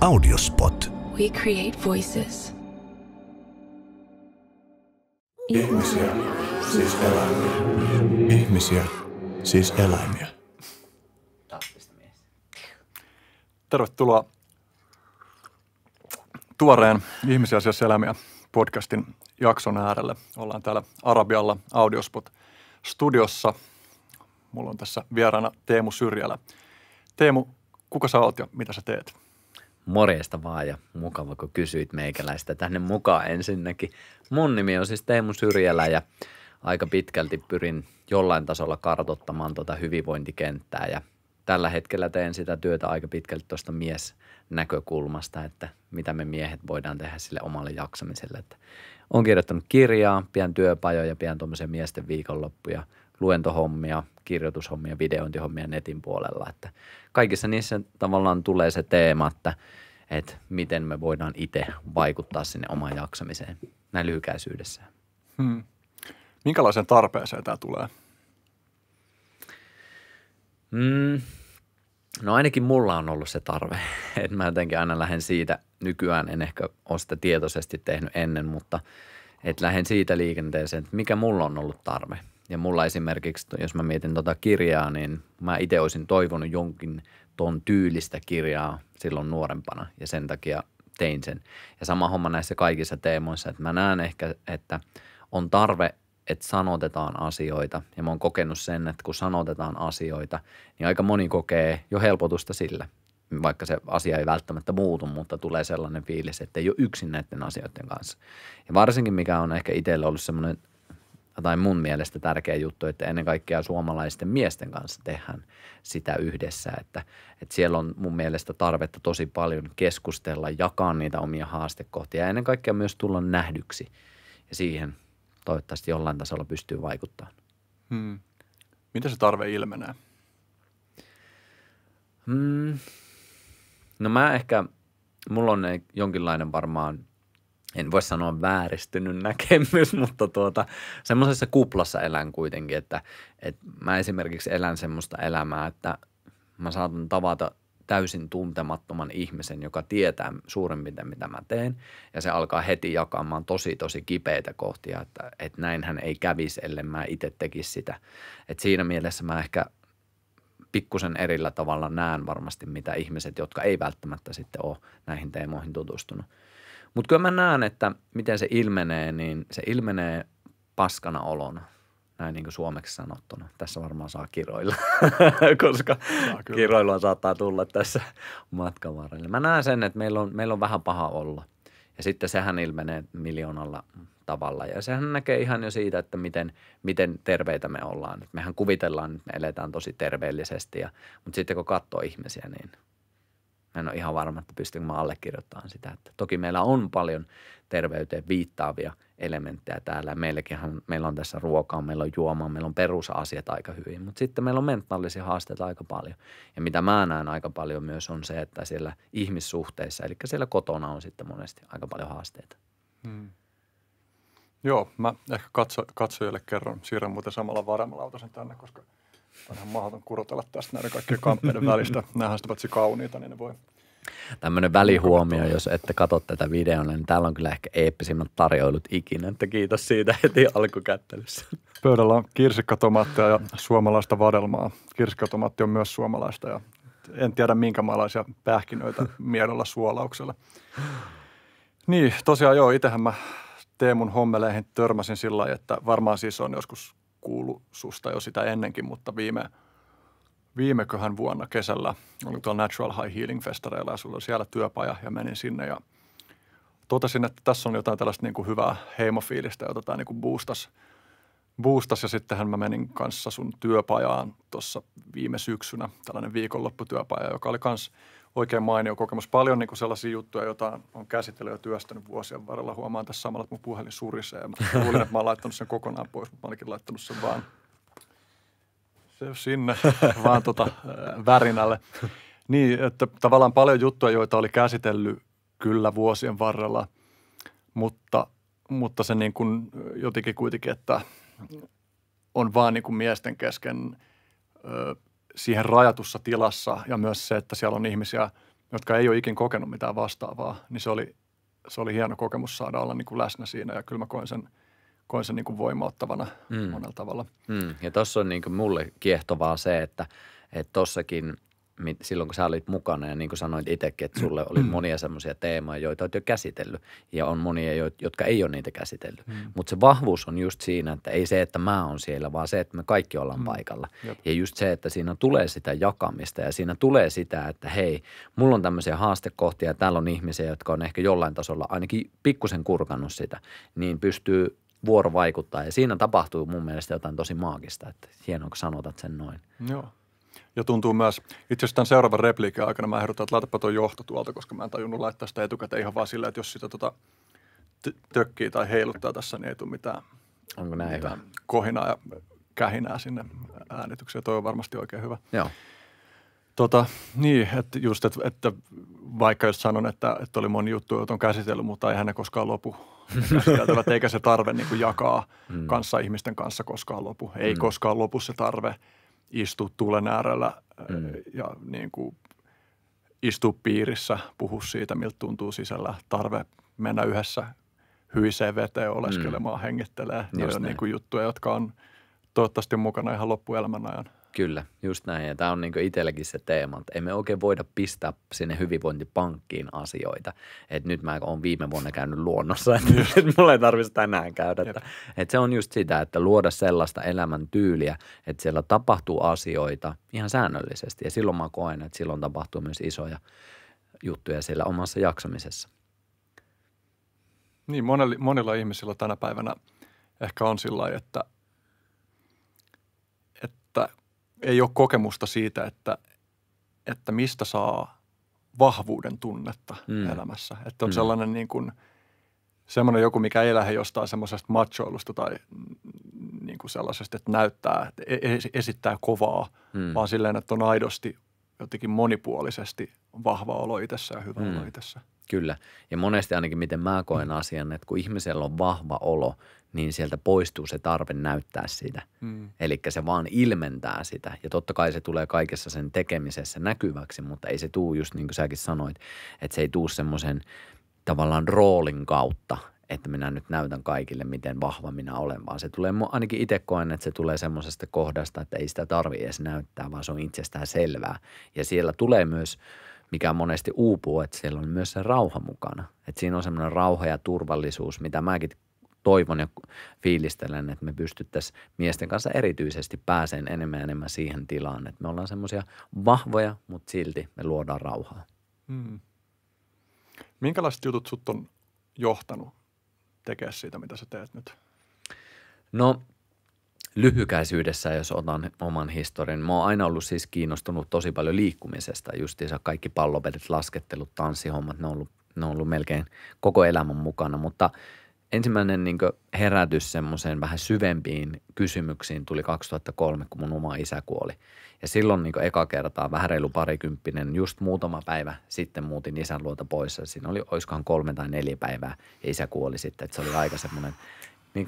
Audiospot. We create voices. Ihmisiä, siis eläimiä. Ihmisiä, siis eläimiä. Tervetuloa tuoreen Ihmisiä, siis eläimiä podcastin jakson äärelle. Ollaan täällä Arabialla Audiospot studiossa. Mulla on tässä vieraana Teemu Syrjälä. Teemu, kuka sä oot ja mitä sä teet? Morjesta vaan ja mukava, kun kysyit meikäläistä tänne mukaan ensinnäkin. Mun nimi on siis Teemu Syrjälä ja aika pitkälti pyrin jollain tasolla kartottamaan tuota hyvinvointikenttää ja tällä hetkellä teen sitä työtä aika pitkälti tuosta miesnäkökulmasta, että mitä me miehet voidaan tehdä sille omalle jaksamiselle. Että olen kirjoittanut kirjaa, pian työpajoja, pian tuommoisia miesten viikonloppuja – luentohommia, kirjoitushommia, videointihommia netin puolella. Että kaikissa niissä tavallaan tulee se teema, että, että miten me voidaan itse vaikuttaa sinne omaan jaksamiseen näin lyhykäisyydessä. Hmm. Minkälaiseen tarpeeseen tämä tulee? Hmm. no ainakin mulla on ollut se tarve, että mä jotenkin aina lähden siitä, nykyään en ehkä ole sitä tietoisesti tehnyt ennen, mutta että lähden siitä liikenteeseen, että mikä mulla on ollut tarve – ja mulla esimerkiksi, jos mä mietin tota kirjaa, niin mä itse olisin toivonut jonkin ton tyylistä kirjaa silloin nuorempana ja sen takia tein sen. Ja sama homma näissä kaikissa teemoissa, että mä näen ehkä, että on tarve, että sanotetaan asioita ja mä oon kokenut sen, että kun sanotetaan asioita, niin aika moni kokee jo helpotusta sillä, vaikka se asia ei välttämättä muutu, mutta tulee sellainen fiilis, että ei ole yksin näiden asioiden kanssa. Ja varsinkin mikä on ehkä itsellä ollut semmoinen tai mun mielestä tärkeä juttu, että ennen kaikkea suomalaisten miesten kanssa tehdään sitä yhdessä, että, että siellä on mun mielestä tarvetta tosi paljon keskustella, jakaa niitä omia haastekohtia ja ennen kaikkea myös tulla nähdyksi ja siihen toivottavasti jollain tasolla pystyy vaikuttamaan. Hmm. Miten se tarve ilmenee? Hmm. No mä ehkä, mulla on jonkinlainen varmaan – en voi sanoa vääristynyt näkemys, mutta tuota, semmoisessa kuplassa elän kuitenkin, että, että mä esimerkiksi elän semmoista elämää, että mä saatan tavata täysin tuntemattoman ihmisen, joka tietää suurin mitä mä teen, ja se alkaa heti jakamaan tosi, tosi kipeitä kohtia, että, että näinhän ei kävisi, ellei mä itse tekisi sitä. Et siinä mielessä mä ehkä pikkusen erillä tavalla näen varmasti, mitä ihmiset, jotka ei välttämättä sitten ole näihin teemoihin tutustunut – mutta kyllä mä näen, että miten se ilmenee, niin se ilmenee paskana olona. Näin niin kuin suomeksi sanottuna. Tässä varmaan saa kiroilla, koska saa kiroilua saattaa tulla tässä matkan varrella. Mä näen sen, että meillä on, meillä on vähän paha olla. Ja sitten sehän ilmenee miljoonalla tavalla. Ja sehän näkee ihan jo siitä, että miten, miten terveitä me ollaan. Et mehän kuvitellaan, että me eletään tosi terveellisesti. Ja, mutta sitten kun katsoo ihmisiä, niin – en ole ihan varma, että pystynkö mä allekirjoittamaan sitä. Että toki meillä on paljon terveyteen viittaavia elementtejä täällä. Meilläkin meillä on tässä ruokaa, meillä on juomaa, meillä on perusasiat aika hyvin, mutta sitten meillä on mentaalisia haasteita aika paljon. Ja mitä mä näen aika paljon myös on se, että siellä ihmissuhteissa, eli siellä kotona on sitten monesti aika paljon haasteita. Hmm. Joo, mä ehkä katso, katsojille kerron. Siirrän muuten samalla sen tänne, koska – on ihan mahdoton kurotella tästä näiden kaikkien kamppeiden välistä. Nämähän sitä paitsi kauniita, niin ne voi Tämmöinen välihuomio, jos ette katso tätä videon, niin täällä on kyllä ehkä eeppisimmät tarjoilut ikinä, että kiitos siitä heti alkukättelyssä. Pöydällä on kirsikkatomaattia ja suomalaista vadelmaa. Kirsikkatomaatti on myös suomalaista ja en tiedä minkä maalaisia pähkinöitä mielellä suolauksella. Niin, tosiaan joo, itsehän mä Teemun hommeleihin törmäsin sillä lailla, että varmaan siis on joskus kuullut susta jo sitä ennenkin, mutta viime, viimeköhän vuonna kesällä oli tuolla Natural High Healing Festareilla ja sulla oli siellä työpaja ja menin sinne ja totesin, että tässä on jotain tällaista niin kuin hyvää heimofiilistä, jota tämä niin kuin boostas ja sittenhän mä menin kanssa sun työpajaan tuossa viime syksynä, tällainen viikonlopputyöpaja, joka oli kans oikein mainio kokemus. Paljon niin kuin sellaisia juttuja, joita on käsitellyt ja työstänyt vuosien varrella. Huomaan tässä samalla, että mun puhelin surisee. Mä luulin, että mä oon laittanut sen kokonaan pois, mutta mä olenkin laittanut sen vaan se sinne, vaan tota, äh, värinälle. Niin, että tavallaan paljon juttuja, joita oli käsitellyt kyllä vuosien varrella, mutta, mutta se niin kuin jotenkin kuitenkin, että on vaan niin kuin miesten kesken – siihen rajatussa tilassa ja myös se, että siellä on ihmisiä, jotka ei ole ikin kokenut mitään vastaavaa, niin se oli, se oli hieno kokemus saada olla niin kuin läsnä siinä ja kyllä mä koin sen, koin sen niin kuin voimauttavana mm. monella tavalla. Mm. Ja tuossa on niin kuin mulle kiehtovaa se, että tuossakin – silloin kun sä olit mukana ja niin kuin sanoit itsekin, että sulle oli mm. monia semmoisia teemoja, joita olet jo käsitellyt ja on monia, jotka ei ole niitä käsitellyt. Mm. Mutta se vahvuus on just siinä, että ei se, että mä oon siellä, vaan se, että me kaikki ollaan mm. paikalla. Jop. Ja just se, että siinä tulee sitä jakamista ja siinä tulee sitä, että hei, mulla on tämmöisiä haastekohtia ja täällä on ihmisiä, jotka on ehkä jollain tasolla ainakin pikkusen kurkannut sitä, niin pystyy vuorovaikuttaa ja siinä tapahtuu mun mielestä jotain tosi maagista, että hienoa, kun sanotat sen noin. Joo. Ja tuntuu myös, itse asiassa tämän seuraavan repliikin aikana mä ehdotan, että laitapa tuo johto tuolta, koska mä en tajunnut laittaa sitä etukäteen ihan vaan silleen, että jos sitä tota, tökkii tai heiluttaa tässä, niin ei tule mitään, Onko näin mitään hyvä? kohinaa ja kähinää sinne äänitykseen. Toi on varmasti oikein hyvä. Joo. Tota, niin, että just, että, että vaikka jos sanon, että, että oli moni juttu, jota on käsitellyt, mutta eihän ne koskaan lopu käsiteltävät, eikä se tarve niin kuin jakaa mm. kanssa ihmisten kanssa koskaan lopu. Ei mm. koskaan lopu se tarve – istu tuulen äärellä äh, mm. ja niin kuin istu piirissä, puhu siitä, miltä tuntuu sisällä. Tarve mennä yhdessä hyiseen veteen oleskelemaan, mm. hengittelee. Ne on niin kuin juttuja, jotka on toivottavasti mukana ihan loppuelämän ajan. Kyllä, just näin. Ja tämä on niin itselläkin se teema, että emme oikein voida pistää sinne hyvinvointipankkiin asioita. Että nyt mä oon viime vuonna käynyt luonnossa, että mulla ei tarvitsisi tänään käydä. Että, et se on just sitä, että luoda sellaista elämäntyyliä, että siellä tapahtuu asioita ihan säännöllisesti. Ja silloin mä koen, että silloin tapahtuu myös isoja juttuja siellä omassa jaksamisessa. Niin, monella, monilla ihmisillä tänä päivänä ehkä on sillä että – ei ole kokemusta siitä, että, että mistä saa vahvuuden tunnetta mm. elämässä. Että on mm. sellainen niin kuin, semmoinen joku, mikä ei lähde jostain semmoisesta machoilusta tai niin kuin sellaisesta, että näyttää, että e, e, esittää kovaa, mm. vaan silleen, että on aidosti jotenkin monipuolisesti vahva olo itsessä ja hyvä mm. olo itsessä. Kyllä. Ja monesti ainakin miten mä koen asian, että kun ihmisellä on vahva olo, niin sieltä poistuu se tarve näyttää sitä. Mm. Eli se vaan ilmentää sitä. Ja totta kai se tulee kaikessa sen tekemisessä näkyväksi, mutta ei se tuu just niin kuin säkin sanoit, että se ei tuu semmoisen tavallaan roolin kautta, että minä nyt näytän kaikille, miten vahva minä olen, vaan se tulee, ainakin itse koen, että se tulee semmoisesta kohdasta, että ei sitä tarvitse edes näyttää, vaan se on itsestään selvää. Ja siellä tulee myös, mikä monesti uupuu, että siellä on myös se rauha mukana. Että siinä on semmoinen rauha ja turvallisuus, mitä mäkin toivon ja fiilistelen, että me pystyttäisiin miesten kanssa erityisesti pääseen enemmän ja enemmän siihen tilaan, että me ollaan semmoisia vahvoja, mutta silti me luodaan rauhaa. Hmm. Minkälaiset jutut sut on johtanut tekemään siitä, mitä sä teet nyt? No lyhykäisyydessä, jos otan oman historian. Mä oon aina ollut siis kiinnostunut tosi paljon liikkumisesta. Justiinsa kaikki pallopelit, laskettelut, tanssihommat, ne on ollut, ne on ollut melkein koko elämän mukana. Mutta ensimmäinen niin herätys semmoiseen vähän syvempiin kysymyksiin tuli 2003, kun mun oma isä kuoli. Ja silloin niin eka kertaa, vähän reilu parikymppinen, just muutama päivä sitten muutin isän luota pois. Ja siinä oli, oiskohan kolme tai neljä päivää, ja isä kuoli sitten. Että se oli aika semmoinen niin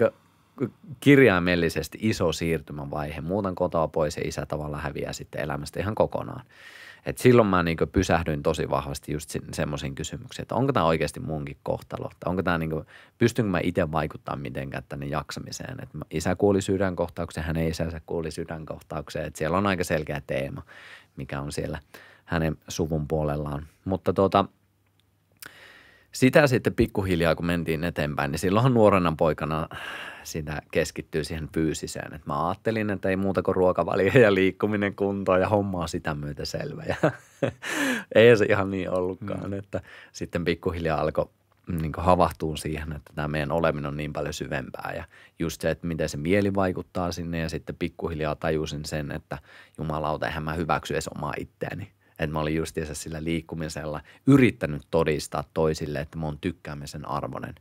kirjaimellisesti iso siirtymävaihe. Muutan kotoa pois ja isä tavallaan häviää sitten elämästä ihan kokonaan. Et silloin mä niin pysähdyin tosi vahvasti just semmoisiin kysymyksiin, että onko tämä oikeasti munkin kohtalo, että onko tämä niin kuin, pystynkö mä itse vaikuttamaan mitenkään tänne jaksamiseen. Et isä kuoli sydänkohtaukseen, hänen isänsä kuoli sydänkohtaukseen, että siellä on aika selkeä teema, mikä on siellä hänen suvun puolellaan. Mutta tuota, – sitä sitten pikkuhiljaa, kun mentiin eteenpäin, niin silloinhan nuorena poikana sitä keskittyy siihen fyysiseen. Et mä ajattelin, että ei muuta kuin ruokavalio ja liikkuminen kuntoon ja hommaa sitä myötä selvä. Ja ei se ihan niin ollutkaan, mm. että sitten pikkuhiljaa alkoi niin havahtuun siihen, että tämä meidän oleminen on niin paljon syvempää ja just se, että miten se mieli vaikuttaa sinne ja sitten pikkuhiljaa tajusin sen, että jumalauta, eihän mä hyväksy edes omaa itteeni että mä olin justiinsa sillä liikkumisella yrittänyt todistaa toisille, että mä oon tykkäämisen arvoinen.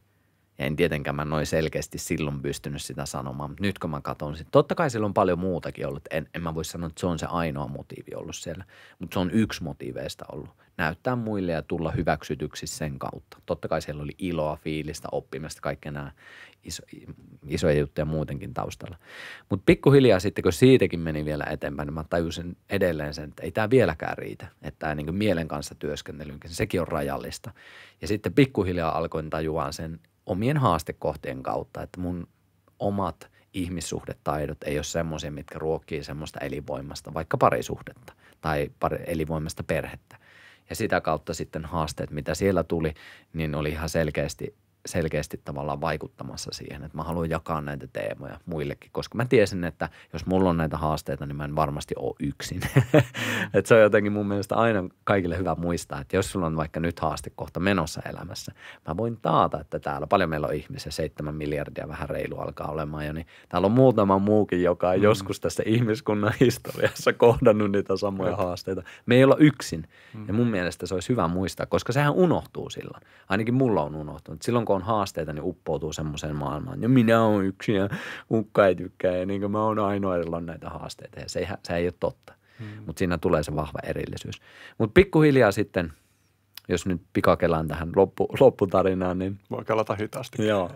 Ja en tietenkään mä noin selkeästi silloin pystynyt sitä sanomaan, mutta nyt kun mä katson sitä, totta kai sillä on paljon muutakin ollut. En, en mä voi sanoa, että se on se ainoa motiivi ollut siellä, mutta se on yksi motiiveista ollut näyttää muille ja tulla hyväksytyksi sen kautta. Totta kai siellä oli iloa, fiilistä, oppimista, kaikkea nämä iso, isoja juttuja muutenkin taustalla. Mutta pikkuhiljaa sitten, kun siitäkin meni vielä eteenpäin, niin mä tajusin edelleen sen, että ei tämä vieläkään riitä. Että tämä niin mielen kanssa työskentelyynkin, sekin on rajallista. Ja sitten pikkuhiljaa alkoin tajuaan sen omien haastekohtien kautta, että mun omat – ihmissuhdetaidot ei ole semmoisia, mitkä ruokkii semmoista elinvoimasta, vaikka parisuhdetta tai pari, elinvoimasta perhettä ja sitä kautta sitten haasteet, mitä siellä tuli, niin oli ihan selkeästi selkeästi tavallaan vaikuttamassa siihen, että mä haluan jakaa näitä teemoja muillekin, koska mä tiesin, että jos mulla on näitä haasteita, niin mä en varmasti ole yksin. Mm. Et se on jotenkin mun mielestä aina kaikille hyvä muistaa, että jos sulla on vaikka nyt haaste kohta menossa elämässä, mä voin taata, että täällä paljon meillä on ihmisiä, seitsemän miljardia vähän reilu alkaa olemaan jo, niin täällä on muutama muukin, joka on mm. joskus tässä ihmiskunnan historiassa kohdannut niitä samoja mm. haasteita. Me ei olla yksin mm. ja mun mielestä se olisi hyvä muistaa, koska sehän unohtuu silloin. Ainakin mulla on unohtunut. Silloin kun on haasteita, niin uppoutuu semmoiseen maailmaan. Ja minä olen yksi ja kukka ei tykkää ja niin mä oon ainoa, jolla on näitä haasteita. Ja se ei, se ei ole totta. Hmm. Mutta siinä tulee se vahva erillisyys. Mutta pikkuhiljaa sitten, jos nyt pikakelaan tähän loppu, lopputarinaan, niin... Voi kelata hitaasti. Joo,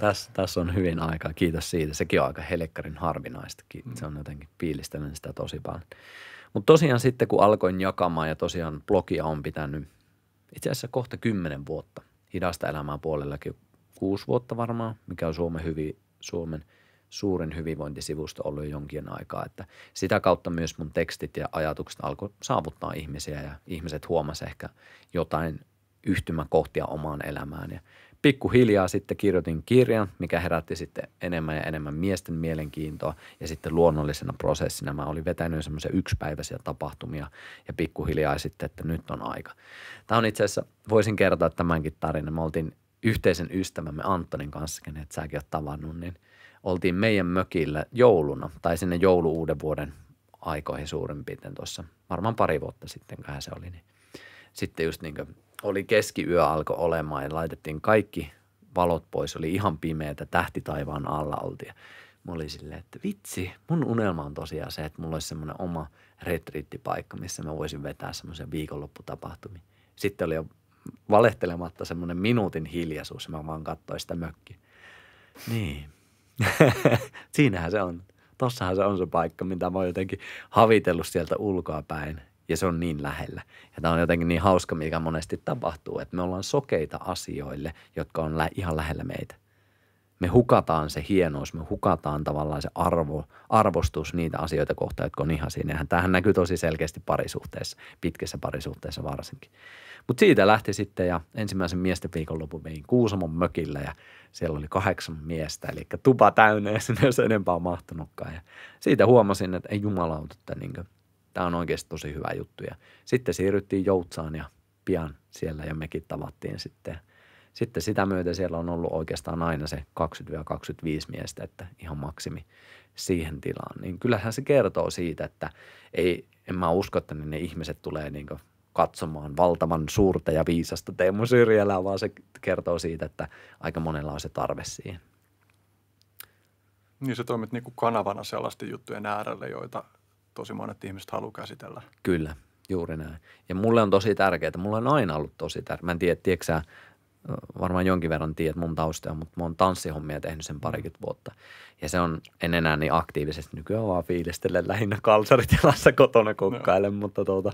tässä täs on hyvin aikaa. Kiitos siitä. Sekin on aika helekkarin harvinaista. Hmm. Se on jotenkin piilistänyt sitä tosi paljon. Mutta tosiaan sitten, kun alkoin jakamaan ja tosiaan blogia on pitänyt itse asiassa kohta kymmenen vuotta, hidasta elämää puolellakin kuusi vuotta varmaan, mikä on Suomen, hyvi, Suomen suurin hyvinvointisivusto ollut jo jonkin aikaa. Että sitä kautta myös mun tekstit ja ajatukset alkoi saavuttaa ihmisiä ja ihmiset huomasivat ehkä jotain yhtymäkohtia omaan elämään. Ja pikkuhiljaa sitten kirjoitin kirjan, mikä herätti sitten enemmän ja enemmän miesten mielenkiintoa. Ja sitten luonnollisena prosessina mä olin vetänyt semmoisia yksipäiväisiä tapahtumia ja pikkuhiljaa sitten, että nyt on aika. Tämä on itse asiassa, voisin kertoa tämänkin tarinan. Me oltiin yhteisen ystävämme Antonin kanssa, kenet säkin oot tavannut, niin oltiin meidän mökillä jouluna tai sinne joulu uuden vuoden aikoihin suurin piirtein tuossa varmaan pari vuotta sitten, kai se oli, niin sitten just niin kuin oli keskiyö alkoi olemaan ja laitettiin kaikki valot pois. Oli ihan pimeätä, tähti taivaan alla oltiin. Mä olin silleen, että vitsi, mun unelma on tosiaan se, että mulla olisi semmoinen oma retriittipaikka, missä mä voisin vetää semmoisia viikonlopputapahtumia. Sitten oli jo valehtelematta semmoinen minuutin hiljaisuus ja mä vaan katsoin sitä mökkiä. Niin. Siinähän se on. Tossahan se on se paikka, mitä mä oon jotenkin havitellut sieltä ulkoa päin ja se on niin lähellä. Ja tämä on jotenkin niin hauska, mikä monesti tapahtuu, että me ollaan sokeita asioille, jotka on lä- ihan lähellä meitä. Me hukataan se hienous, me hukataan tavallaan se arvo, arvostus niitä asioita kohtaan, jotka on ihan siinä. Tähän näkyy tosi selkeästi parisuhteessa, pitkässä parisuhteessa varsinkin. Mutta siitä lähti sitten ja ensimmäisen miesten viikonlopun vein Kuusamon mökillä ja siellä oli kahdeksan miestä, eli tupa täynnä ja sinne ei enempää mahtunutkaan. Ja siitä huomasin, että ei jumalauta, että niin tämä on oikeasti tosi hyvä juttu. Ja sitten siirryttiin Joutsaan ja pian siellä ja mekin tavattiin sitten. Sitten sitä myötä siellä on ollut oikeastaan aina se 20-25 miestä, että ihan maksimi siihen tilaan. Niin kyllähän se kertoo siitä, että ei, en mä usko, että ne ihmiset tulee niin katsomaan valtavan suurta ja viisasta Teemu Syrjälää, vaan se kertoo siitä, että aika monella on se tarve siihen. Niin se toimit niin kuin kanavana sellaisten juttujen äärelle, joita tosi monet ihmiset haluaa käsitellä. Kyllä, juuri näin. Ja mulle on tosi tärkeää, mulla on aina ollut tosi tärkeää. Mä en tiedä, tiedätkö sä, varmaan jonkin verran tiedät mun taustaa, mutta mä oon tanssihommia tehnyt sen parikymmentä vuotta. Ja se on, en enää niin aktiivisesti, nykyään vaan fiilistelen lähinnä kalsaritilassa kotona kokkailen, no. mutta tuota,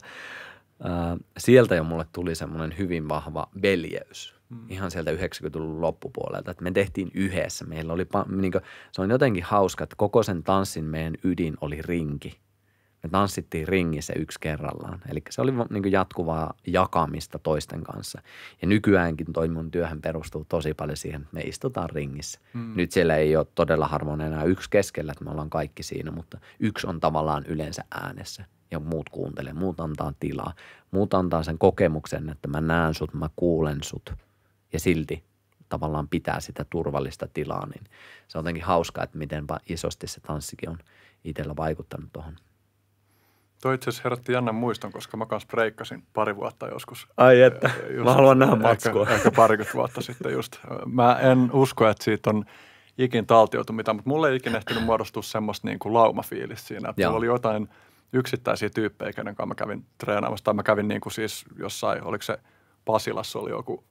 äh, sieltä jo mulle tuli semmoinen hyvin vahva veljeys. Mm. Ihan sieltä 90-luvun loppupuolelta, että me tehtiin yhdessä. Meillä oli, niin kuin, se on jotenkin hauska, että koko sen tanssin meidän ydin oli rinki. Me tanssittiin ringissä yksi kerrallaan. Eli se oli niin jatkuvaa jakamista toisten kanssa. Ja nykyäänkin toi mun työhön perustuu tosi paljon siihen, että me istutaan ringissä. Mm. Nyt siellä ei ole todella harvoin enää yksi keskellä, että me ollaan kaikki siinä, mutta yksi on tavallaan yleensä äänessä ja muut kuuntelee, muut antaa tilaa. Muut antaa sen kokemuksen, että mä näen sut, mä kuulen sut ja silti tavallaan pitää sitä turvallista tilaa, niin se on jotenkin hauskaa, että miten isosti se tanssikin on itsellä vaikuttanut tuohon Tuo itse asiassa herätti jännän muiston, koska mä kanssa breikkasin pari vuotta joskus. Ai että, just, mä haluan nähdä matskua. Ehkä, ehkä parikymmentä vuotta sitten just. Mä en usko, että siitä on ikin taltioitu mitään, mutta mulle ei ikinä ehtinyt muodostua semmoista niin kuin laumafiilis siinä. Että oli jotain yksittäisiä tyyppejä, kenen kanssa mä kävin treenaamassa. Tai mä kävin niin kuin siis jossain, oliko se Pasilassa oli joku,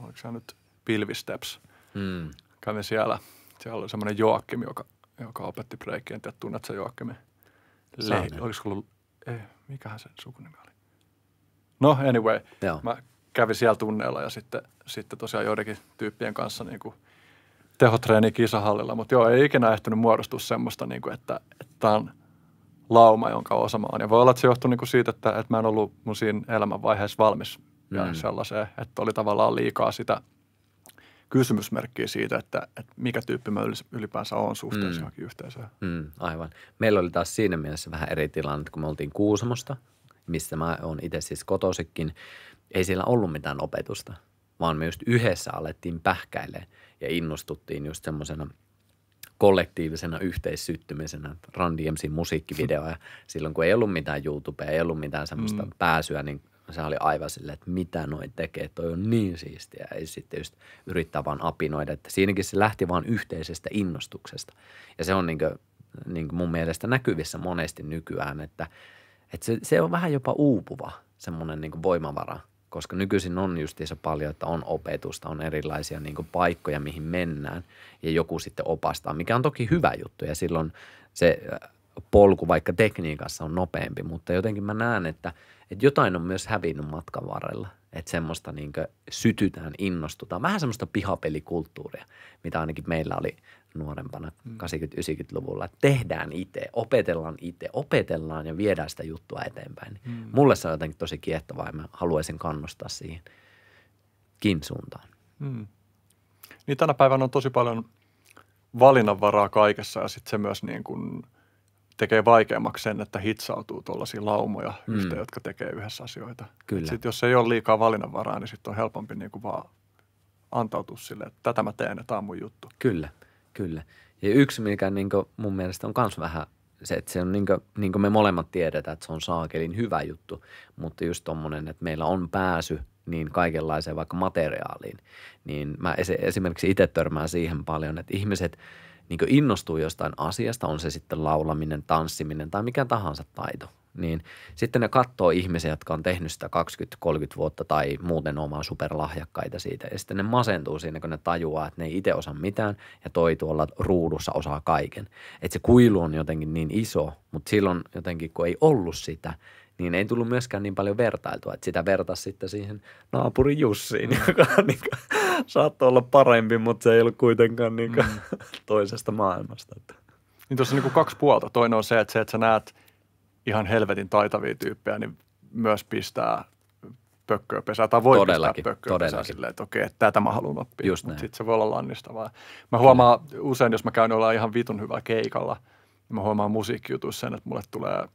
oliko se nyt Pilvisteps. Hmm. Kävin siellä. Siellä oli semmoinen Joakim, joka, joka opetti breikkiä. En tiedä, tunnet sä Joakimin? Lehden. Oliko ollut, ei, mikähän sen sukunimi oli? No anyway, Joo. mä kävin siellä tunneilla ja sitten, sitten tosiaan joidenkin tyyppien kanssa niin kuin tehotreeni kisahallilla. Mutta joo, ei ikinä ehtinyt muodostua semmoista, niin kuin, että tämä on lauma, jonka osa mä oon. Ja voi olla, että se johtui niin kuin siitä, että, että mä en ollut mun siinä elämänvaiheessa valmis mm. ja sellaiseen, että oli tavallaan liikaa sitä – kysymysmerkkiä siitä, että, että mikä tyyppi mä ylipäänsä on suhteessa mm. johonkin yhteisöön. Mm, aivan. Meillä oli taas siinä mielessä vähän eri tilanne, kun me oltiin Kuusamosta, missä mä oon itse siis kotosikin, Ei siellä ollut mitään opetusta, vaan me just yhdessä alettiin pähkäilemään ja innostuttiin just semmoisena – kollektiivisena yhteissyttymisenä Randy DMCin musiikkivideoja. silloin kun ei ollut mitään YouTubea, ei ollut mitään semmoista mm. pääsyä, niin se oli aivan silleen, että mitä noin tekee, toi on niin siistiä. Ja sitten just yrittää vaan apinoida, että siinäkin se lähti vaan yhteisestä innostuksesta. Ja se on niin kuin, niin kuin mun mielestä näkyvissä monesti nykyään, että, että se, se on vähän jopa uupuva semmoinen niin voimavara, koska nykyisin on justiinsa paljon, että on opetusta, on erilaisia niin paikkoja, mihin mennään ja joku sitten opastaa, mikä on toki hyvä juttu ja silloin se polku, vaikka tekniikassa on nopeampi, mutta jotenkin mä näen, että, että jotain on myös hävinnyt matkan varrella. Että semmoista niin sytytään, innostutaan. Vähän semmoista pihapelikulttuuria, mitä ainakin meillä oli nuorempana 80-90-luvulla. Mm. Että tehdään itse, opetellaan itse, opetellaan ja viedään sitä juttua eteenpäin. Mm. Mulle se on jotenkin tosi kiehtovaa ja mä haluaisin kannustaa siihen suuntaan. Mm. Niin tänä päivänä on tosi paljon valinnanvaraa kaikessa ja sitten se myös niin kuin – tekee vaikeammaksi sen, että hitsautuu tuollaisia laumoja mm. yhteen, jotka tekee yhdessä asioita. Kyllä. Sitten jos ei ole liikaa valinnanvaraa, niin sitten on helpompi niin kuin vaan antautua sille, että tätä mä teen ja tämä on mun juttu. Kyllä, kyllä. Ja yksi, mikä niin kuin mun mielestä on myös vähän se, että se on niin kuin, niin kuin me molemmat tiedetään, että se on saakelin hyvä juttu, mutta just tuommoinen, että meillä on pääsy niin kaikenlaiseen vaikka materiaaliin, niin mä esimerkiksi itse törmään siihen paljon, että ihmiset – niin innostuu jostain asiasta, on se sitten laulaminen, tanssiminen tai mikä tahansa taito, niin sitten ne katsoo ihmisiä, jotka on tehnyt sitä 20-30 vuotta tai muuten omaa superlahjakkaita siitä. Ja sitten ne masentuu siinä, kun ne tajuaa, että ne ei itse osaa mitään ja toi tuolla ruudussa osaa kaiken. Että se kuilu on jotenkin niin iso, mutta silloin jotenkin, kun ei ollut sitä, niin ei tullut myöskään niin paljon vertailtua, että sitä vertaisi sitten siihen naapuri Jussiin, mm. joka niin kuin, saattoi olla parempi, mutta se ei ollut kuitenkaan niin kuin, mm. toisesta maailmasta. Niin tuossa on niin kaksi puolta. Toinen on se, että se, että sä näet ihan helvetin taitavia tyyppejä, niin myös pistää pökköä pesää tai voi todellakin, pistää pökköä pesää silleen, että okei, että tätä mä haluan oppia, Just mutta sitten se voi olla lannistavaa. Mä huomaan Kyllä. usein, jos mä käyn olla ihan vitun hyvä keikalla, niin mä huomaan musiikkijutuissa sen, että mulle tulee –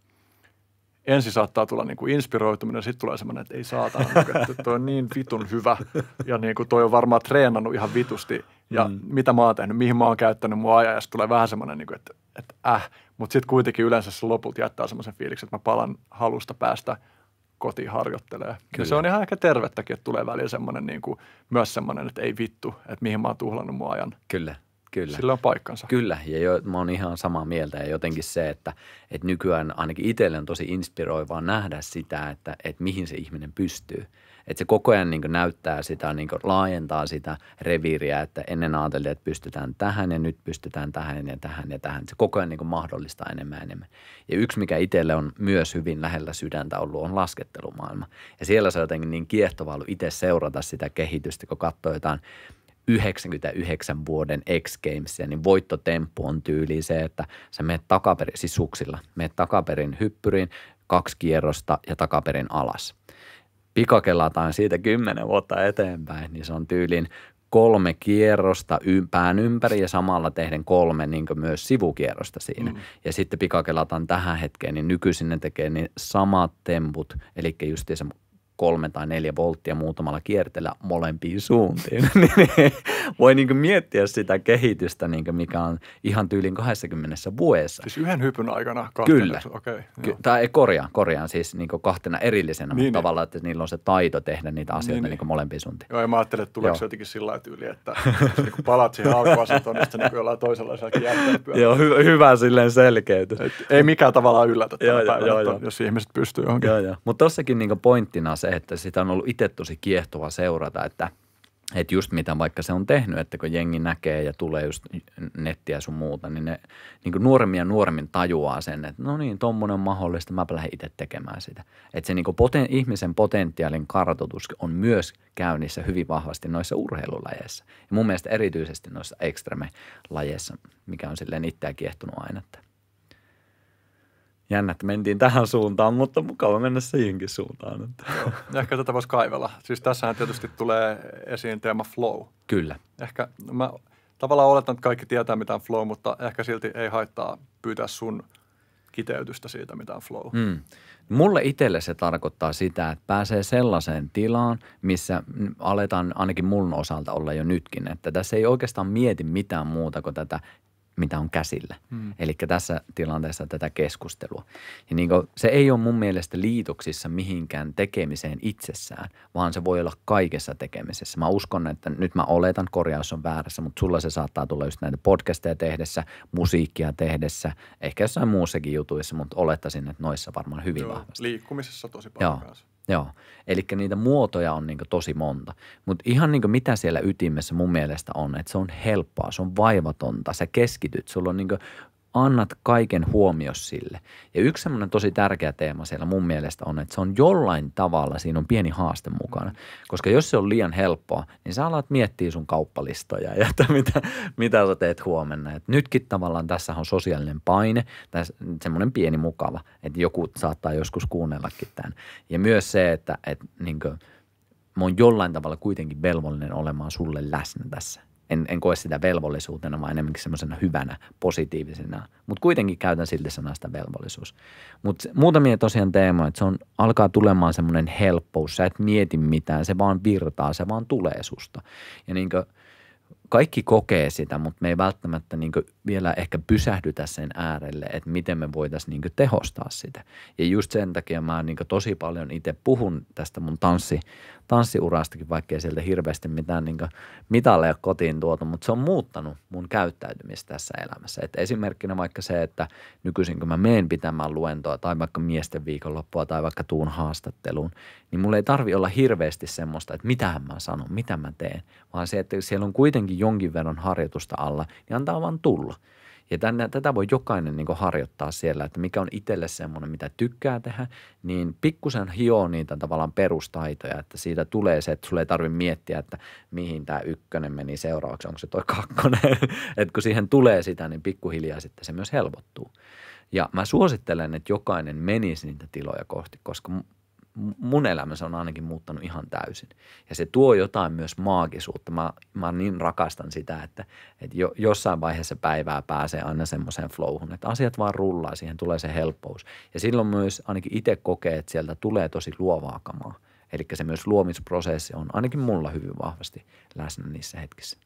ensin saattaa tulla niin kuin inspiroituminen, sitten tulee semmoinen, että ei saatana, niinku, että toi on niin vitun hyvä ja niin kuin toi on varmaan treenannut ihan vitusti ja mm. mitä mä oon tehnyt, mihin mä oon käyttänyt mun ajan ja sitten tulee vähän semmoinen, niin kuin, että, että äh, mutta sitten kuitenkin yleensä se loput jättää semmoisen fiiliksen, että mä palan halusta päästä kotiin harjoittelee. Ja se on ihan ehkä tervettäkin, että tulee välillä semmoinen niin kuin, myös semmoinen, että ei vittu, että mihin mä oon tuhlannut mun ajan. Kyllä. Kyllä. Sillä on paikkansa. Kyllä, ja jo, mä oon ihan samaa mieltä. Ja jotenkin se, että, että nykyään ainakin itselle on tosi inspiroivaa nähdä sitä, että, että mihin se ihminen pystyy. Että se koko ajan niin näyttää sitä, niin laajentaa sitä reviiriä, että ennen ajateltiin, että pystytään tähän ja nyt pystytään tähän ja tähän ja tähän. Se koko ajan niin mahdollistaa enemmän ja enemmän. Ja yksi, mikä itselle on myös hyvin lähellä sydäntä ollut, on laskettelumaailma. Ja siellä se on jotenkin niin kiehtovaa ollut itse seurata sitä kehitystä, kun katsoo jotain – 99 vuoden X Gamesia, niin voittotemppu on tyyli se, että sä menet takaperin, siis suksilla, menet takaperin hyppyriin, kaksi kierrosta ja takaperin alas. Pikakelataan siitä 10 vuotta eteenpäin, niin se on tyylin kolme kierrosta pään ympäri ja samalla tehden kolme niin myös sivukierrosta siinä. Mm. Ja sitten pikakelataan tähän hetkeen, niin nykyisin ne tekee niin samat temput, eli se kolme tai neljä volttia muutamalla kiertellä molempiin suuntiin. Niin, niin, voi niin miettiä sitä kehitystä, niin mikä on ihan tyylin 20 vuodessa. Siis yhden hypyn aikana kahtena. Kyllä. Okay, Ky- tai korjaan, korjaan siis niin kahtena erillisenä, niin, mutta niin. tavallaan, että niillä on se taito tehdä niitä asioita niin, niin. niin molempiin suuntiin. Joo, ja mä ajattelen, että tuleeko se jotenkin sillä tyyli, että niin kun palat siihen alkuasentoon, niin sitten niin jollain toisenlaisella kierteellä Joo, hy- hyvä silleen selkeytys. Et ei mikään tavallaan yllätä joo, tänä joo, päivänä, joo, joo. jos ihmiset pystyy johonkin. Joo, joo. Mutta tossakin niin pointtina se, se, että sitä on ollut itse tosi kiehtova seurata, että että just mitä vaikka se on tehnyt, että kun jengi näkee ja tulee just nettiä sun muuta, niin ne niin kuin nuoremmin ja nuoremmin tajuaa sen, että no niin, tuommoinen on mahdollista, mä lähden itse tekemään sitä. Että se niin kuin poten, ihmisen potentiaalin kartoitus on myös käynnissä hyvin vahvasti noissa urheilulajeissa. Ja mun mielestä erityisesti noissa ekstreme-lajeissa, mikä on silleen itseä kiehtonut aina, että jännä, että mentiin tähän suuntaan, mutta mukava mennä siihenkin suuntaan. Että. Joo, ehkä tätä voisi kaivella. Siis tässähän tietysti tulee esiin teema flow. Kyllä. Ehkä no mä tavallaan oletan, että kaikki tietää mitä on flow, mutta ehkä silti ei haittaa pyytää sun kiteytystä siitä, mitä on flow. Mm. Mulle itselle se tarkoittaa sitä, että pääsee sellaiseen tilaan, missä aletaan ainakin mun osalta olla jo nytkin, että tässä ei oikeastaan mieti mitään muuta kuin tätä mitä on käsillä. Mm. Eli tässä tilanteessa tätä keskustelua. Ja niin kuin, se ei ole mun mielestä liitoksissa mihinkään tekemiseen itsessään, vaan se voi olla kaikessa tekemisessä. Mä uskon, että nyt mä oletan, korjaus on väärässä, mutta sulla se saattaa tulla just näitä podcasteja tehdessä, musiikkia tehdessä, ehkä jossain muussakin jutuissa, mutta olettaisin, että noissa varmaan hyvin Joo, vahvasti. Liikkumisessa tosi paljon Joo. kanssa. Joo. Eli niitä muotoja on niin tosi monta. Mutta ihan niin mitä siellä ytimessä mun mielestä on, että se on helppoa, se on vaivatonta, sä keskityt, sulla on niin annat kaiken huomio sille. Ja yksi semmoinen tosi tärkeä teema siellä mun mielestä on, että se on jollain tavalla, siinä on pieni haaste mukana. Koska jos se on liian helppoa, niin sä alat miettiä sun kauppalistoja ja että mitä, mitä sä teet huomenna. Et nytkin tavallaan tässä on sosiaalinen paine, semmoinen pieni mukava, että joku saattaa joskus kuunnellakin tämän. Ja myös se, että, että niin kuin, mä oon jollain tavalla kuitenkin velvollinen olemaan sulle läsnä tässä en, en koe sitä velvollisuutena, vaan enemmänkin semmoisena hyvänä, positiivisena. Mutta kuitenkin käytän silti sanasta velvollisuus. Mutta muutamia tosiaan teemoja, että se on, alkaa tulemaan semmoinen helppous. Sä et mieti mitään, se vaan virtaa, se vaan tulee susta. Ja niin kuin, kaikki kokee sitä, mutta me ei välttämättä niin vielä ehkä pysähdytä sen äärelle, että miten me voitaisiin niin tehostaa sitä. Ja just sen takia mä niin tosi paljon itse puhun tästä mun tanssi, tanssiurastakin, ei sieltä hirveästi mitään niin mitalle kotiin tuotu, mutta se on muuttanut mun käyttäytymistä tässä elämässä. Et esimerkkinä vaikka se, että nykyisin kun mä meen pitämään luentoa tai vaikka miesten viikonloppua tai vaikka tuun haastatteluun, niin mulla ei tarvi olla hirveästi semmoista, että mitä mä sanon, mitä mä teen, vaan se, että siellä on kuitenkin jonkin verran harjoitusta alla, niin antaa vaan tulla. Ja tänne, tätä voi jokainen niin harjoittaa siellä, että mikä on itselle semmoinen, mitä tykkää tehdä, niin pikkusen hioo niitä tavallaan perustaitoja, että siitä tulee se, että sulle ei tarvitse miettiä, että mihin tämä ykkönen meni seuraavaksi, onko se toi kakkonen. että kun siihen tulee sitä, niin pikkuhiljaa sitten se myös helpottuu. Ja mä suosittelen, että jokainen menisi niitä tiloja kohti, koska mun elämänsä on ainakin muuttanut ihan täysin. Ja se tuo jotain myös maagisuutta. Mä, mä niin rakastan sitä, että, että jo, jossain vaiheessa päivää pääsee aina semmoiseen flowhun, että asiat vaan rullaa, siihen tulee se helppous. Ja silloin myös ainakin itse kokee, että sieltä tulee tosi luovaa kamaa. Eli se myös luomisprosessi on ainakin mulla hyvin vahvasti läsnä niissä hetkissä.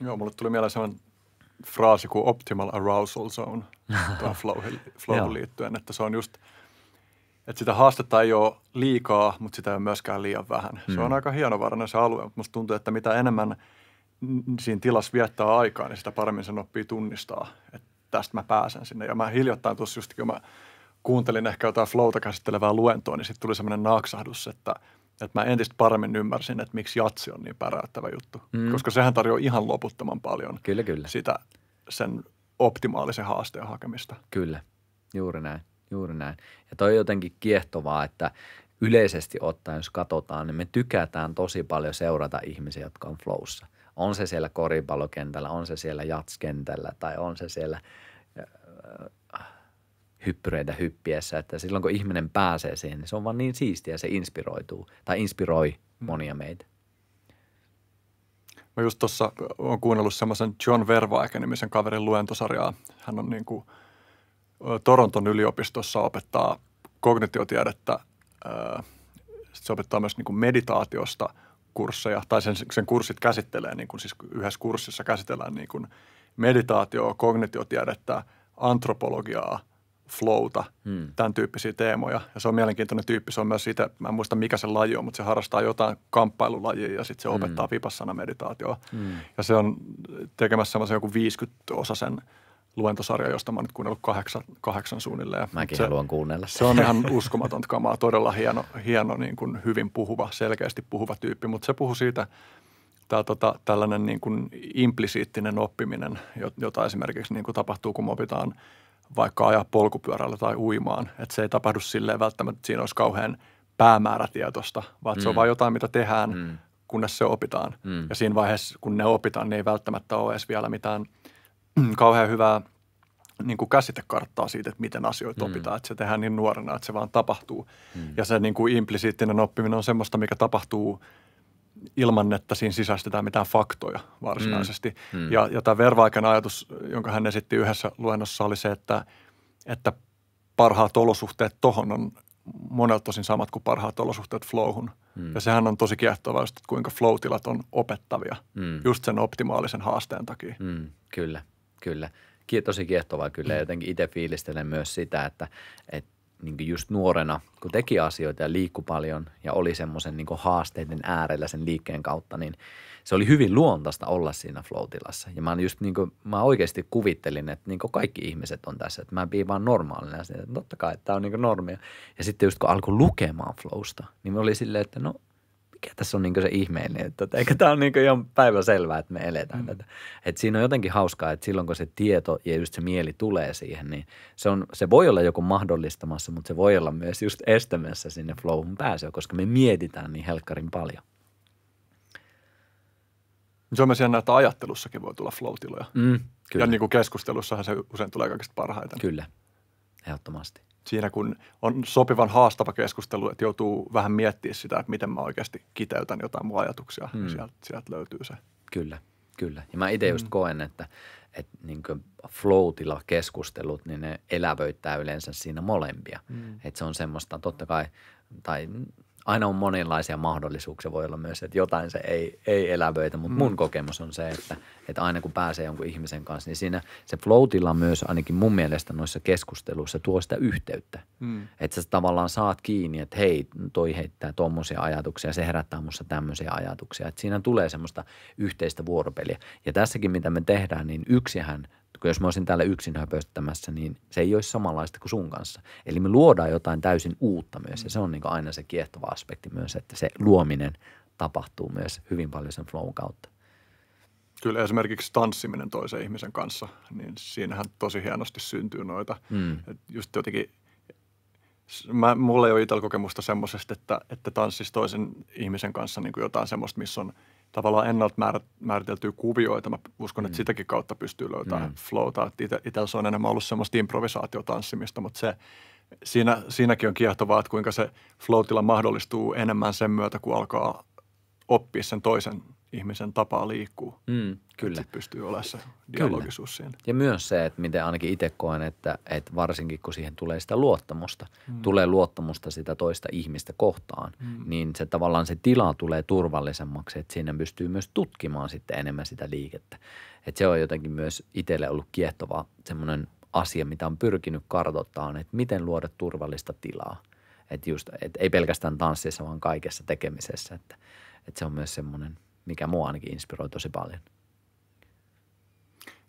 Joo, mulle tuli mieleen sellainen fraasi kuin optimal arousal zone tuohon flowhun flow liittyen, että se on just – että sitä haastetta ei ole liikaa, mutta sitä ei ole myöskään liian vähän. Mm. Se on aika hienovarainen se alue, mutta musta tuntuu, että mitä enemmän siinä tilassa viettää aikaa, niin sitä paremmin sen oppii tunnistaa, että tästä mä pääsen sinne. Ja mä hiljattain tuossa just, kun mä kuuntelin ehkä jotain flowta käsittelevää luentoa, niin sitten tuli semmoinen naksahdus, että, että mä entistä paremmin ymmärsin, että miksi jatsi on niin päräyttävä juttu. Mm. Koska sehän tarjoaa ihan loputtoman paljon kyllä, kyllä. sitä sen optimaalisen haasteen hakemista. Kyllä, juuri näin. Juuri näin. Ja toi on jotenkin kiehtovaa, että yleisesti ottaen, jos katsotaan, niin me tykätään tosi paljon seurata ihmisiä, jotka on flowssa. On se siellä koripallokentällä, on se siellä jatskentällä tai on se siellä äh, hyppyreitä hyppiessä. Että silloin kun ihminen pääsee siihen, niin se on vaan niin siistiä, se inspiroituu tai inspiroi mm. monia meitä. Mä just tuossa olen kuunnellut semmoisen John Vervaeken-nimisen kaverin luentosarjaa. Hän on niin kuin – Toronton yliopistossa opettaa kognitiotiedettä, se opettaa myös niin kuin meditaatiosta kursseja, tai sen, sen kurssit käsittelee, niin kuin, siis yhdessä kurssissa käsitellään niin kuin meditaatioa, kognitiotiedettä, antropologiaa, flowta, hmm. tämän tyyppisiä teemoja. Ja se on mielenkiintoinen tyyppi, se on myös itse, mä en muista mikä se laji on, mutta se harrastaa jotain kamppailulajia ja sitten se hmm. opettaa hmm. vipassana meditaatioa. Hmm. Ja se on tekemässä semmoisen joku 50 osa sen luentosarja, josta mä oon nyt kuunnellut kahdeksan, kahdeksan suunnilleen. Mäkin se, haluan kuunnella. Se on ihan uskomatonta kamaa, todella hieno, hieno niin kuin hyvin puhuva, selkeästi puhuva tyyppi, mutta se puhuu siitä, tämä tota, tällainen niin kuin implisiittinen oppiminen, jota esimerkiksi niin kuin tapahtuu, kun me opitaan vaikka ajaa polkupyörällä tai uimaan. Et se ei tapahdu silleen välttämättä, että siinä olisi kauhean päämäärätietoista, vaan mm. se on mm. vain jotain, mitä tehdään, mm. kunnes se opitaan. Mm. Ja siinä vaiheessa, kun ne opitaan, niin ei välttämättä ole edes vielä mitään – Mm, kauhean hyvää niin kuin käsitekarttaa siitä, että miten asioita mm. opitaan. Että se tehdään niin nuorena, että se vaan tapahtuu. Mm. Ja se niin kuin implisiittinen oppiminen on semmoista, mikä tapahtuu ilman, että siinä sisäistetään mitään faktoja varsinaisesti. Mm. Mm. Ja, ja tämä Vervaiken ajatus, jonka hän esitti yhdessä luennossa, oli se, että, että parhaat olosuhteet tohon on monelta tosin samat kuin parhaat olosuhteet flowhun. Mm. Ja sehän on tosi kiehtovaa että kuinka flow-tilat on opettavia mm. just sen optimaalisen haasteen takia. Mm, kyllä kyllä. Tosi kiehtovaa kyllä. Mm. Jotenkin itse fiilistelen myös sitä, että, että niin just nuorena, kun teki asioita ja liikkui paljon ja oli semmoisen niin haasteiden äärellä sen liikkeen kautta, niin se oli hyvin luontaista olla siinä floatilassa. Ja mä, just niin kuin, mä oikeasti kuvittelin, että niin kaikki ihmiset on tässä, että mä piin vaan normaalina. Siitä, että totta kai, että tämä on niin normia. Ja sitten just kun alkoi lukemaan flowsta, niin oli silleen, että no – mikä tässä on niin se ihmeellinen, että tota, eikö tämä on niin ihan päivänselvää, että me eletään mm. tätä. Et siinä on jotenkin hauskaa, että silloin kun se tieto ja just se mieli tulee siihen, niin se, on, se voi olla joku mahdollistamassa, mutta se voi olla myös just estämässä sinne flowhun pääsyä, koska me mietitään niin helkkarin paljon. Se on myös jännä, että ajattelussakin voi tulla flow-tiloja. Mm, kyllä. Ja niin kuin keskustelussahan se usein tulee kaikista parhaiten. Kyllä, Ehdottomasti. Siinä kun on sopivan haastava keskustelu, että joutuu vähän miettimään sitä, että miten mä oikeasti kiteytän jotain mun ajatuksia, mm. sieltä, sieltä löytyy se. Kyllä, kyllä. Ja mä itse just hmm. koen, että, että niin floatilla keskustelut, niin ne elävöittää yleensä siinä molempia. Mm. Että se on semmoista, totta kai, tai aina on monenlaisia mahdollisuuksia. Voi olla myös, että jotain se ei, ei elävöitä, mutta mun mm. kokemus on se, että, että aina kun pääsee jonkun ihmisen kanssa, niin siinä se floatilla myös ainakin mun mielestä noissa keskusteluissa tuo sitä yhteyttä. Mm. Että sä tavallaan saat kiinni, että hei, toi heittää tuommoisia ajatuksia, se herättää musta tämmöisiä ajatuksia. Että siinä tulee semmoista yhteistä vuoropeliä. Ja tässäkin, mitä me tehdään, niin yksihän – kun jos mä olisin täällä yksin höpöstämässä, niin se ei olisi samanlaista kuin sun kanssa. Eli me luodaan jotain täysin uutta myös ja se on niin aina se kiehtova aspekti myös, että se luominen tapahtuu myös hyvin paljon sen flown kautta. Kyllä esimerkiksi tanssiminen toisen ihmisen kanssa, niin siinähän tosi hienosti syntyy noita. Mm. Just jotenkin, mä, mulla ei ole itsellä kokemusta semmoisesta, että, että tanssisi toisen ihmisen kanssa niin kuin jotain semmoista, missä on – tavallaan ennalta määriteltyä kuvioita. Mä uskon, että mm. sitäkin kautta pystyy löytämään mm. flowta. Itsellä se on enemmän ollut semmoista improvisaatiotanssimista, mutta se, siinä, siinäkin on kiehtovaa, että kuinka se flowtila mahdollistuu enemmän sen myötä, kun alkaa oppia sen toisen ihmisen tapaa liikkuu. Mm, kyllä. Sitten pystyy olemaan se dialogisuus kyllä. siinä. Ja myös se, että miten ainakin itse koen, että, että varsinkin kun siihen tulee sitä luottamusta, mm. tulee luottamusta sitä toista ihmistä kohtaan, mm. niin se tavallaan se tila tulee turvallisemmaksi, että siinä pystyy myös tutkimaan sitten enemmän sitä liikettä. Että se on jotenkin myös itselle ollut kiehtova semmoinen asia, mitä on pyrkinyt kartoittamaan, että miten luoda turvallista tilaa. Että just, että ei pelkästään tanssissa, vaan kaikessa tekemisessä, että, että se on myös semmoinen – mikä mua ainakin inspiroi tosi paljon.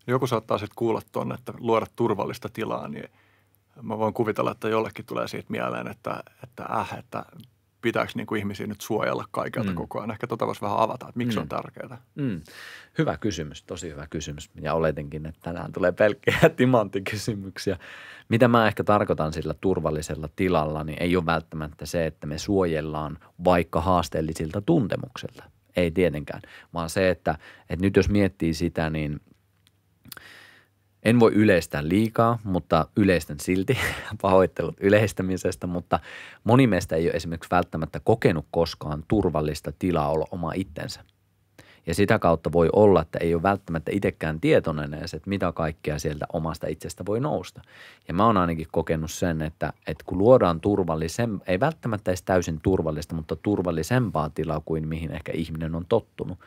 Joku saattaa sitten kuulla tuonne, että luoda turvallista tilaa, niin mä voin kuvitella, että jollekin tulee siitä mieleen, että, että äh, että pitääkö niin kuin ihmisiä nyt suojella kaikelta mm. koko ajan? Ehkä tota voisi vähän avata, että miksi mm. on tärkeää. Mm. Hyvä kysymys, tosi hyvä kysymys. Ja oletinkin, että tänään tulee pelkkiä timanttikysymyksiä. Mitä mä ehkä tarkoitan sillä turvallisella tilalla, niin ei ole välttämättä se, että me suojellaan vaikka haasteellisilta tuntemuksilta. Ei tietenkään, vaan se, että, että nyt jos miettii sitä, niin en voi yleistää liikaa, mutta yleistän silti pahoittelut yleistämisestä, mutta moni meistä ei ole esimerkiksi välttämättä kokenut koskaan turvallista tilaa olla oma itsensä. Ja sitä kautta voi olla, että ei ole välttämättä itsekään tietoinen edes, että mitä kaikkea sieltä omasta itsestä voi nousta. Ja mä oon ainakin kokenut sen, että, että kun luodaan turvallisen, ei välttämättä edes täysin turvallista, mutta turvallisempaa tilaa kuin mihin ehkä ihminen on tottunut,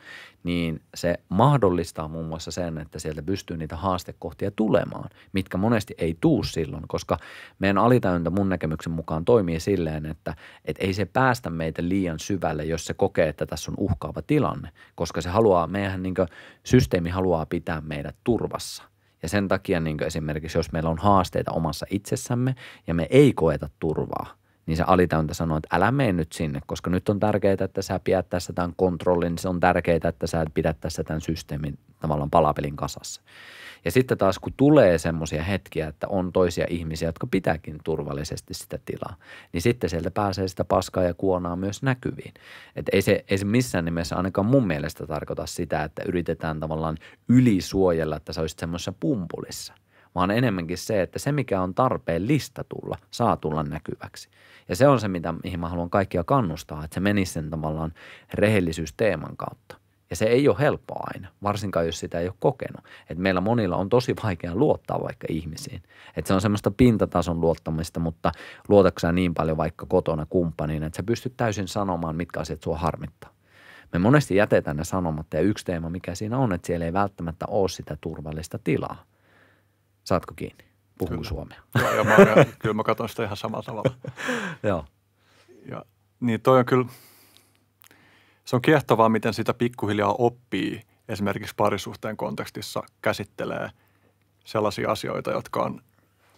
niin se mahdollistaa muun muassa sen, että sieltä pystyy niitä haastekohtia tulemaan, mitkä monesti ei tuu silloin, koska meidän alitajunta mun näkemyksen mukaan toimii silleen, että, että ei se päästä meitä liian syvälle, jos se kokee, että tässä on uhkaava tilanne, koska se se haluaa, meidän niin systeemi haluaa pitää meidät turvassa. Ja sen takia niin esimerkiksi, jos meillä on haasteita omassa itsessämme ja me ei koeta turvaa, niin se alitäyntä sanoo, että älä mene nyt sinne, koska nyt on tärkeää, että sä pidät tässä tämän kontrollin, se on tärkeää, että sä pidät tässä tämän systeemin tavallaan palapelin kasassa. Ja sitten taas kun tulee semmoisia hetkiä, että on toisia ihmisiä, jotka pitääkin turvallisesti sitä tilaa, niin sitten sieltä pääsee sitä paskaa ja kuonaa myös näkyviin. Että ei se, ei se missään nimessä ainakaan mun mielestä tarkoita sitä, että yritetään tavallaan ylisuojella, että sä olisit semmoisessa pumpulissa – vaan enemmänkin se, että se mikä on tarpeen lista tulla, saa tulla näkyväksi. Ja se on se, mitä, mihin mä haluan kaikkia kannustaa, että se menisi sen tavallaan rehellisyysteeman kautta. Ja se ei ole helppoa aina, varsinkaan jos sitä ei ole kokenut. Et meillä monilla on tosi vaikea luottaa vaikka ihmisiin. Et se on semmoista pintatason luottamista, mutta luotaksä niin paljon vaikka kotona kumppaniin, että sä pystyt täysin sanomaan, mitkä asiat sua harmittaa. Me monesti jätetään ne sanomatta ja yksi teema, mikä siinä on, että siellä ei välttämättä ole sitä turvallista tilaa. Saatko kiinni? Puhun suomea. Joo, joo, mä, kyllä mä katson sitä ihan samalla tavalla. joo. Ja, niin toi on kyllä – se on kiehtovaa, miten sitä pikkuhiljaa oppii esimerkiksi parisuhteen kontekstissa käsittelee sellaisia asioita, jotka on,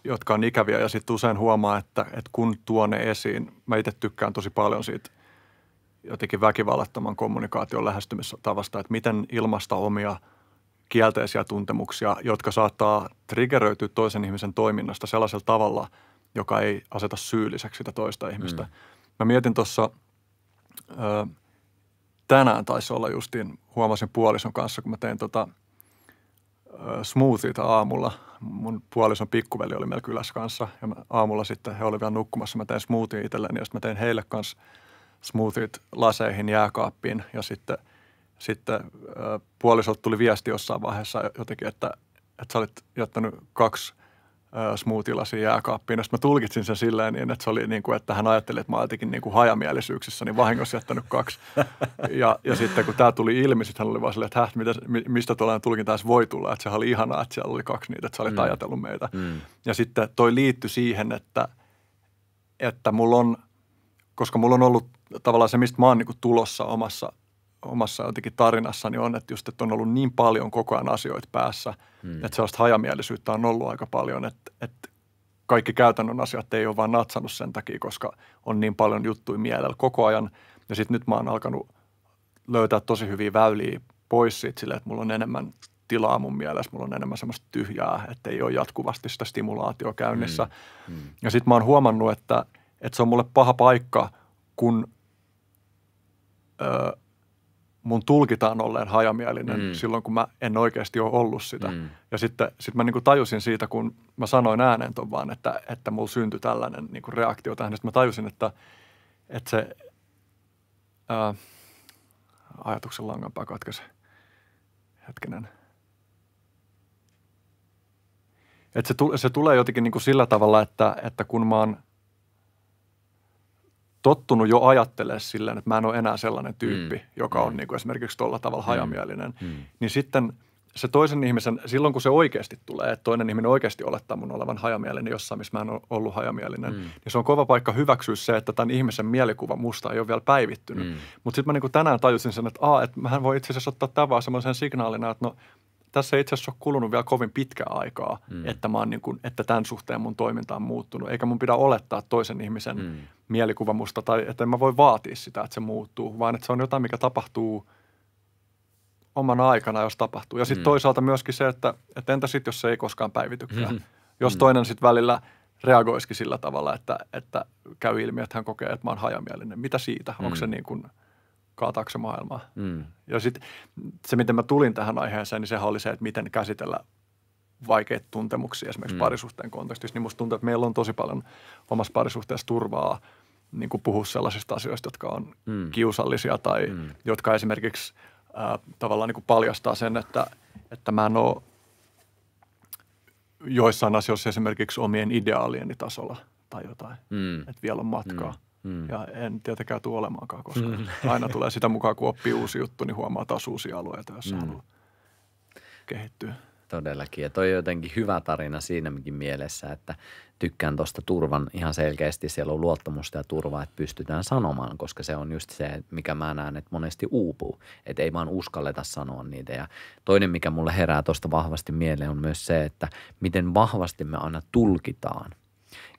jotka on ikäviä. Ja sitten usein huomaa, että, että kun tuo ne esiin, mä itse tykkään tosi paljon siitä jotenkin väkivallattoman kommunikaation lähestymistavasta, että miten ilmasta omia kielteisiä tuntemuksia, jotka saattaa triggeröityä toisen ihmisen toiminnasta sellaisella tavalla, joka ei aseta syylliseksi sitä toista ihmistä. Mm. Mä mietin tuossa tänään taisi olla justiin, huomasin puolison kanssa, kun mä tein tota smoothieita aamulla. Mun puolison pikkuveli oli meillä kylässä kanssa ja mä aamulla sitten he olivat vielä nukkumassa. Mä tein smoothie itselleni ja sitten mä tein heille kanssa smoothieit laseihin jääkaappiin ja sitten, sitten puolisolta tuli viesti jossain vaiheessa jotenkin, että, että sä olit jättänyt kaksi smoothielasi jääkaappiin. Ja mä tulkitsin sen silleen niin, että se oli niin kuin, että hän ajatteli, että mä jotenkin niin kuin hajamielisyyksissä, niin vahingossa jättänyt kaksi. Ja, ja sitten kun tämä tuli ilmi, sitten hän oli vaan silleen, että mitä, mistä tuollainen tulkinta edes voi tulla. Että sehän oli ihanaa, että siellä oli kaksi niitä, että sä olit mm. ajatellut meitä. Mm. Ja sitten toi liittyi siihen, että, että mulla on, koska mulla on ollut tavallaan se, mistä mä oon niin kuin tulossa omassa omassa jotenkin tarinassani on, että just, että on ollut niin paljon koko ajan asioita päässä, hmm. että sellaista hajamielisyyttä on ollut aika paljon, että, että kaikki käytännön asiat ei ole vaan natsannut sen takia, koska on niin paljon juttuja mielellä koko ajan. Ja sitten nyt mä oon alkanut löytää tosi hyviä väyliä pois siitä silleen, että mulla on enemmän tilaa mun mielessä, mulla on enemmän semmoista tyhjää, että ei ole jatkuvasti sitä stimulaatio käynnissä. Hmm. Hmm. Ja sitten mä oon huomannut, että, että se on mulle paha paikka, kun öö, mun tulkitaan olleen hajamielinen mm. silloin, kun mä en oikeasti ole ollut sitä. Mm. Ja sitten sit mä kuin niinku tajusin siitä, kun mä sanoin ääneen ton vaan, että, että mulla syntyi tällainen niin kuin reaktio tähän. Sitten mä tajusin, että, että se ää, äh, ajatuksen langanpää katkesi. Hetkinen. Että se, tule, se tulee jotenkin kuin niinku sillä tavalla, että, että kun mä oon – tottunut jo ajattelemaan silleen, että mä en ole enää sellainen tyyppi, mm. joka on mm. niin kuin esimerkiksi tuolla tavalla mm. hajamielinen, mm. niin sitten se toisen ihmisen, silloin kun se oikeasti tulee, että toinen ihminen oikeasti olettaa mun olevan hajamielinen jossain, missä mä en ole ollut hajamielinen, mm. niin se on kova paikka hyväksyä se, että tämän ihmisen mielikuva musta ei ole vielä päivittynyt. Mm. Mutta sitten mä niin kuin tänään tajusin sen, että, aa, että mähän voi itse asiassa ottaa tämän vaan semmoisen signaalina, että no tässä ei itse asiassa ole kulunut vielä kovin pitkä aikaa, mm. että, mä oon niin kuin, että tämän suhteen mun toiminta on muuttunut. Eikä mun pidä olettaa toisen ihmisen mm. mielikuva musta tai että en mä voi vaatia sitä, että se muuttuu, vaan että se on jotain, mikä tapahtuu oman aikana, jos tapahtuu. Ja sitten mm. toisaalta myöskin se, että, että entä sitten, jos se ei koskaan päivitykään. Mm. Jos mm. toinen sitten välillä reagoisikin sillä tavalla, että, että käy ilmi, että hän kokee, että mä oon hajamielinen. Mitä siitä? Mm. Onko se niin kuin – kaataako se maailmaa. Mm. Ja sitten se, miten mä tulin tähän aiheeseen, niin sehän oli se, että miten käsitellä vaikeita tuntemuksia esimerkiksi mm. parisuhteen kontekstissa, niin musta tuntuu, että meillä on tosi paljon omassa parisuhteessa turvaa niin kuin puhua sellaisista asioista, jotka on mm. kiusallisia tai mm. jotka esimerkiksi äh, tavallaan niin kuin paljastaa sen, että, että mä en ole joissain asioissa esimerkiksi omien ideaalieni tasolla tai jotain, mm. että vielä on matkaa. Mm. Mm. Ja en tietenkään tule olemaankaan, koska mm. aina tulee sitä mukaan, kun oppii uusi juttu, niin huomaa taas uusia alueita, jos mm. haluaa kehittyä. Todellakin. Ja toi on jotenkin hyvä tarina siinäkin mielessä, että tykkään tuosta turvan ihan selkeästi. Siellä on luottamusta ja turvaa, että pystytään sanomaan, koska se on just se, mikä mä näen, että monesti uupuu. Että ei vaan uskalleta sanoa niitä. Ja toinen, mikä mulle herää tuosta vahvasti mieleen, on myös se, että miten vahvasti me aina tulkitaan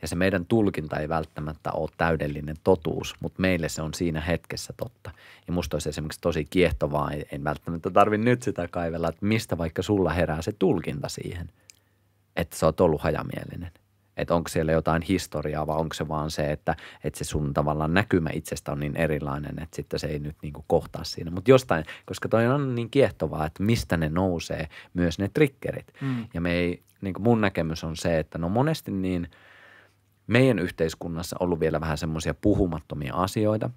ja se meidän tulkinta ei välttämättä ole täydellinen totuus, mutta meille se on siinä hetkessä totta. Ja musta olisi esimerkiksi tosi kiehtovaa, en välttämättä tarvi nyt sitä kaivella, että mistä vaikka sulla herää se tulkinta siihen, että sä oot ollut hajamielinen. Että onko siellä jotain historiaa vai onko se vaan se, että, että se sun tavallaan näkymä itsestä on niin erilainen, että sitten se ei nyt niin kohtaa siinä. Mutta jostain, koska toi on niin kiehtovaa, että mistä ne nousee myös ne triggerit. Mm. Ja me ei, niin mun näkemys on se, että no monesti niin – meidän yhteiskunnassa ollut vielä vähän semmoisia puhumattomia asioita,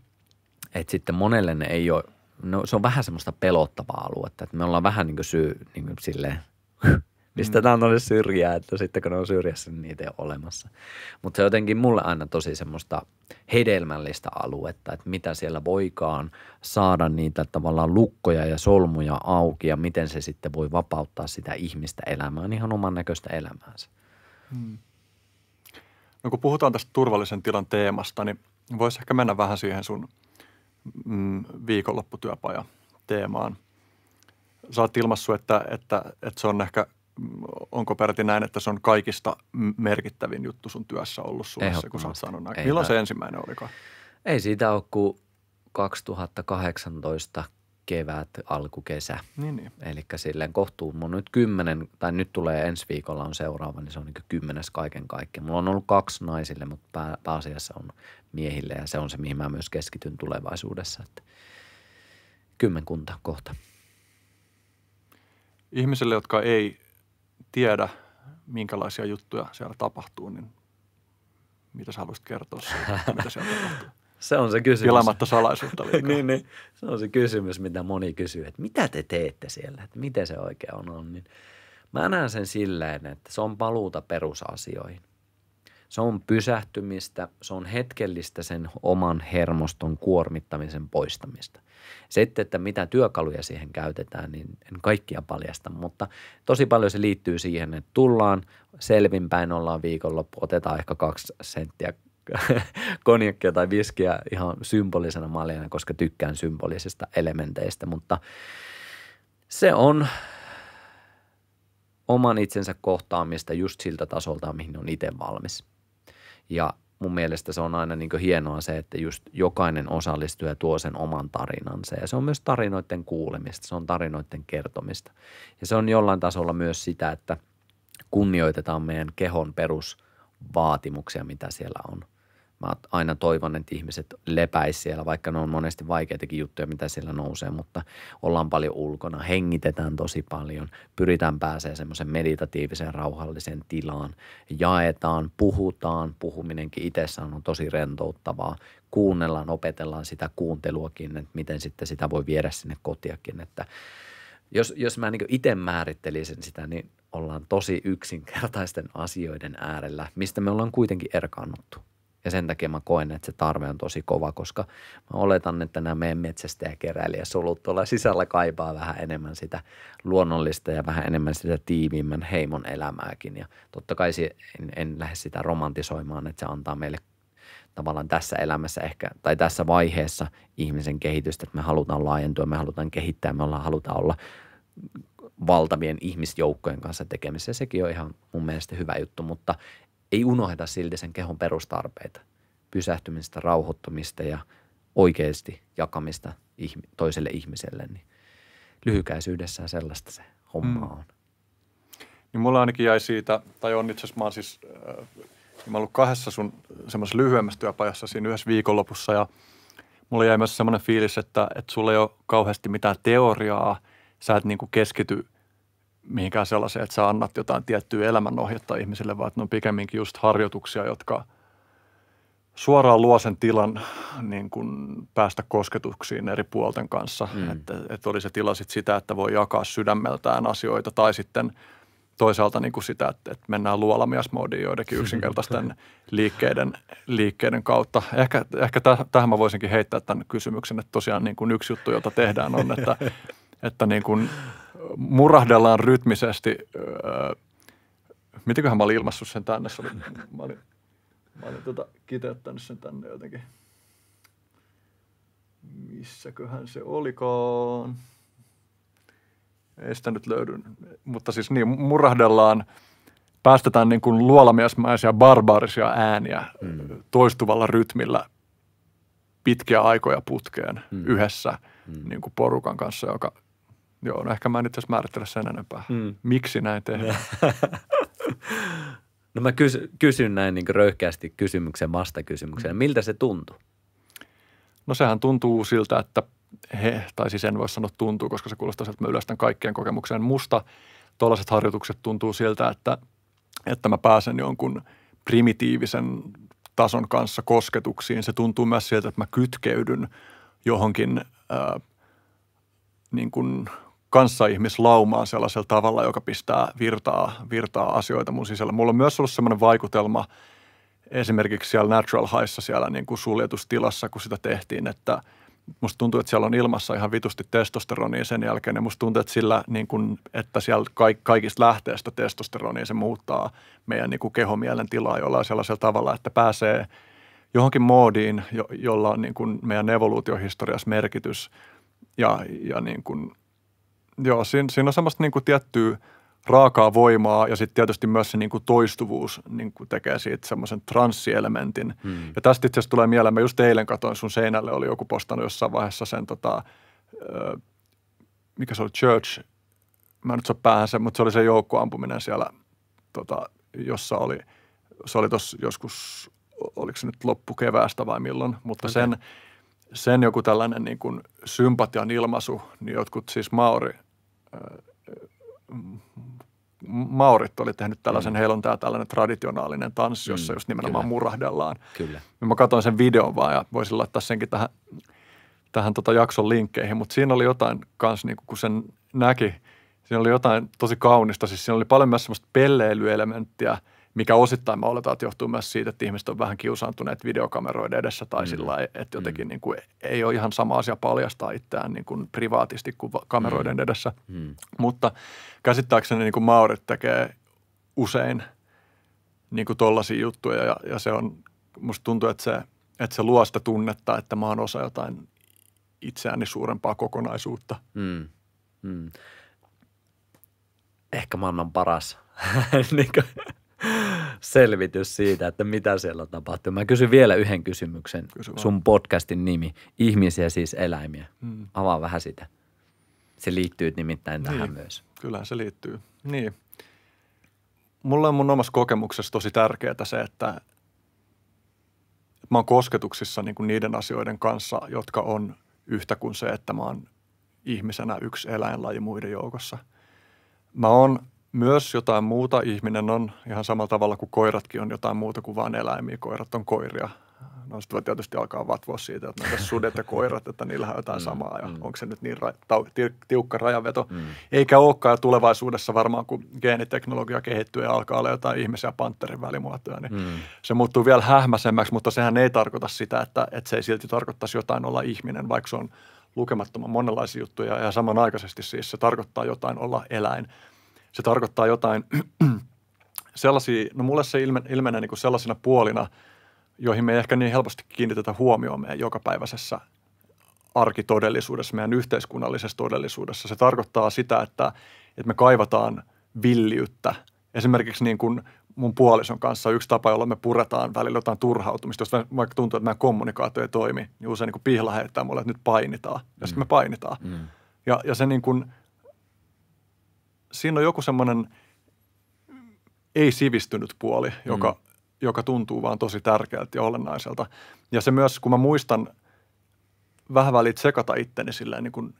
että sitten monelle ne ei ole, no se on vähän semmoista pelottavaa aluetta, että me ollaan vähän niin kuin syy niin kuin silleen, mm. on tuonne syrjää, että sitten kun ne on syrjässä, niin niitä ei ole olemassa. Mutta se on jotenkin mulle aina tosi semmoista hedelmällistä aluetta, että mitä siellä voikaan saada niitä tavallaan lukkoja ja solmuja auki ja miten se sitten voi vapauttaa sitä ihmistä elämään, ihan oman näköistä elämäänsä. Hmm. No kun puhutaan tästä turvallisen tilan teemasta, niin voisi ehkä mennä vähän siihen sun mm, viikonlopputyöpaja teemaan. Sä oot ilmassut, että, että, että se on ehkä, mm, onko peräti näin, että se on kaikista merkittävin juttu sun työssä ollut Suomessa, kun sä oot saanut näin. Milloin se ensimmäinen olikaan? Ei siitä ole kuin 2018 kevät, alkukesä. Niin, niin. Eli silleen kohtuu, mun nyt kymmenen, tai nyt tulee ensi viikolla on seuraava, niin se on niin kymmenes kaiken kaikkiaan. Mulla on ollut kaksi naisille, mutta pää, pääasiassa on miehille ja se on se, mihin mä myös keskityn tulevaisuudessa. Että kymmenkunta kohta. Ihmisille, jotka ei tiedä, minkälaisia juttuja siellä tapahtuu, niin mitä sä haluaisit kertoa siitä, mitä siellä tapahtuu? se on se kysymys. Pilamatta salaisuutta niin, niin, se on se kysymys, mitä moni kysyy, että mitä te teette siellä, että miten se oikein on. on. Niin mä näen sen silleen, että se on paluuta perusasioihin. Se on pysähtymistä, se on hetkellistä sen oman hermoston kuormittamisen poistamista. Sitten, että mitä työkaluja siihen käytetään, niin en kaikkia paljasta, mutta tosi paljon se liittyy siihen, että tullaan selvinpäin, ollaan viikonloppu, otetaan ehkä kaksi senttiä konjakkia tai viskiä ihan symbolisena maljana, koska tykkään symbolisista elementeistä, mutta se on oman itsensä kohtaamista just siltä tasolta, mihin on itse valmis. Ja mun mielestä se on aina niin hienoa se, että just jokainen osallistuja tuo sen oman tarinansa. Ja se on myös tarinoiden kuulemista, se on tarinoiden kertomista. Ja se on jollain tasolla myös sitä, että kunnioitetaan meidän kehon perusvaatimuksia, mitä siellä on. Mä aina toivon, että ihmiset lepäisi siellä, vaikka ne on monesti vaikeitakin juttuja, mitä siellä nousee, mutta ollaan paljon ulkona, hengitetään tosi paljon, pyritään pääsemään semmoisen meditatiiviseen, rauhalliseen tilaan, jaetaan, puhutaan, puhuminenkin itsessään on tosi rentouttavaa, kuunnellaan, opetellaan sitä kuunteluakin, että miten sitten sitä voi viedä sinne kotiakin, että jos, jos mä niin itse määrittelisin sitä, niin ollaan tosi yksinkertaisten asioiden äärellä, mistä me ollaan kuitenkin erkaannuttu. Ja sen takia mä koen, että se tarve on tosi kova, koska mä oletan, että nämä meidän metsästäjäkeräilijäsolut tuolla sisällä kaipaa vähän enemmän sitä luonnollista ja vähän enemmän sitä tiiviimmän heimon elämääkin. Ja totta kai en, en lähde sitä romantisoimaan, että se antaa meille tavallaan tässä elämässä ehkä, tai tässä vaiheessa ihmisen kehitystä, että me halutaan laajentua, me halutaan kehittää, me ollaan, halutaan olla valtavien ihmisjoukkojen kanssa tekemisissä. Sekin on ihan mun mielestä hyvä juttu, mutta ei unohda silti sen kehon perustarpeita, pysähtymistä, rauhoittumista ja oikeasti jakamista toiselle ihmiselle, niin lyhykäisyydessään sellaista se homma mm. on. Niin mulla ainakin jäi siitä, tai on itse asiassa, mä oon siis, äh, niin mä ollut kahdessa sun äh, semmoisessa lyhyemmässä työpajassa siinä yhdessä viikonlopussa ja mulla jäi myös semmoinen fiilis, että, että sulla ei ole kauheasti mitään teoriaa, sä et niinku keskity mihinkään sellaiseen, että sä annat jotain tiettyä elämänohjetta ihmisille, vaan että ne on pikemminkin just harjoituksia, jotka suoraan luo sen tilan niin kuin päästä kosketuksiin eri puolten kanssa. Mm. Että, että oli se tila sit sitä, että voi jakaa sydämeltään asioita tai sitten toisaalta niin kuin sitä, että, että mennään luolamiasmoodiin joidenkin yksinkertaisten liikkeiden, liikkeiden kautta. Ehkä, ehkä täh, tähän mä voisinkin heittää tämän kysymyksen, että tosiaan niin kuin yksi juttu, jota tehdään on, että, että niin kuin – murahdellaan rytmisesti. Mitäköhän mä olin ilmassut sen tänne? Se oli, mä olin, mä olin tota, kiteyttänyt sen tänne jotenkin. Missäköhän se olikaan? Ei sitä nyt löydy. Mutta siis niin, murahdellaan, päästetään niin kuin luolamiesmäisiä barbaarisia ääniä mm. toistuvalla rytmillä pitkiä aikoja putkeen mm. yhdessä mm. niin kuin porukan kanssa, joka – Joo, no ehkä mä en itse asiassa määrittele sen enempää. Mm. Miksi näin tehdään? no mä kysyn, kysyn näin niin röyhkeästi kysymyksen vastakysymyksen. Mm. Miltä se tuntuu? No sehän tuntuu siltä, että he, tai siis en voi sanoa tuntuu, koska se kuulostaa siltä, että mä yleistän kaikkien kokemukseen. Musta tuollaiset harjoitukset tuntuu siltä, että, että mä pääsen jonkun primitiivisen tason kanssa kosketuksiin. Se tuntuu myös siltä, että mä kytkeydyn johonkin äh, niin kuin kanssaihmislaumaan sellaisella tavalla, joka pistää virtaa, virtaa asioita mun sisällä. Mulla on myös ollut sellainen vaikutelma esimerkiksi siellä Natural Highssa siellä niin kuin suljetustilassa, kun sitä tehtiin, että musta tuntuu, että siellä on ilmassa ihan vitusti testosteronia sen jälkeen ja musta tuntuu, että sillä niin kuin, että siellä kaikista lähteestä testosteronia se muuttaa meidän niin kuin kehomielen tilaa jollain sellaisella tavalla, että pääsee johonkin moodiin, jolla on niin kuin meidän evoluutiohistoriassa merkitys ja, ja niin kuin – Joo, siinä, siinä on semmoista niin kuin tiettyä raakaa voimaa ja sitten tietysti myös se niin kuin toistuvuus niin kuin tekee siitä semmoisen transsielementin. Hmm. Ja tästä itse asiassa tulee mieleen, mä just eilen katsoin sun seinälle, oli joku postannut jossain vaiheessa sen tota, ö, mikä se oli, Church, mä en nyt saa päähän sen, mutta se oli se joukkoampuminen siellä, tota, jossa oli, se oli tuossa joskus, oliko se nyt loppukeväästä vai milloin, mutta okay. sen, sen joku tällainen niin kuin sympatian ilmaisu, niin jotkut siis maori Äh, äh, Maurit oli tehnyt tällaisen, mm. heillä on tämä tällainen traditionaalinen tanssi, jossa mm, just nimenomaan kyllä. murahdellaan. Kyllä. Ja mä katsoin sen videon vaan ja voisin laittaa senkin tähän, tähän tota jakson linkkeihin, mutta siinä oli jotain kans, niin kun sen näki, siinä oli jotain tosi kaunista. Siis siinä oli paljon myös semmoista pelleilyelementtiä – mikä osittain mä oletan, että johtuu myös siitä, että ihmiset on vähän kiusaantuneet videokameroiden edessä tai mm. sillä lailla, että mm. jotenkin mm. niin kuin, ei ole ihan sama asia paljastaa itseään niin kuin privaatisti kuin kameroiden mm. edessä. Mm. Mutta käsittääkseni niin kuin Maurit tekee usein niin kuin tollaisia juttuja ja, ja se on, musta tuntuu, että se, että se luo sitä tunnetta, että mä oon osa jotain itseäni suurempaa kokonaisuutta. Mm. Mm. Ehkä maailman paras. niin kuin selvitys siitä, että mitä siellä tapahtuu. Mä kysyn vielä yhden kysymyksen. Kysy Sun podcastin nimi, ihmisiä siis eläimiä. Hmm. Avaa vähän sitä. Se liittyy nimittäin niin, tähän myös. Kyllä se liittyy. Niin. Mulla on mun omassa kokemuksessa tosi tärkeää se, että mä oon kosketuksissa niinku niiden asioiden kanssa, jotka on yhtä kuin se, että mä oon ihmisenä yksi eläinlaji muiden joukossa. Mä oon – myös jotain muuta. Ihminen on ihan samalla tavalla kuin koiratkin on jotain muuta kuin vain eläimiä. Koirat on koiria. No sitten voi tietysti alkaa vatvoa siitä, että näitä no, sudet ja koirat, että niillä on jotain mm, samaa ja mm. onko se nyt niin ra- ta- tiukka rajanveto. Mm. Eikä olekaan ja tulevaisuudessa varmaan, kun geeniteknologia kehittyy ja alkaa olla jotain ihmisiä pantterin välimuotoja, niin mm. se muuttuu vielä hähmäisemmäksi, mutta sehän ei tarkoita sitä, että, että se ei silti tarkoittaisi jotain olla ihminen, vaikka se on lukemattoman monenlaisia juttuja ja samanaikaisesti siis se tarkoittaa jotain olla eläin – se tarkoittaa jotain sellaisia, no mulle se ilmen, ilmenee niin kuin sellaisina puolina, joihin me ei ehkä niin helposti kiinnitetä huomioon meidän jokapäiväisessä arkitodellisuudessa, meidän yhteiskunnallisessa todellisuudessa. Se tarkoittaa sitä, että, että me kaivataan villiyttä. Esimerkiksi niin kuin mun puolison kanssa yksi tapa, jolla me puretaan välillä jotain turhautumista, jos vaikka tuntuu, että meidän kommunikaatio ei toimi, niin usein niin kuin pihla heittää mulle, että nyt painitaan. Ja mm. sitten me painitaan. Mm. Ja, ja se niin kuin – siinä on joku semmoinen ei-sivistynyt puoli, joka, mm. joka tuntuu vaan tosi tärkeältä ja olennaiselta. Ja se myös, kun mä muistan vähän väliin tsekata itteni silleen niin kuin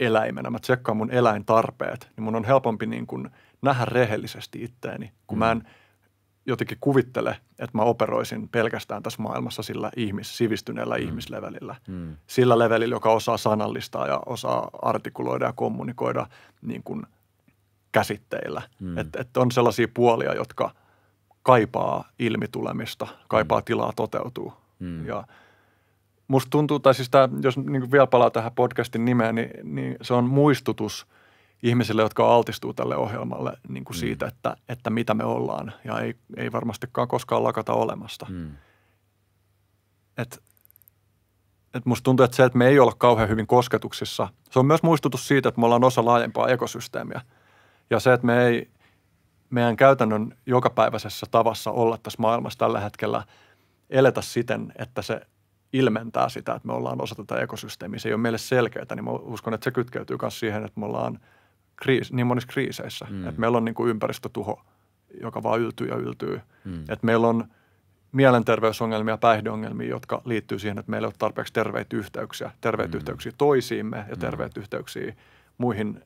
eläimenä, mä tsekkaan mun eläintarpeet, niin mun on helpompi niin kuin nähdä rehellisesti itteeni, kun mm. mä en jotenkin kuvittele, että mä operoisin pelkästään tässä maailmassa sillä ihmis, sivistyneellä mm. ihmislevelillä. Mm. Sillä levelillä, joka osaa sanallistaa ja osaa artikuloida ja kommunikoida niin kuin – käsitteillä. Mm. Että et on sellaisia puolia, jotka kaipaa ilmitulemista, kaipaa mm. tilaa toteutua. Mm. Ja musta tuntuu, tai siis tämä, jos niin vielä palaa tähän podcastin nimeen, niin, niin se on muistutus ihmisille, jotka altistuu tälle ohjelmalle niin kuin mm. siitä, että, että mitä me ollaan. Ja ei, ei varmastikaan koskaan lakata olemasta. Mm. Et, et musta tuntuu, että se, että me ei olla kauhean hyvin kosketuksissa, se on myös muistutus siitä, että me ollaan osa laajempaa ekosysteemiä – ja se, että me ei meidän käytännön jokapäiväisessä tavassa olla tässä maailmassa tällä hetkellä eletä siten, että se ilmentää sitä, että me ollaan osa tätä ekosysteemiä. Se ei ole meille selkeää, niin mä uskon, että se kytkeytyy myös siihen, että me ollaan kriis, niin monissa kriiseissä. Mm. Että meillä on niin kuin ympäristötuho, joka vaan yltyy ja yltyy. Mm. Että meillä on mielenterveysongelmia päihdeongelmia, jotka liittyy siihen, että meillä ei ole tarpeeksi terveitä yhteyksiä, terveitä mm. yhteyksiä toisiimme ja mm. terveitä mm. yhteyksiä muihin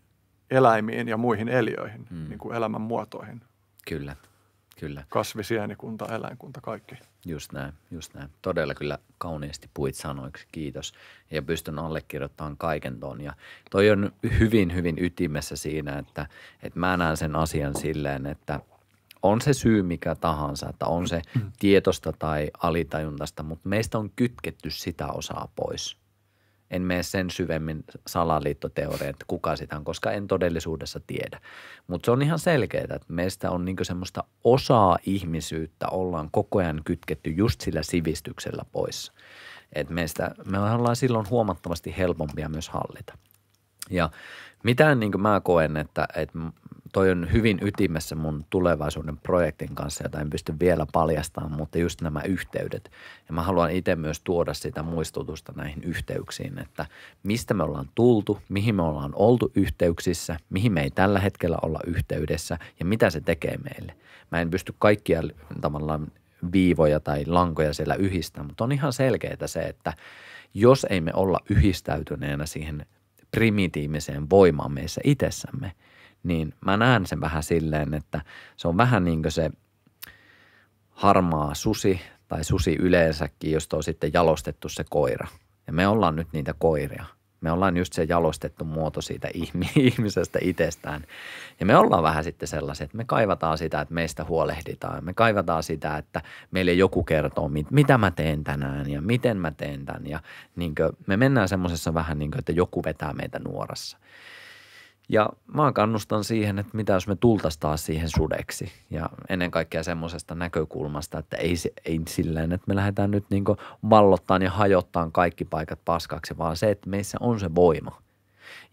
eläimiin ja muihin eliöihin, mm. niin kuin elämän muotoihin. Kyllä, kyllä. Kasvi, sienikunta, eläinkunta, kaikki. Just näin, just näin. Todella kyllä kauniisti puit sanoiksi, kiitos. Ja pystyn allekirjoittamaan kaiken ton. Ja toi on hyvin, hyvin ytimessä siinä, että, että mä näen sen asian silleen, että on se syy mikä tahansa, että on se mm. tietosta tai alitajuntaista, mutta meistä on kytketty sitä osaa pois – en mene sen syvemmin salaliittoteoreen, että kuka sitä on, koska en todellisuudessa tiedä. Mutta se on ihan selkeää, että meistä on niinku semmoista osaa ihmisyyttä ollaan koko ajan kytketty just sillä sivistyksellä pois. Et meistä, me ollaan silloin huomattavasti helpompia myös hallita. Ja mitään niin kuin mä koen, että, että toi on hyvin ytimessä mun tulevaisuuden projektin kanssa, jota en pysty vielä paljastamaan, mutta just nämä yhteydet. Ja mä haluan itse myös tuoda sitä muistutusta näihin yhteyksiin, että mistä me ollaan tultu, mihin me ollaan oltu yhteyksissä, mihin me ei tällä hetkellä olla yhteydessä ja mitä se tekee meille. Mä en pysty kaikkia tavallaan viivoja tai lankoja siellä yhdistämään, mutta on ihan selkeää se, että jos ei me olla yhdistäytyneenä siihen primitiimiseen voimaan meissä itsessämme – niin mä näen sen vähän silleen, että se on vähän niin kuin se harmaa susi tai susi yleensäkin, josta on sitten jalostettu se koira. Ja me ollaan nyt niitä koiria. Me ollaan just se jalostettu muoto siitä ihmisestä itsestään. Ja me ollaan vähän sitten sellaisia, että me kaivataan sitä, että meistä huolehditaan. Me kaivataan sitä, että meille joku kertoo, mitä mä teen tänään ja miten mä teen tämän. Ja niin kuin, me mennään semmoisessa vähän niin kuin, että joku vetää meitä nuorassa. Ja mä kannustan siihen, että mitä jos me tultaisiin taas siihen sudeksi ja ennen kaikkea semmoisesta näkökulmasta, että ei, ei silleen, että me lähdetään nyt niin vallottaan ja hajottaan kaikki paikat paskaksi, vaan se, että meissä on se voima.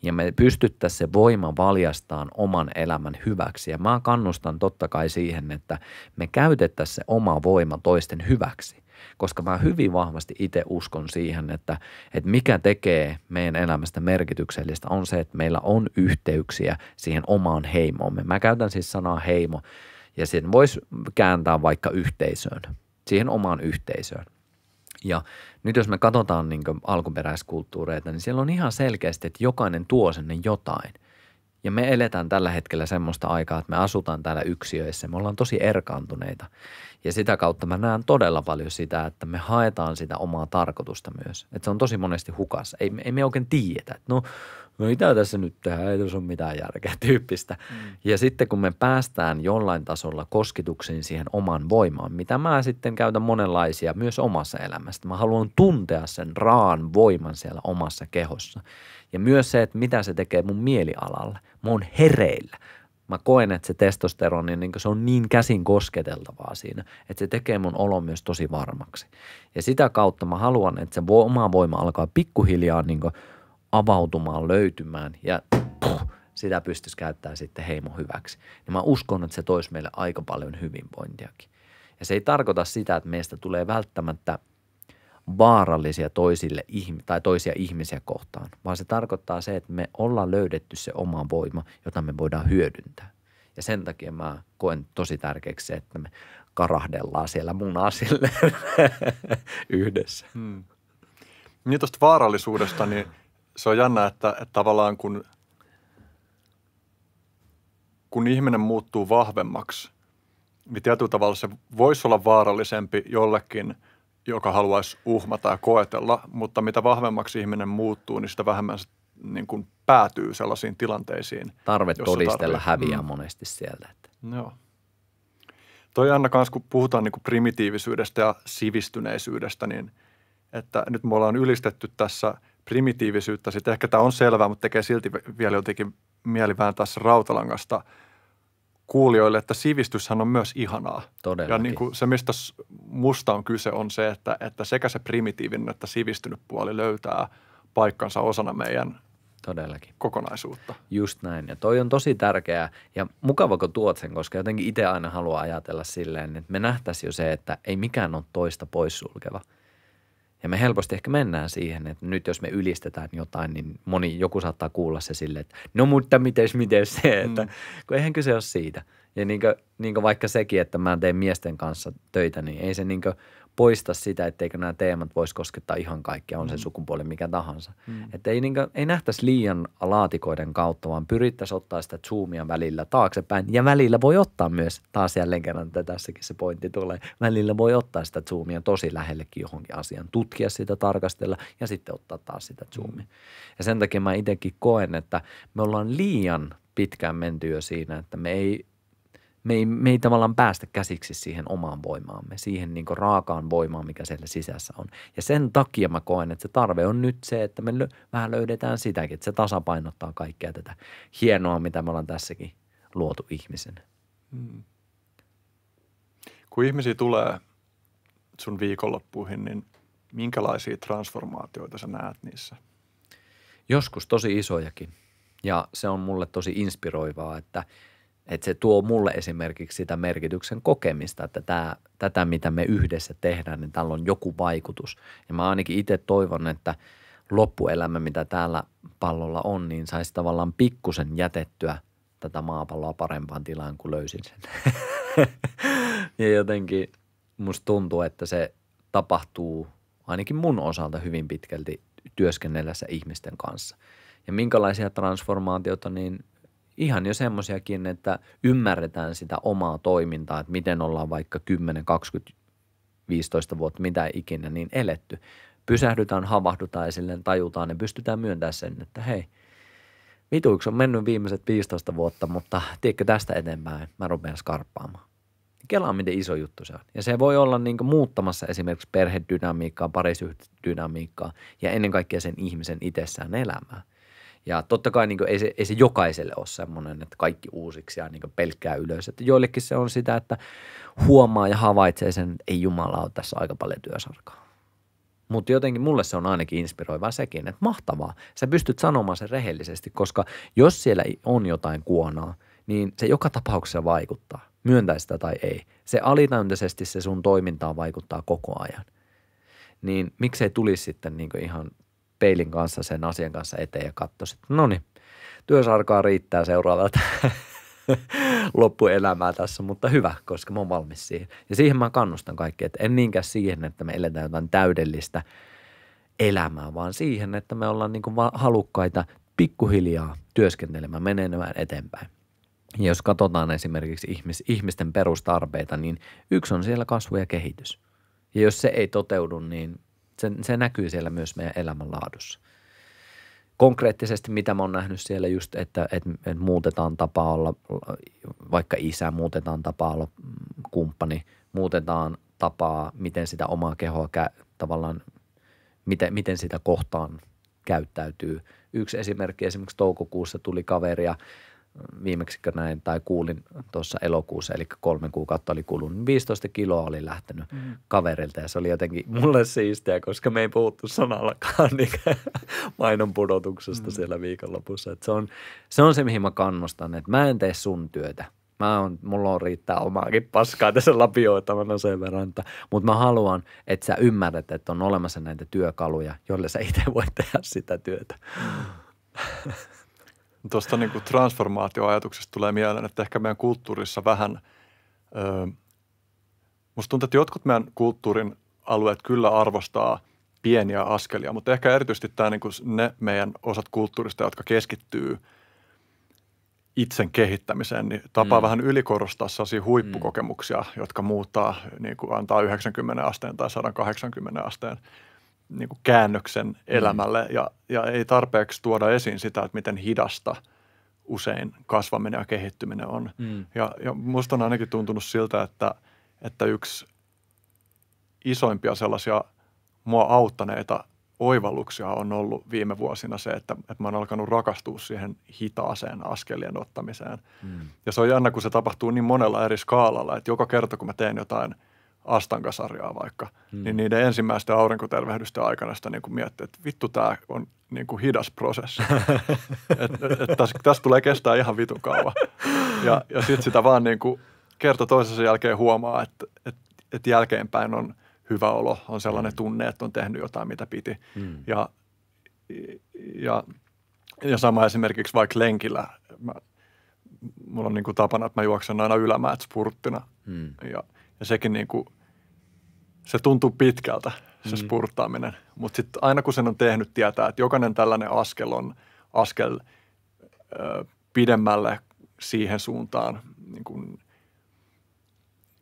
Ja me pystyttäisiin se voima valjastaan oman elämän hyväksi. Ja mä kannustan totta kai siihen, että me käytettäisiin se oma voima toisten hyväksi koska mä hyvin vahvasti itse uskon siihen, että, että mikä tekee meidän elämästä merkityksellistä on se, että meillä on yhteyksiä siihen omaan heimoomme. Mä käytän siis sanaa heimo ja sen voisi kääntää vaikka yhteisöön, siihen omaan yhteisöön. Ja nyt jos me katsotaan niin alkuperäiskulttuureita, niin siellä on ihan selkeästi, että jokainen tuo sinne jotain – ja me eletään tällä hetkellä semmoista aikaa, että me asutaan täällä yksiöissä. Me ollaan tosi erkaantuneita. Ja sitä kautta mä näen todella paljon sitä, että me haetaan sitä omaa tarkoitusta myös. Että se on tosi monesti hukassa. Ei, ei me oikein tiedetä, että no, no mitä tässä nyt tehdään, ei tässä ole mitään järkeä tyyppistä. Mm. Ja sitten kun me päästään jollain tasolla kosketuksiin siihen oman voimaan, mitä mä sitten käytän monenlaisia myös omassa elämässä. Mä haluan tuntea sen raan voiman siellä omassa kehossa. Ja myös se, että mitä se tekee mun mielialalle – mä oon hereillä. Mä koen, että se testosteroni, niin se on niin käsin kosketeltavaa siinä, että se tekee mun olon myös tosi varmaksi. Ja sitä kautta mä haluan, että se oma voima alkaa pikkuhiljaa niin avautumaan, löytymään ja puh, sitä pystyisi käyttämään sitten heimo hyväksi. Ja niin mä uskon, että se toisi meille aika paljon hyvinvointiakin. Ja se ei tarkoita sitä, että meistä tulee välttämättä – vaarallisia toisille tai toisia ihmisiä kohtaan, vaan se tarkoittaa se, että me ollaan löydetty se oma voima, jota me voidaan hyödyntää. Ja sen takia mä koen tosi tärkeäksi se, että me karahdellaan siellä asille yhdessä. Hmm. Niin tuosta vaarallisuudesta, niin se on jännä, että, että tavallaan kun, kun ihminen muuttuu vahvemmaksi, niin tietyllä tavalla se voisi olla vaarallisempi jollekin – joka haluaisi uhmata ja koetella, mutta mitä vahvemmaksi ihminen muuttuu, niin sitä vähemmän se niin kuin päätyy sellaisiin tilanteisiin. Tarve todistella tarvii. häviää mm. monesti sieltä. Että. Joo. Toi Anna kanssa, kun puhutaan niin kuin primitiivisyydestä ja sivistyneisyydestä, niin että nyt me ollaan ylistetty tässä primitiivisyyttä. Sitten ehkä tämä on selvää, mutta tekee silti vielä jotenkin mieli tässä rautalangasta kuulijoille, että sivistyshän on myös ihanaa. Todellakin. Ja niin kuin se, mistä musta on kyse, on se, että, että sekä se primitiivinen että sivistynyt puoli löytää paikkansa osana meidän Todellakin. kokonaisuutta. Just näin. Ja toi on tosi tärkeää ja mukava, kun tuot sen, koska jotenkin itse aina haluaa ajatella silleen, että me nähtäisiin jo se, että ei mikään ole toista poissulkeva – ja me helposti ehkä mennään siihen, että nyt jos me ylistetään jotain, niin moni, joku saattaa kuulla se sille, että no mutta mites, mites se, mm. että mm. kun eihän kyse ole siitä. Ja niin kuin, niin kuin vaikka sekin, että mä teen miesten kanssa töitä, niin ei se niin kuin poista sitä, etteikö nämä teemat voisi koskettaa ihan kaikkia, on mm. se sukupuoli mikä tahansa. Mm. Että ei, niin kuin, ei nähtäisi liian laatikoiden kautta, vaan pyrittäisiin ottaa sitä zoomia välillä taaksepäin. Ja välillä voi ottaa myös, taas jälleen kerran, että tässäkin se pointti tulee, välillä voi ottaa sitä zoomia tosi lähellekin johonkin asiaan, tutkia sitä, tarkastella ja sitten ottaa taas sitä mm. zoomia. Mm. Ja sen takia mä itsekin koen, että me ollaan liian pitkään menty jo siinä, että me ei me ei, me ei tavallaan päästä käsiksi siihen omaan voimaamme, siihen niin kuin raakaan voimaan, mikä siellä sisässä on. Ja sen takia mä koen, että se tarve on nyt se, että me lö, vähän löydetään sitäkin, että se tasapainottaa kaikkea tätä hienoa, mitä me ollaan tässäkin luotu ihmisen. Hmm. Kun ihmisiä tulee sun viikonloppuihin, niin minkälaisia transformaatioita sä näet niissä? Joskus tosi isojakin. Ja se on mulle tosi inspiroivaa, että – että se tuo mulle esimerkiksi sitä merkityksen kokemista, että tämä, tätä mitä me yhdessä tehdään, niin tällä on joku vaikutus. Ja mä ainakin itse toivon, että loppuelämä, mitä täällä pallolla on, niin saisi tavallaan pikkusen jätettyä tätä maapalloa parempaan tilaan, kuin löysin sen. ja jotenkin musta tuntuu, että se tapahtuu ainakin mun osalta hyvin pitkälti työskennellessä ihmisten kanssa. Ja minkälaisia transformaatioita, niin ihan jo semmoisiakin, että ymmärretään sitä omaa toimintaa, että miten ollaan vaikka 10, 20, 15 vuotta, mitä ikinä, niin eletty. Pysähdytään, havahdutaan ja silleen tajutaan ja pystytään myöntämään sen, että hei, vituiksi on mennyt viimeiset 15 vuotta, mutta tiedätkö tästä eteenpäin, mä rupean skarppaamaan. Kela on miten iso juttu se on. Ja se voi olla niin muuttamassa esimerkiksi perhedynamiikkaa, parisuhdynamiikkaa ja ennen kaikkea sen ihmisen itsessään elämää – ja totta kai niin kuin, ei, se, ei se jokaiselle ole semmoinen, että kaikki uusiksi ja niin kuin pelkkää ylös. Että joillekin se on sitä, että huomaa ja havaitsee sen, että ei jumala ole tässä aika paljon työsarkaa. Mutta jotenkin mulle se on ainakin inspiroivaa sekin, että mahtavaa. Sä pystyt sanomaan sen rehellisesti, koska jos siellä on jotain kuonaa, niin se joka tapauksessa vaikuttaa, myöntää sitä tai ei. Se alitajuntaisesti se sun toimintaan vaikuttaa koko ajan. Niin miksei tulisi sitten niin ihan peilin kanssa sen asian kanssa eteen ja katsoi, että no niin, työsarkaa riittää seuraavalta loppuelämää tässä, mutta hyvä, koska mä oon valmis siihen. Ja siihen mä kannustan kaikkea, että en niinkään siihen, että me eletään jotain täydellistä elämää, vaan siihen, että me ollaan niinku halukkaita pikkuhiljaa työskentelemään, menemään eteenpäin. Ja jos katsotaan esimerkiksi ihmis, ihmisten perustarpeita, niin yksi on siellä kasvu ja kehitys. Ja jos se ei toteudu, niin se, se näkyy siellä myös meidän elämänlaadussa. Konkreettisesti mitä mä oon nähnyt siellä just, että, että, että muutetaan tapaa olla vaikka isä, muutetaan tapaa olla kumppani, muutetaan tapaa, miten sitä omaa kehoa kä- tavallaan, miten, miten sitä kohtaan käyttäytyy. Yksi esimerkki, esimerkiksi toukokuussa tuli kaveria – viimeksi näin tai kuulin tuossa elokuussa, eli kolme kuukautta oli kulunut, 15 kiloa oli lähtenyt mm. kaverilta ja se oli jotenkin mulle siistiä, koska me ei puhuttu sanallakaan niin mainon pudotuksesta mm. siellä viikonlopussa. Et se, on, se on se, mihin mä kannustan, että mä en tee sun työtä. Mä on, mulla on riittää omaakin paskaa tässä lapioitavana sen verran, mutta mä haluan, että sä ymmärrät, että on olemassa näitä työkaluja, joille sä itse voit tehdä sitä työtä. Mm. Tuosta niin transformaatioajatuksesta tulee mieleen, että ehkä meidän kulttuurissa vähän, öö, musta tuntuu, että jotkut meidän kulttuurin alueet kyllä arvostaa pieniä askelia, mutta ehkä erityisesti tämä niin kuin ne meidän osat kulttuurista, jotka keskittyy itsen kehittämiseen, niin tapaa mm. vähän ylikorostaa sellaisia huippukokemuksia, mm. jotka muuttaa, niin kuin antaa 90 asteen tai 180 asteen – niin kuin käännöksen mm. elämälle ja, ja ei tarpeeksi tuoda esiin sitä, että miten hidasta usein kasvaminen ja kehittyminen on. Mm. Ja, ja musta on ainakin tuntunut siltä, että, että yksi isoimpia sellaisia mua auttaneita oivalluksia on ollut viime vuosina se, että, että mä oon alkanut rakastua siihen hitaaseen askelien ottamiseen. Mm. Ja se on jännä, kun se tapahtuu niin monella eri skaalalla, että joka kerta kun mä teen jotain – sarjaa vaikka, hmm. niin mm. niiden ensimmäisten aurinkotervehdysten aikana sitä niin kuin miettii, että vittu tämä on niin kuin hidas prosessi. että tässä täs tulee kestää ihan vitun kauan. Ja, ja sitten sitä vaan niin kuin kerta toisensa jälkeen huomaa, että et, et jälkeenpäin on hyvä olo, on sellainen mm. tunne, että on tehnyt jotain, mitä piti. Hmm. Ja, ja, ja sama esimerkiksi vaikka lenkillä. Mä, mulla on niin kuin tapana, että mä juoksen aina ylämäät spurttina. Hmm. Ja – ja sekin niin kuin, se tuntuu pitkältä se mm. spurttaaminen. Mutta sitten aina kun sen on tehnyt, tietää, että jokainen tällainen askel on askel ö, pidemmälle siihen suuntaan, niin kuin,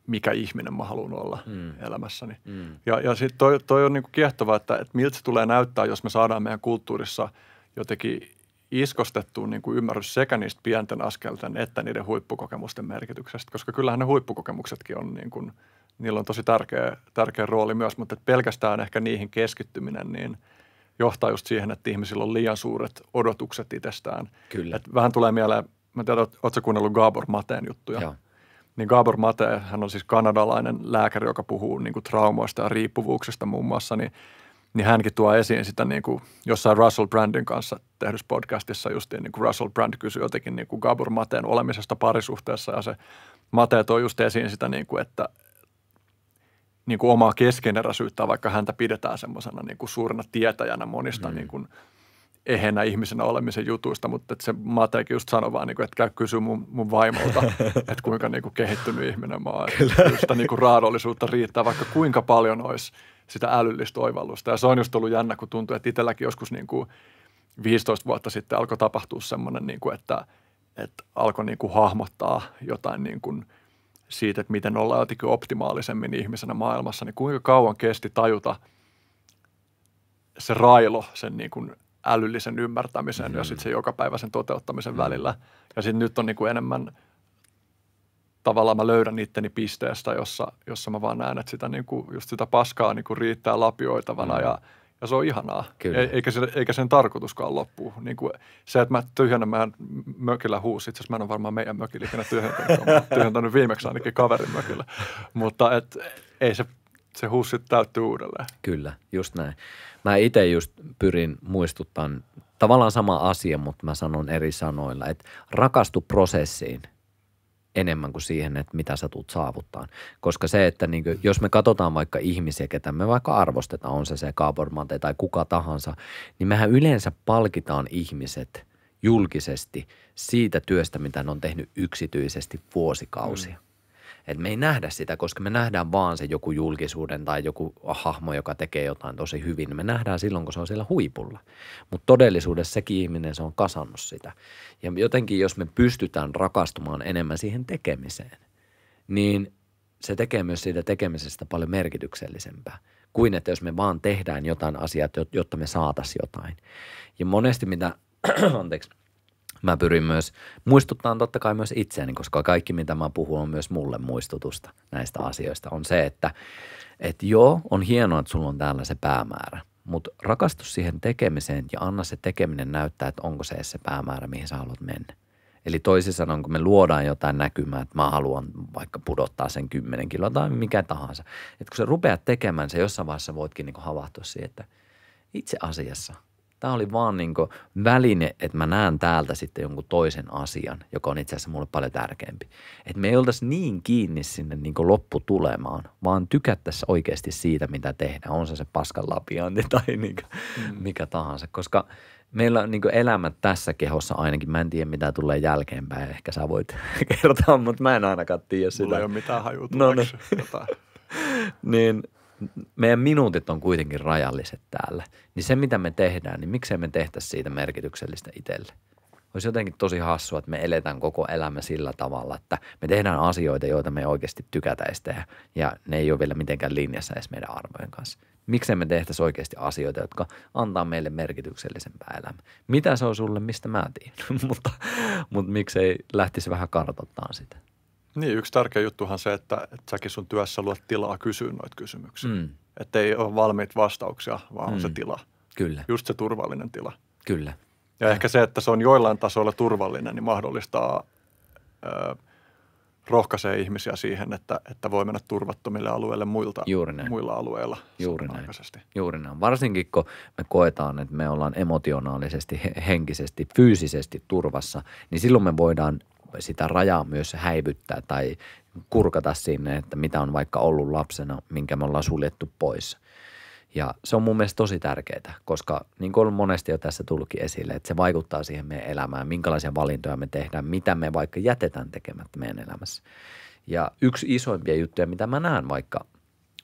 mikä ihminen mä haluan olla mm. elämässäni. Mm. Ja, ja sitten toi, toi on niin kuin että, että miltä se tulee näyttää, jos me saadaan meidän kulttuurissa jotenkin iskostettua niin kuin ymmärrys sekä niistä pienten askelten että niiden huippukokemusten merkityksestä, koska kyllähän ne huippukokemuksetkin on niin kuin, niillä on tosi tärkeä, tärkeä rooli myös, mutta pelkästään ehkä niihin keskittyminen niin johtaa just siihen, että ihmisillä on liian suuret odotukset itsestään. Kyllä. Et vähän tulee mieleen, mä tiedän, sä kuunnellut Gabor Mateen juttuja? Joo. Niin Gabor Mate, hän on siis kanadalainen lääkäri, joka puhuu niin kuin traumoista ja riippuvuuksista muun muassa, niin – niin hänkin tuo esiin sitä niin kuin jossain Russell Brandin kanssa tehdyssä podcastissa justiin niin kuin Russell Brand kysyi jotenkin niin kuin Gabor Mateen olemisesta parisuhteessa ja se Mate toi just esiin sitä niin kuin, että niin kuin omaa keskeneräisyyttä, vaikka häntä pidetään semmoisena niin kuin suurena tietäjänä monista mm. niin kuin ehenä ihmisenä olemisen jutuista, mutta että se Matekin just sanoi vaan, niin kuin, että käy kysy mun, mun vaimolta, että kuinka niin kuin kehittynyt ihminen mä oon. Kyllä. Sitä niin kuin raadollisuutta riittää, vaikka kuinka paljon olisi – sitä älyllistä oivallusta. Ja se on just ollut jännä, kun tuntuu, että itselläkin joskus niin kuin 15 vuotta sitten alkoi tapahtua semmoinen, niin kuin, että, että alkoi niin kuin hahmottaa jotain niin kuin siitä, että miten ollaan jotenkin optimaalisemmin ihmisenä maailmassa, niin kuinka kauan kesti tajuta se railo sen niin kuin älyllisen ymmärtämisen mm-hmm. ja mm. sitten se jokapäiväisen toteuttamisen mm-hmm. välillä. Ja sitten nyt on niin kuin enemmän – tavallaan mä löydän itteni pisteestä, jossa, jossa mä vaan näen, että sitä, niin kuin, just sitä paskaa niin kuin riittää lapioitavana mm. ja, ja se on ihanaa. Kyllä. E, eikä, se, eikä sen tarkoituskaan loppu. Niin kuin se, että mä tyhjennän mä mökillä huusi, itse asiassa mä en ole varmaan meidän mökillä ikinä tyhjentänyt, mä tyhjentänyt viimeksi ainakin kaverin mökillä. Mutta et, ei se, se huus täyttyy uudelleen. Kyllä, just näin. Mä itse just pyrin muistuttamaan tavallaan sama asia, mutta mä sanon eri sanoilla, että rakastu prosessiin – enemmän kuin siihen, että mitä sä tulet saavuttaa. Koska se, että niin kuin, jos me katsotaan vaikka ihmisiä, ketä me vaikka arvostetaan, on se se kaapormante tai kuka tahansa, niin mehän yleensä palkitaan ihmiset julkisesti siitä työstä, mitä ne on tehnyt yksityisesti vuosikausia. Mm. Et me ei nähdä sitä, koska me nähdään vaan se joku julkisuuden tai joku hahmo, joka tekee jotain tosi hyvin. Me nähdään silloin, kun se on siellä huipulla. Mutta todellisuudessa sekin ihminen, se on kasannut sitä. Ja jotenkin, jos me pystytään rakastumaan enemmän siihen tekemiseen, niin se tekee myös siitä tekemisestä paljon merkityksellisempää kuin että jos me vaan tehdään jotain asiaa, jotta me saataisiin jotain. Ja monesti mitä, anteeksi – mä pyrin myös muistuttamaan totta kai myös itseäni, koska kaikki mitä mä puhun on myös mulle muistutusta näistä asioista. On se, että et joo, on hienoa, että sulla on täällä se päämäärä, mutta rakastu siihen tekemiseen ja anna se tekeminen näyttää, että onko se se päämäärä, mihin sä haluat mennä. Eli toisin sanoen, kun me luodaan jotain näkymää, että mä haluan vaikka pudottaa sen 10 kiloa tai mikä tahansa. Että kun sä rupeat tekemään, se jossain vaiheessa voitkin niin havahtua siihen, että itse asiassa – Tämä oli vaan niin kuin väline, että mä näen täältä sitten jonkun toisen asian, joka on itse asiassa mulle paljon tärkeämpi. Että me ei oltaisi niin kiinni sinne niin kuin lopputulemaan, vaan tykättäisiin oikeasti siitä, mitä tehdään. On se se paskan lapiointi tai niin kuin mm. mikä tahansa, koska meillä on niin elämä tässä kehossa ainakin. Mä en tiedä, mitä tulee jälkeenpäin. Ehkä sä voit kertoa, mutta mä en ainakaan tiedä sitä. Mulla ei ole mitään hajua no, no. niin meidän minuutit on kuitenkin rajalliset täällä. Niin se, mitä me tehdään, niin miksei me tehtäisi siitä merkityksellistä itselle? Olisi jotenkin tosi hassua, että me eletään koko elämä sillä tavalla, että me tehdään asioita, joita me oikeasti tykätäisi tehdä. Ja ne ei ole vielä mitenkään linjassa edes meidän arvojen kanssa. Miksei me tehtäisi oikeasti asioita, jotka antaa meille merkityksellisempää elämää? Mitä se on sulle, mistä mä tiedän, mutta, mutta miksei lähtisi vähän kartoittamaan sitä. Niin, yksi tärkeä juttuhan se, että, että säkin sun työssä luot tilaa kysyä noita kysymyksiä. Mm. Että ei ole valmiit vastauksia, vaan mm. on se mm. tila. Kyllä. Just se turvallinen tila. Kyllä. Ja, ehkä se, että se on joillain tasoilla turvallinen, niin mahdollistaa ö, rohkaisee ihmisiä siihen, että, että voi mennä turvattomille alueille muilta, Juuri näin. muilla alueilla. Juuri näin. Juuri näin. Varsinkin kun me koetaan, että me ollaan emotionaalisesti, henkisesti, fyysisesti turvassa, niin silloin me voidaan sitä rajaa myös häivyttää tai kurkata sinne, että mitä on vaikka ollut lapsena, minkä me ollaan suljettu pois. Ja se on mun mielestä tosi tärkeää, koska niin kuin on monesti jo tässä tullutkin esille, että se vaikuttaa siihen meidän elämään, minkälaisia valintoja me tehdään, mitä me vaikka jätetään tekemättä meidän elämässä. Ja yksi isoimpia juttuja, mitä mä näen vaikka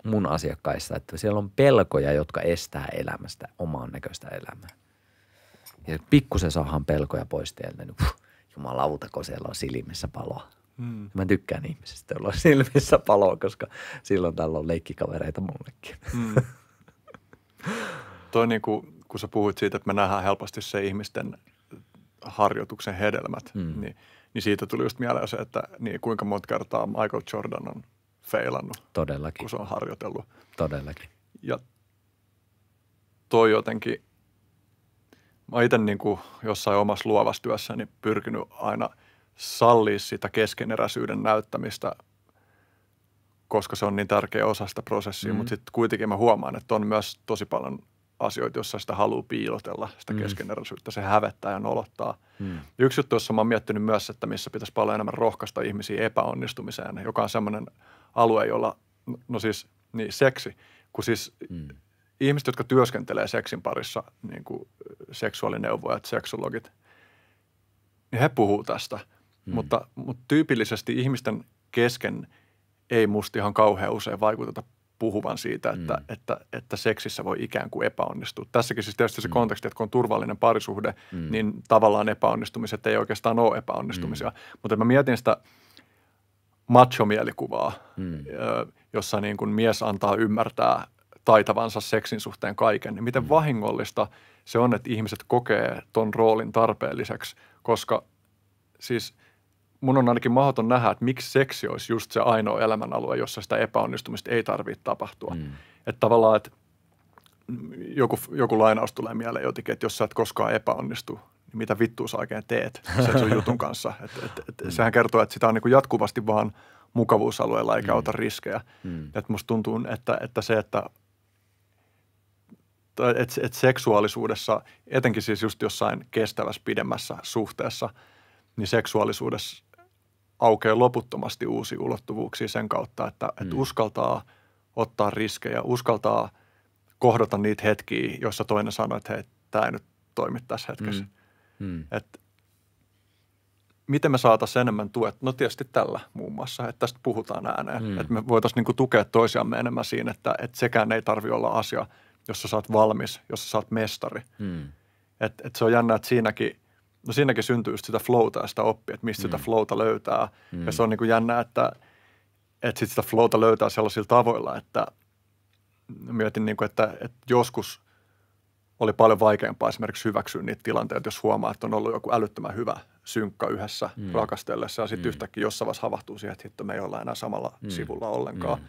mun asiakkaissa, että siellä on pelkoja, jotka estää elämästä, omaan näköistä elämää. Ja pikkusen saahan pelkoja pois teiltä, niin puh, jumalauta, kun siellä on silmissä paloa. Mm. Mä tykkään ihmisistä, joilla on silmissä paloa, koska silloin täällä on leikkikavereita mullekin. Mm. Toi niin kuin, kun sä puhuit siitä, että me nähdään helposti se ihmisten harjoituksen hedelmät, mm. niin, niin siitä tuli just mieleen se, että niin kuinka monta kertaa Michael Jordan on feilannut. Todellakin. Kun se on harjoitellut. Todellakin. Ja toi jotenkin mä itse niin jossain omassa luovassa työssäni niin pyrkinyt aina sallia sitä keskeneräisyyden näyttämistä, koska se on niin tärkeä osa sitä prosessia, mm. Mm-hmm. mutta sitten kuitenkin mä huomaan, että on myös tosi paljon asioita, joissa sitä haluaa piilotella, sitä mm. keskeneräisyyttä. Se hävettää ja nolottaa. Mm. Yksi juttu, jossa mä oon miettinyt myös, että missä pitäisi paljon enemmän rohkaista ihmisiä epäonnistumiseen, joka on semmoinen alue, jolla, no, no siis, niin seksi, kun siis mm ihmiset, jotka työskentelee seksin parissa, niin kuin seksuaalineuvojat, seksologit, niin he puhuu tästä. Mm. Mutta, mutta tyypillisesti ihmisten kesken ei musta ihan kauhean usein vaikuteta puhuvan siitä, että, mm. että, että, että seksissä voi ikään kuin epäonnistua. Tässäkin siis tietysti se mm. konteksti, että kun on turvallinen parisuhde, mm. niin tavallaan epäonnistumiset ei oikeastaan ole epäonnistumisia. Mm. Mutta mä mietin sitä machomielikuvaa, mm. jossa niin kuin mies antaa ymmärtää, taitavansa seksin suhteen kaiken, niin miten mm. vahingollista se on, että ihmiset kokee ton roolin tarpeelliseksi, koska siis mun on ainakin mahdoton nähdä, että miksi seksi olisi just se ainoa elämänalue, jossa sitä epäonnistumista ei tarvitse tapahtua. Mm. Että tavallaan, että joku, joku lainaus tulee mieleen jotenkin, että jos sä et koskaan epäonnistu, niin mitä vittua sä oikein teet sen sun jutun kanssa. Et, et, et, mm. Sehän kertoo, että sitä on niin kuin jatkuvasti vaan mukavuusalueella eikä mm. ota riskejä. Mm. Et musta tuntuu, että, että se, että että et seksuaalisuudessa, etenkin siis just jossain kestävässä pidemmässä suhteessa, niin seksuaalisuudessa aukeaa loputtomasti uusi ulottuvuuksia sen kautta, että mm. et uskaltaa ottaa riskejä, uskaltaa kohdata niitä hetkiä, joissa toinen sanoo, että hei, tämä ei nyt toimi tässä hetkessä. Mm. Mm. Et miten me saataisiin enemmän tuet? No tietysti tällä muun muassa, että tästä puhutaan ääneen. Mm. Että me voitaisiin niinku tukea toisiamme enemmän siinä, että, et sekään ei tarvitse olla asia – jossa sä oot valmis, jossa sä oot mestari. Mm. Et, et se on jännä, että siinäkin, no siinäkin syntyy just sitä flowta ja sitä oppia, että mistä mm. sitä hmm. flowta löytää. Mm. Ja se on niin kuin jännä, että, että sit sitä flowta löytää sellaisilla tavoilla, että mietin, niin kuin, että, että joskus oli paljon vaikeampaa esimerkiksi hyväksyä niitä tilanteita, jos huomaa, että on ollut joku älyttömän hyvä synkka yhdessä mm. rakastellessa ja sitten mm. yhtäkkiä jossain vaiheessa havahtuu siihen, että hitto, me ei olla enää samalla mm. sivulla ollenkaan. Mm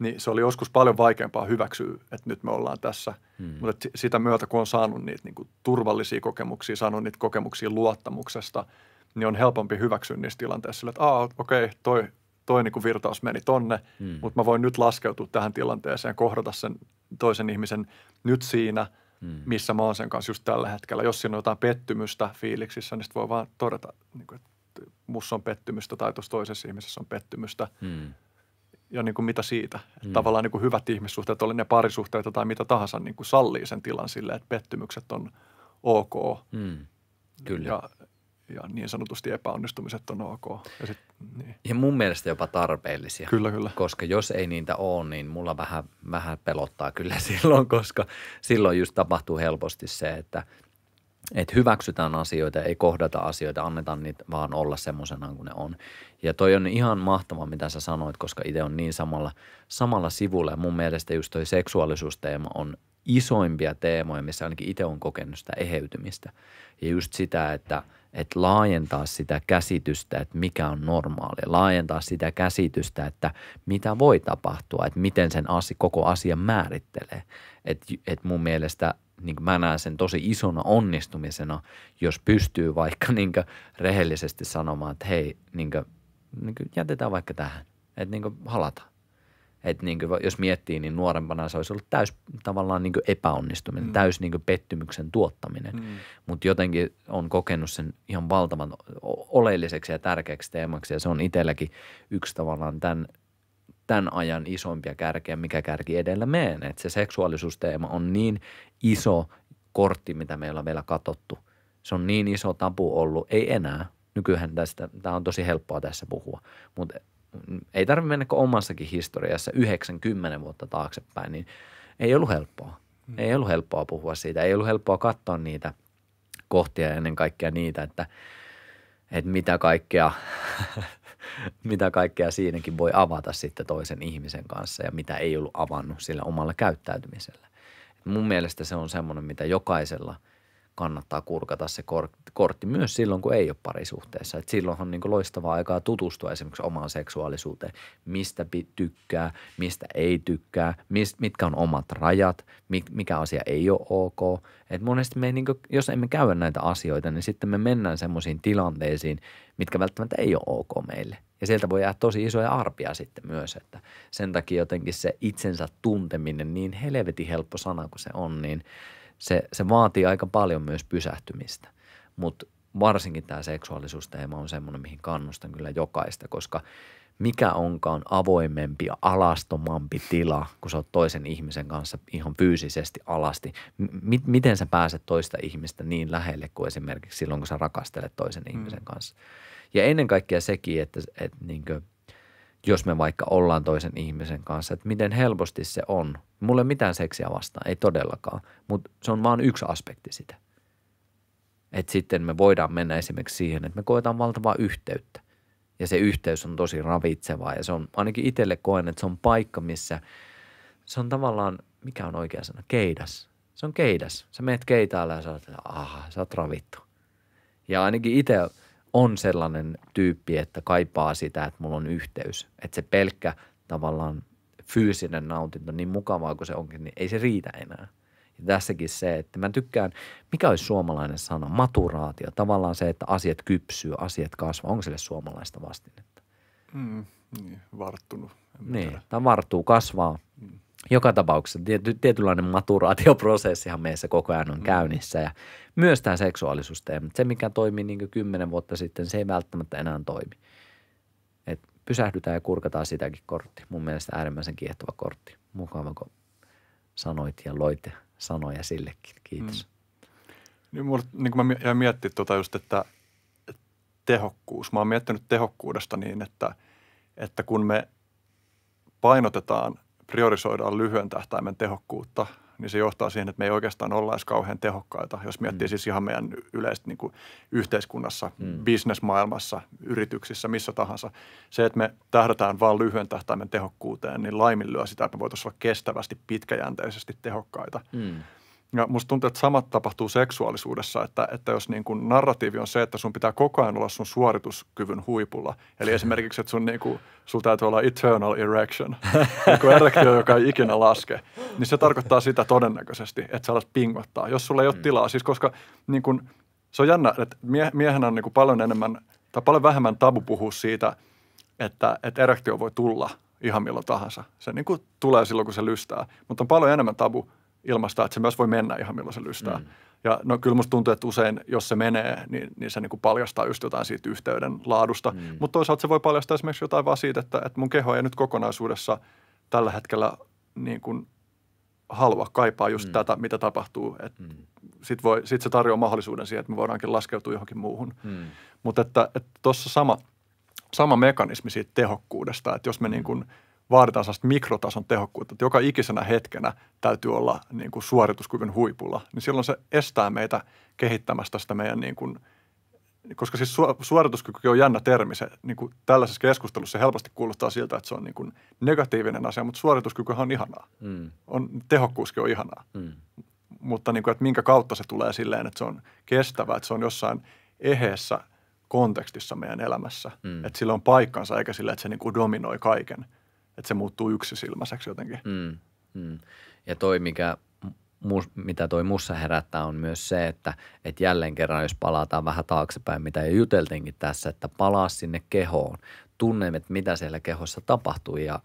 niin se oli joskus paljon vaikeampaa hyväksyä, että nyt me ollaan tässä. Hmm. Mutta sitä myötä, kun on saanut niitä niin kuin, turvallisia kokemuksia, saanut niitä kokemuksia luottamuksesta, niin on helpompi hyväksyä niissä tilanteissa että Aa, okei, okay, toi, toi niin kuin virtaus meni tonne, hmm. mutta mä voin nyt laskeutua tähän tilanteeseen, kohdata sen toisen ihmisen nyt siinä, hmm. missä mä oon sen kanssa just tällä hetkellä. Jos siinä on jotain pettymystä fiiliksissä, niin sitten voi vaan todeta, niin kuin, että mussa on pettymystä tai tuossa toisessa ihmisessä on pettymystä. Hmm ja niin kuin mitä siitä. Mm. Tavallaan niin kuin hyvät ihmissuhteet, oli ne parisuhteita tai mitä tahansa, niin kuin sallii sen tilan sille, että pettymykset on ok. Mm. Kyllä. Ja, ja niin sanotusti epäonnistumiset on ok. Ja, sit, niin. ja mun mielestä jopa tarpeellisia. Kyllä, kyllä. Koska jos ei niitä ole, niin mulla vähän, vähän pelottaa kyllä silloin, koska silloin just tapahtuu helposti se, että – että hyväksytään asioita, ei kohdata asioita, annetaan niitä vaan olla semmoisena kuin ne on. Ja toi on ihan mahtava, mitä sä sanoit, koska itse on niin samalla, samalla sivulla. Ja mun mielestä just toi seksuaalisuusteema on isoimpia teemoja, missä ainakin itse on kokenut sitä eheytymistä. Ja just sitä, että, että laajentaa sitä käsitystä, että mikä on normaalia. Laajentaa sitä käsitystä, että mitä voi tapahtua, että miten sen asi, koko asia määrittelee. Että et mun mielestä – niin mä näen sen tosi isona onnistumisena, jos pystyy vaikka niin rehellisesti sanomaan, että hei, niin kuin, niin kuin jätetään vaikka tähän, että niin halata. et niin kuin, jos miettii, niin nuorempana se olisi ollut täys tavallaan niin kuin epäonnistuminen, mm. täys niin kuin pettymyksen tuottaminen. Mm. Mutta jotenkin on kokenut sen ihan valtavan oleelliseksi ja tärkeäksi teemaksi ja se on itselläkin yksi tavallaan tämän – tämän ajan isompia kärkeä, mikä kärki edellä meen. Että se seksuaalisuusteema on niin iso kortti, mitä meillä on vielä katottu. Se on niin iso tapu ollut, ei enää. Nykyään tästä, tämä on tosi helppoa tässä puhua, mutta mm, ei tarvitse mennä omassakin historiassa 90 vuotta taaksepäin, niin ei ollut helppoa. Mm. Ei ollut helppoa puhua siitä, ei ollut helppoa katsoa niitä kohtia ja ennen kaikkea niitä, että, että mitä kaikkea mitä kaikkea siinäkin voi avata sitten toisen ihmisen kanssa ja mitä ei ollut avannut sillä omalla käyttäytymisellä. Mun mielestä se on semmoinen, mitä jokaisella – kannattaa kurkata se kortti myös silloin, kun ei ole parisuhteessa. Et silloin on niin loistavaa aikaa tutustua esimerkiksi omaan seksuaalisuuteen, mistä tykkää, mistä ei tykkää, mist, mitkä on omat rajat, mikä asia ei ole ok. Et monesti me ei niin kuin, jos emme käy näitä asioita, niin sitten me mennään semmoisiin tilanteisiin, mitkä välttämättä ei ole ok meille. Ja sieltä voi jäädä tosi isoja arpia sitten myös, että sen takia jotenkin se itsensä tunteminen, niin helvetin helppo sana kuin se on, niin – se, se vaatii aika paljon myös pysähtymistä. Mutta varsinkin tämä seksuaalisuusteema on semmoinen, mihin kannustan kyllä jokaista, koska mikä onkaan avoimempi ja alastomampi tila, kun sä oot toisen ihmisen kanssa ihan fyysisesti alasti. M- miten sä pääset toista ihmistä niin lähelle kuin esimerkiksi silloin, kun sä rakastelet toisen mm. ihmisen kanssa. Ja ennen kaikkea sekin, että, että niin kuin – jos me vaikka ollaan toisen ihmisen kanssa, että miten helposti se on. Mulle mitään seksiä vastaan, ei todellakaan, mutta se on vaan yksi aspekti sitä. Et sitten me voidaan mennä esimerkiksi siihen, että me koetaan valtavaa yhteyttä. Ja se yhteys on tosi ravitsevaa ja se on, ainakin itselle koen, että se on paikka, missä se on tavallaan, mikä on oikea sana, keidas. Se on keidas. Sä meet keitaalle, ja sä oot, aha, sä oot ravittu. Ja ainakin itse on sellainen tyyppi, että kaipaa sitä, että mulla on yhteys. Että se pelkkä tavallaan fyysinen nautinto, niin mukavaa kuin se onkin, niin ei se riitä enää. Ja tässäkin se, että mä tykkään, mikä olisi suomalainen sana, maturaatio. Tavallaan se, että asiat kypsyy, asiat kasvaa. Onko sille suomalaista vastinetta? Mm, niin, varttunut. niin, tämä varttuu kasvaa. Mm joka tapauksessa tiety, tietynlainen maturaatioprosessihan meissä koko ajan on mm. käynnissä ja myös tämä seksuaalisuusteema. Se, mikä toimii, niin kymmenen vuotta sitten, se ei välttämättä enää toimi. Et pysähdytään ja kurkataan sitäkin korttia. Mun mielestä äärimmäisen kiehtova kortti. Mukava, kun sanoit ja loit sanoja sillekin. Kiitos. Mm. Niin, mulla, niin kuin mä jäin miettimään tuota just, että tehokkuus. Mä oon miettinyt tehokkuudesta niin, että, että kun me painotetaan – priorisoidaan lyhyen tähtäimen tehokkuutta, niin se johtaa siihen, että me ei oikeastaan olla edes kauhean tehokkaita, jos miettii mm. siis ihan meidän yleisesti niin kuin yhteiskunnassa, mm. bisnesmaailmassa, yrityksissä, missä tahansa. Se, että me tähdätään vain lyhyen tähtäimen tehokkuuteen, niin laiminlyö sitä, että me voitaisiin olla kestävästi, pitkäjänteisesti tehokkaita. Mm. Ja musta tuntuu, että samat tapahtuu seksuaalisuudessa, että, että jos niin kuin narratiivi on se, että sun pitää koko ajan olla sun suorituskyvyn huipulla. Eli esimerkiksi, että sun niin kuin, sulla täytyy olla eternal erection, niin erektio, joka ei ikinä laske. Niin se tarkoittaa sitä todennäköisesti, että sä alas pingottaa, jos sulla ei ole mm. tilaa. Siis koska niin kuin, se on jännä, että mie- miehenä on niin kuin paljon enemmän tai paljon vähemmän tabu puhua siitä, että, että erektio voi tulla ihan milloin tahansa. Se niin kuin tulee silloin, kun se lystää. Mutta on paljon enemmän tabu ilmastaa, että se myös voi mennä ihan milloin se lystää. Mm. Ja no kyllä musta tuntuu, että usein jos se menee, niin, niin se niin kuin paljastaa just jotain siitä yhteyden laadusta. Mm. Mutta toisaalta se voi paljastaa esimerkiksi jotain vaan siitä, että, että mun keho ei nyt kokonaisuudessa tällä hetkellä niin kuin halua kaipaa just mm. tätä, mitä tapahtuu. Mm. Sitten sit se tarjoaa mahdollisuuden siihen, että me voidaankin laskeutua johonkin muuhun. Mm. Mutta että tuossa sama, sama mekanismi siitä tehokkuudesta, että jos me niin kuin mm. – vaaditaan sellaista mikrotason tehokkuutta, että joka ikisenä hetkenä täytyy olla niin kuin suorituskyvyn huipulla, niin silloin se estää meitä kehittämästä sitä meidän niin kuin, koska siis suorituskyky on jännä termi, se niin kuin tällaisessa keskustelussa se helposti kuulostaa siltä, että se on niin kuin negatiivinen asia, mutta suorituskyky on ihanaa. Mm. On, tehokkuuskin on ihanaa. Mm. Mutta niin kuin, että minkä kautta se tulee silleen, että se on kestävä, että se on jossain eheessä kontekstissa meidän elämässä. Mm. Että sillä on paikkansa, eikä sillä, että se niin kuin dominoi kaiken – että se muuttuu yksisilmäiseksi jotenkin. Mm, mm. Ja toi, mikä, mus, mitä toi mussa herättää on myös se, että et jälleen kerran jos palataan vähän taaksepäin, mitä jo juteltiinkin tässä, että palaa sinne kehoon. tunne, että mitä siellä kehossa tapahtuu ja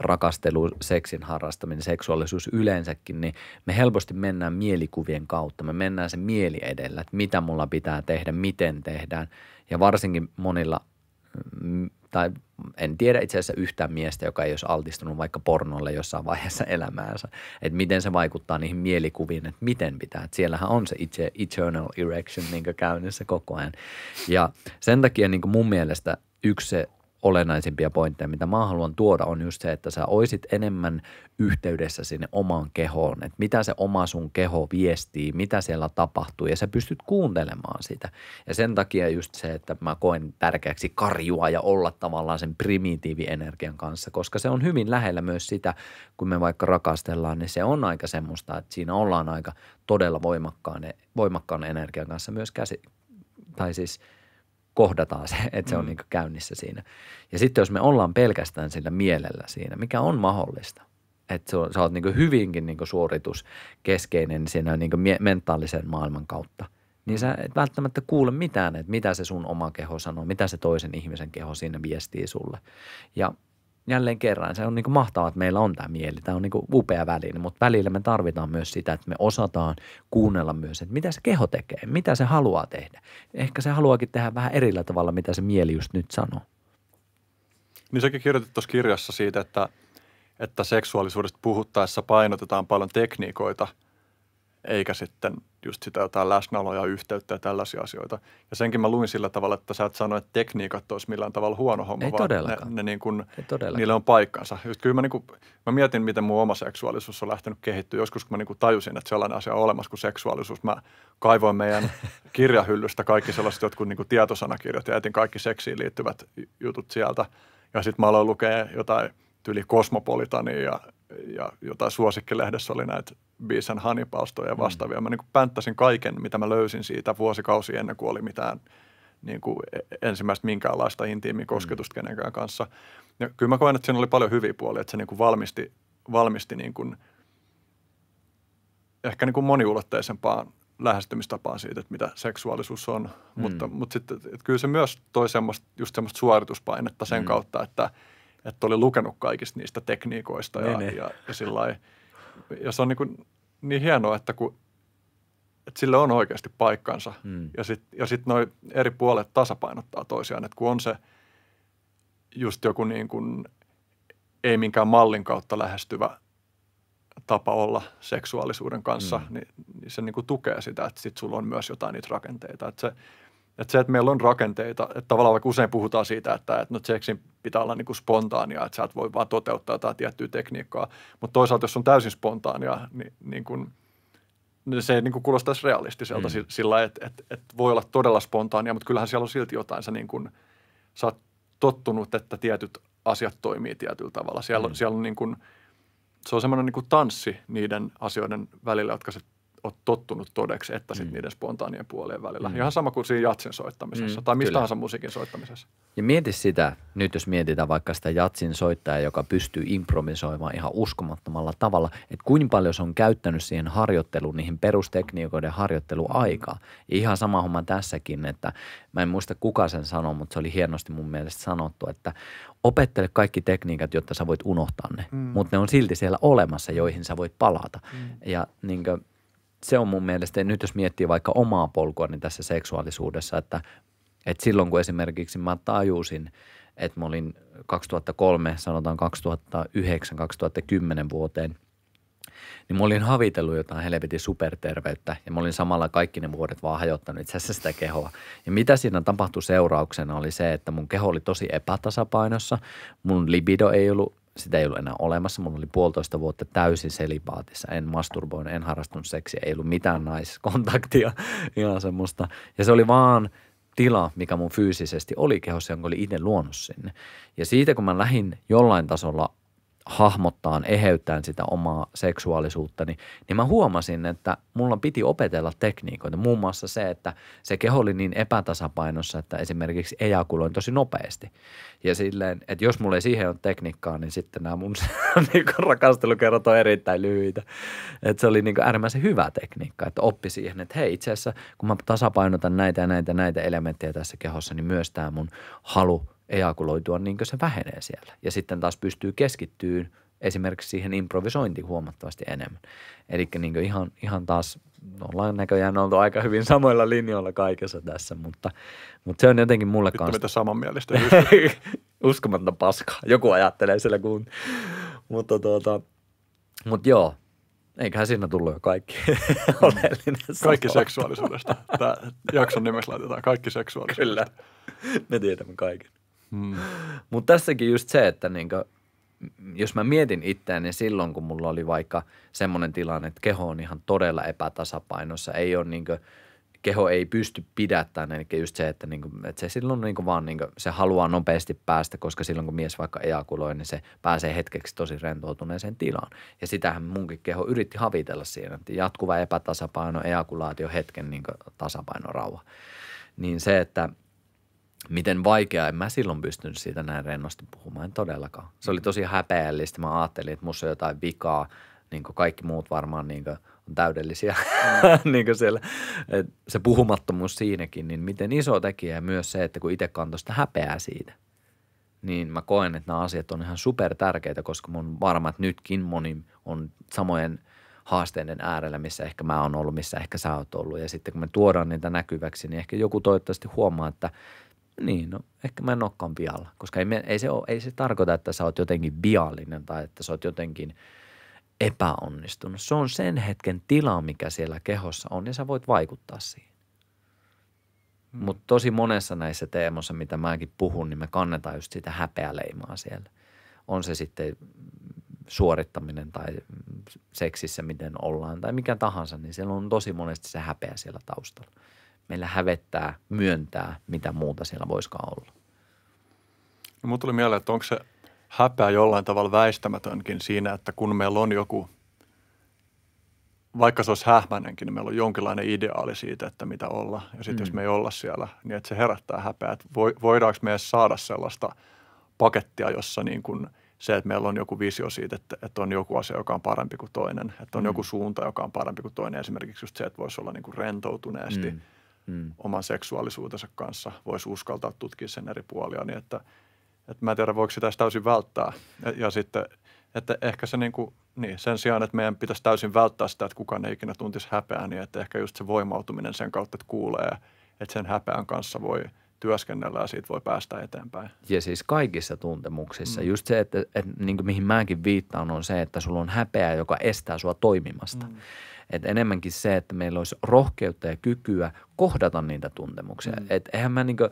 rakastelu, seksin harrastaminen, seksuaalisuus yleensäkin, niin me helposti mennään mielikuvien kautta. Me mennään se mieli edellä, että mitä mulla pitää tehdä, miten tehdään. Ja varsinkin monilla mm, tai en tiedä itse asiassa yhtään miestä, joka ei olisi altistunut vaikka pornolle jossain vaiheessa elämäänsä. Että miten se vaikuttaa niihin mielikuviin, että miten pitää. Että siellähän on se itse eternal erection niin käynnissä koko ajan. Ja sen takia niin mun mielestä yksi se olennaisimpia pointteja, mitä mä haluan tuoda, on just se, että sä oisit enemmän yhteydessä sinne omaan kehoon, että mitä se oma sun keho viestii, mitä siellä tapahtuu ja sä pystyt kuuntelemaan sitä. Ja sen takia just se, että mä koen tärkeäksi karjua ja olla tavallaan sen primitiivienergian kanssa, koska se on hyvin lähellä myös sitä, kun me vaikka rakastellaan, niin se on aika semmoista, että siinä ollaan aika todella voimakkaan, e-, voimakkaan energian kanssa myös käsi, tai siis – kohdataan se, että se on niin käynnissä siinä. Ja sitten jos me ollaan pelkästään sillä mielellä siinä, mikä on mahdollista, että sä oot niin hyvinkin niin suorituskeskeinen siinä niin mentaalisen maailman kautta, niin sä et välttämättä kuule mitään, että mitä se sun oma keho sanoo, mitä se toisen ihmisen keho siinä viestii sulle. Ja jälleen kerran se on niin kuin mahtavaa, että meillä on tämä mieli. Tämä on niin kuin upea väline, mutta välillä me tarvitaan myös sitä, että me osataan kuunnella myös, että mitä se keho tekee, mitä se haluaa tehdä. Ehkä se haluakin tehdä vähän erillä tavalla, mitä se mieli just nyt sanoo. Niin säkin kirjoitit tuossa kirjassa siitä, että, että seksuaalisuudesta puhuttaessa painotetaan paljon tekniikoita – eikä sitten just sitä jotain läsnäoloa ja yhteyttä ja tällaisia asioita. Ja senkin mä luin sillä tavalla, että sä et sano, että tekniikat olisi millään tavalla huono homma, Ei vaan todellakaan. ne, ne niin kuin, Ei todellakaan. niille on paikkansa. Just kyllä mä, niin kuin, mä mietin, miten mun oma seksuaalisuus on lähtenyt kehittyä. Joskus kun mä niin kuin tajusin, että sellainen asia on olemassa kuin seksuaalisuus, mä kaivoin meidän kirjahyllystä kaikki sellaiset jotkut niin kuin tietosanakirjat ja etin kaikki seksiin liittyvät jutut sieltä. Ja sitten mä aloin lukea jotain – tyli Kosmopolitani ja, ja jotain suosikkilehdessä oli näitä biisen hanipalstoja ja mm. vastaavia. Mm. Mä niin kuin pänttäsin kaiken, mitä mä löysin siitä vuosikausi ennen kuin oli mitään niin kuin e, ensimmäistä minkäänlaista intiimiä kosketusta mm. kenenkään kanssa. Ja kyllä mä koen, että siinä oli paljon hyviä puolia, että se niin kuin valmisti, valmisti niin kuin ehkä niin kuin moniulotteisempaan lähestymistapaan siitä, että mitä seksuaalisuus on. Mm. Mutta, mutta sitten että kyllä se myös toi semmoista, just semmoista suorituspainetta sen mm. kautta, että – että oli lukenut kaikista niistä tekniikoista ja, Mene. Niin, niin. ja, ja sillä Ja se on niin, kuin, niin hienoa, että kun että sille on oikeasti paikkansa. Mm. Ja sitten ja sit noi eri puolet tasapainottaa toisiaan. Että kun on se just joku niin kuin ei minkään mallin kautta lähestyvä tapa olla seksuaalisuuden kanssa, mm. niin, niin se niin kuin tukee sitä, että sitten sulla on myös jotain niitä rakenteita. Että se, että se, että meillä on rakenteita, että tavallaan vaikka usein puhutaan siitä, että, että no seksin pitää olla niin kuin spontaania, että sä et voi vaan toteuttaa jotain tiettyä tekniikkaa, mutta toisaalta jos on täysin spontaania, niin, niin kuin, no se ei niin kuin kuulostaisi realistiselta mm. sillä, että, että, että voi olla todella spontaania, mutta kyllähän siellä on silti jotain, sä, niin kuin, sä oot tottunut, että tietyt asiat toimii tietyllä tavalla. Siellä, mm. siellä on niin kuin, se on semmoinen niin kuin tanssi niiden asioiden välillä, jotka se ole tottunut todeksi, että sitten mm. niiden spontaanien puolien välillä. Mm. Ihan sama kuin siinä jatsin soittamisessa mm, tai mistä tahansa musiikin soittamisessa. Ja mieti sitä, nyt jos mietitään vaikka sitä jatsin soittajaa, joka pystyy improvisoimaan ihan uskomattomalla tavalla, että kuinka paljon se on käyttänyt siihen harjoitteluun, niihin perustekniikoiden harjoitteluaikaa. Ja ihan sama homma tässäkin, että mä en muista kuka sen sanoi, mutta se oli hienosti mun mielestä sanottu, että opettele kaikki tekniikat, jotta sä voit unohtaa ne, mm. mutta ne on silti siellä olemassa, joihin sä voit palata. Mm. Ja niin kuin, se on mun mielestä, nyt jos miettii vaikka omaa polkua, niin tässä seksuaalisuudessa, että, että silloin kun esimerkiksi mä tajusin, että mä olin 2003, sanotaan 2009-2010 vuoteen, niin mä olin havitellut jotain helvetin superterveyttä ja mä olin samalla kaikki ne vuodet vaan hajottanut itse asiassa sitä kehoa. Ja mitä siinä tapahtui seurauksena oli se, että mun keho oli tosi epätasapainossa, mun libido ei ollut sitä ei ollut enää olemassa. Mulla oli puolitoista vuotta täysin selipaatissa. En masturboinut, en harrastunut seksiä, ei ollut mitään naiskontaktia, ihan semmoista. Ja se oli vaan tila, mikä mun fyysisesti oli kehossa, jonka oli itse luonut sinne. Ja siitä, kun mä lähdin jollain tasolla hahmottaan, eheyttään sitä omaa seksuaalisuutta, niin, niin mä huomasin, että mulla piti opetella tekniikoita. Muun muassa se, että se keho oli niin epätasapainossa, että esimerkiksi ejakuloin tosi nopeasti. Ja silleen, että jos mulla ei siihen ole tekniikkaa, niin sitten nämä mun niinku rakastelukerrot on erittäin lyhyitä. Että se oli niinku äärimmäisen hyvä tekniikka, että oppi siihen, että hei itse asiassa kun mä tasapainotan näitä ja näitä näitä elementtejä tässä kehossa, niin myös tämä mun halu – ejakuloitua, niin se vähenee siellä. Ja sitten taas pystyy keskittyyn esimerkiksi siihen improvisointiin huomattavasti enemmän. Eli niin ihan, ihan taas no, ollaan näköjään oltu aika hyvin samoilla linjoilla kaikessa tässä, mutta, mutta se on jotenkin mulle Nyt kanssa. Mitä samanmielistä. Uskomatta paskaa. Joku ajattelee siellä kun. mutta tuota, mutta joo, eiköhän siinä tullut jo kaikki mm. oleellinen Kaikki seksuaalisuudesta. Tämä jakson nimessä laitetaan kaikki seksuaalisuudesta. Kyllä, me tiedämme kaiken. Mm. Mutta tässäkin just se, että niinku, jos mä mietin itseäni niin silloin, kun mulla oli vaikka semmoinen tilanne, että keho on ihan todella epätasapainossa, ei ole niinku, keho ei pysty pidättämään, eli just se, että, niinku, että se silloin niinku vaan niinku, se haluaa nopeasti päästä, koska silloin kun mies vaikka ejakuloi, niin se pääsee hetkeksi tosi rentoutuneeseen tilaan. Ja sitähän munkin keho yritti havitella siinä, että jatkuva epätasapaino, ejakulaatio, hetken niinku, tasapaino, rauha. Niin se, että – miten vaikeaa, en mä silloin pystynyt siitä näin rennosti puhumaan, en todellakaan. Se oli tosi häpeällistä, mä ajattelin, että musta on jotain vikaa, niin kuin kaikki muut varmaan niin kuin on täydellisiä mm. niin kuin siellä. Et se puhumattomuus siinäkin, niin miten iso tekijä ja myös se, että kun itse kantoi sitä häpeää siitä, niin mä koen, että nämä asiat on ihan super tärkeitä, koska mun varma, että nytkin moni on samojen haasteiden äärellä, missä ehkä mä oon ollut, missä ehkä sä oot ollut. Ja sitten kun me tuodaan niitä näkyväksi, niin ehkä joku toivottavasti huomaa, että niin, no ehkä mä en olekaan vialla, koska ei, ei, se, ole, ei se tarkoita, että sä oot jotenkin viallinen tai että sä oot jotenkin epäonnistunut. Se on sen hetken tila, mikä siellä kehossa on ja sä voit vaikuttaa siihen. Hmm. Mutta tosi monessa näissä teemoissa, mitä mäkin puhun, niin me kannetaan just sitä häpeäleimaa siellä. On se sitten suorittaminen tai seksissä, miten ollaan tai mikä tahansa, niin siellä on tosi monesti se häpeä siellä taustalla – meillä hävettää myöntää, mitä muuta siellä voisikaan olla. No, mulla tuli mieleen, että onko se häpeä jollain tavalla väistämätönkin siinä, että kun meillä on joku, vaikka se olisi hähmäinenkin, niin meillä on jonkinlainen ideaali siitä, että mitä olla. Ja sitten mm. jos me ei olla siellä, niin että se herättää häpeä. Että voidaanko me edes saada sellaista pakettia, jossa niin kuin se, että meillä on joku visio siitä, että, että on joku asia, joka on parempi kuin toinen, että on mm. joku suunta, joka on parempi kuin toinen. Esimerkiksi just se, että voisi olla niin kuin rentoutuneesti. Mm mm. oman seksuaalisuutensa kanssa voisi uskaltaa tutkia sen eri puolia, niin että, että mä en tiedä voiko sitä täysin välttää. Ja, ja sitten, että ehkä se niin kuin, niin, sen sijaan, että meidän pitäisi täysin välttää sitä, että kukaan ei ikinä tuntisi häpeää, niin että ehkä just se voimautuminen sen kautta, että kuulee, että sen häpeän kanssa voi – työskennellä ja siitä voi päästä eteenpäin. Ja siis kaikissa tuntemuksissa. Mm. Just se, että, että niin kuin mihin mäkin viittaan, on se, että sulla on häpeä, joka estää sua toimimasta. Mm. Et enemmänkin se, että meillä olisi rohkeutta ja kykyä kohdata niitä tuntemuksia. Mm. Et eihän mä niin kuin,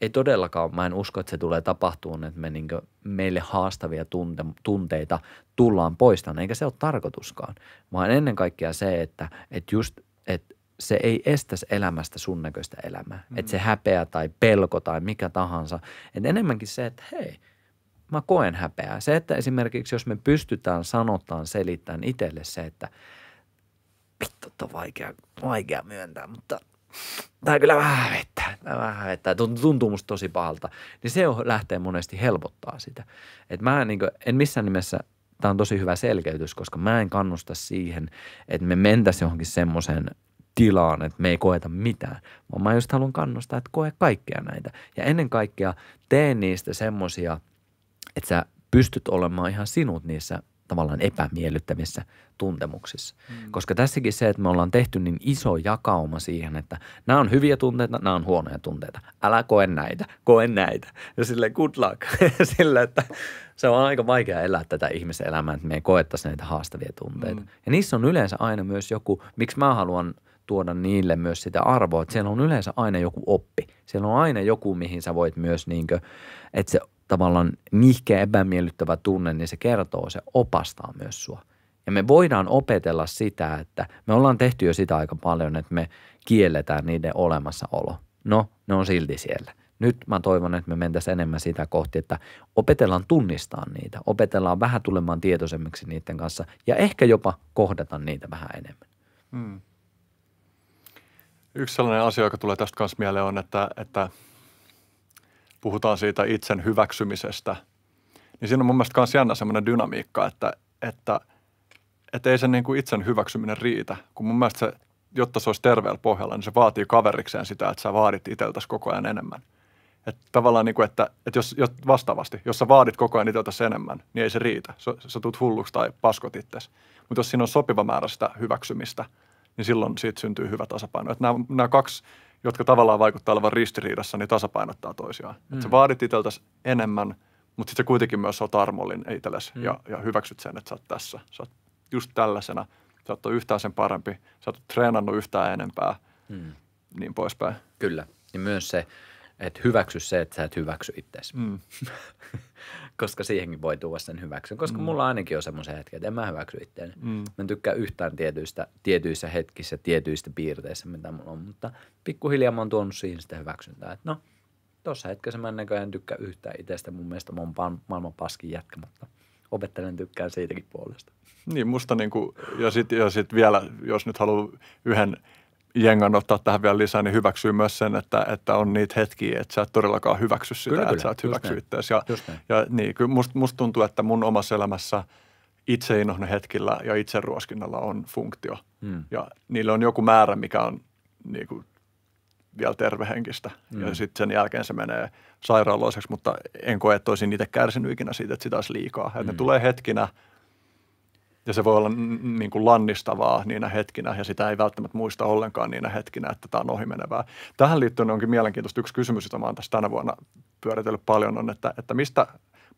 ei todellakaan, mä en usko, että se tulee tapahtumaan, että me niin kuin, meille haastavia tunte, tunteita tullaan poistamaan, eikä se ole tarkoituskaan. Vaan ennen kaikkea se, että, että just, että se ei estäisi elämästä sun näköistä elämää. Mm. Että se häpeä tai pelko tai mikä tahansa. Että enemmänkin se, että hei, mä koen häpeää. Se, että esimerkiksi jos me pystytään sanotaan, selittämään itselle se, että vittu, on vaikea, vaikea myöntää, mutta tämä kyllä vähän hävettää, tämä vähän hävettää, tuntuu musta tosi pahalta. Niin se lähtee monesti helpottaa sitä. Et mä en, niin kuin, en missään nimessä tämä on tosi hyvä selkeytys, koska mä en kannusta siihen, että me mentäisiin johonkin semmoiseen tilaan, että me ei koeta mitään, vaan mä just haluan kannustaa, että koe kaikkea näitä. Ja ennen kaikkea tee niistä semmosia, että sä pystyt olemaan ihan sinut niissä tavallaan epämiellyttävissä tuntemuksissa. Mm. Koska tässäkin se, että me ollaan tehty niin iso jakauma siihen, että nämä on hyviä tunteita, nämä on huonoja tunteita. Älä koe näitä, koe näitä. Ja silleen good luck. sille, että se on aika vaikea elää tätä ihmisen elämää, että me ei koettaisi näitä haastavia tunteita. Mm. Ja niissä on yleensä aina myös joku, miksi mä haluan – tuoda niille myös sitä arvoa, että siellä on yleensä aina joku oppi. Siellä on aina joku, mihin sä voit myös, niin kuin, että se tavallaan nihkeä epämiellyttävä tunne, niin se kertoo, se opastaa myös sua. Ja me voidaan opetella sitä, että me ollaan tehty jo sitä aika paljon, että me kielletään niiden olemassaolo. No, ne on silti siellä. Nyt mä toivon, että me mentäisiin enemmän sitä kohti, että opetellaan tunnistaa niitä, opetellaan vähän tulemaan tietoisemmiksi niiden kanssa ja ehkä jopa kohdata niitä vähän enemmän. Hmm. Yksi sellainen asia, joka tulee tästä kanssa mieleen on, että, että puhutaan siitä itsen hyväksymisestä. Niin siinä on mun mielestä myös jännä sellainen dynamiikka, että, että, että ei se niin kuin itsen hyväksyminen riitä. Kun mun mielestä se, jotta se olisi terveellä pohjalla, niin se vaatii kaverikseen sitä, että sä vaadit itseltäsi koko ajan enemmän. Että tavallaan, niin kuin, että, että jos, jos, vastaavasti, jos sä vaadit koko ajan itseltäsi enemmän, niin ei se riitä. Sä, sä tulet hulluksi tai paskot itsesi. Mutta jos siinä on sopiva määrä sitä hyväksymistä – niin silloin siitä syntyy hyvä tasapaino. Että nämä, nämä kaksi, jotka tavallaan vaikuttaa olevan ristiriidassa, niin tasapainottaa toisiaan. Mm. Että sä vaadit itseltäsi enemmän, mutta sitten kuitenkin myös oot armollinen itsellesi mm. ja, ja hyväksyt sen, että sä oot tässä. Sä oot just tällaisena, sä oot yhtään sen parempi, sä oot treenannut yhtään enempää, mm. niin poispäin. Kyllä, ja myös se, että hyväksy se, että sä et hyväksy itseäsi. Mm. koska siihenkin voi tuoda sen hyväksyn, koska mm. mulla ainakin on semmoisia hetkiä, että en mä hyväksy itseäni. Mm. Mä en tykkää yhtään tietyistä, tietyissä hetkissä, tietyistä piirteissä, mitä mulla on, mutta pikkuhiljaa mä oon tuonut siihen sitä hyväksyntää, että no, tuossa hetkessä mä en näköjään tykkää yhtään itsestä, mun mielestä mä oon maailman paskin jätkä, mutta opettelen tykkään siitäkin puolesta. Niin, musta niin ja sitten ja sit vielä, jos nyt haluaa yhden jengan ottaa tähän vielä lisää, niin hyväksyy myös sen, että, että on niitä hetkiä, että sä et todellakaan hyväksy sitä, kyllä, että kyllä. sä et hyväksy itseäsi. Ja, ja niin, kyllä musta must tuntuu, että mun omassa elämässä itseinnohne hetkillä ja itseruoskinnalla on funktio. Hmm. Ja niillä on joku määrä, mikä on niin kuin, vielä tervehenkistä. Hmm. Ja mm. sitten sen jälkeen se menee sairaaloiseksi, mutta en koe, että olisin itse kärsinyt ikinä siitä, että sitä olisi liikaa. Et hmm. ne mm. tulee hetkinä – ja se voi olla niin kuin lannistavaa niinä hetkinä ja sitä ei välttämättä muista ollenkaan niinä hetkinä, että tämä on ohimenevää. Tähän liittyen onkin mielenkiintoista yksi kysymys, jota mä oon tässä tänä vuonna pyöritellyt paljon, on, että, että mistä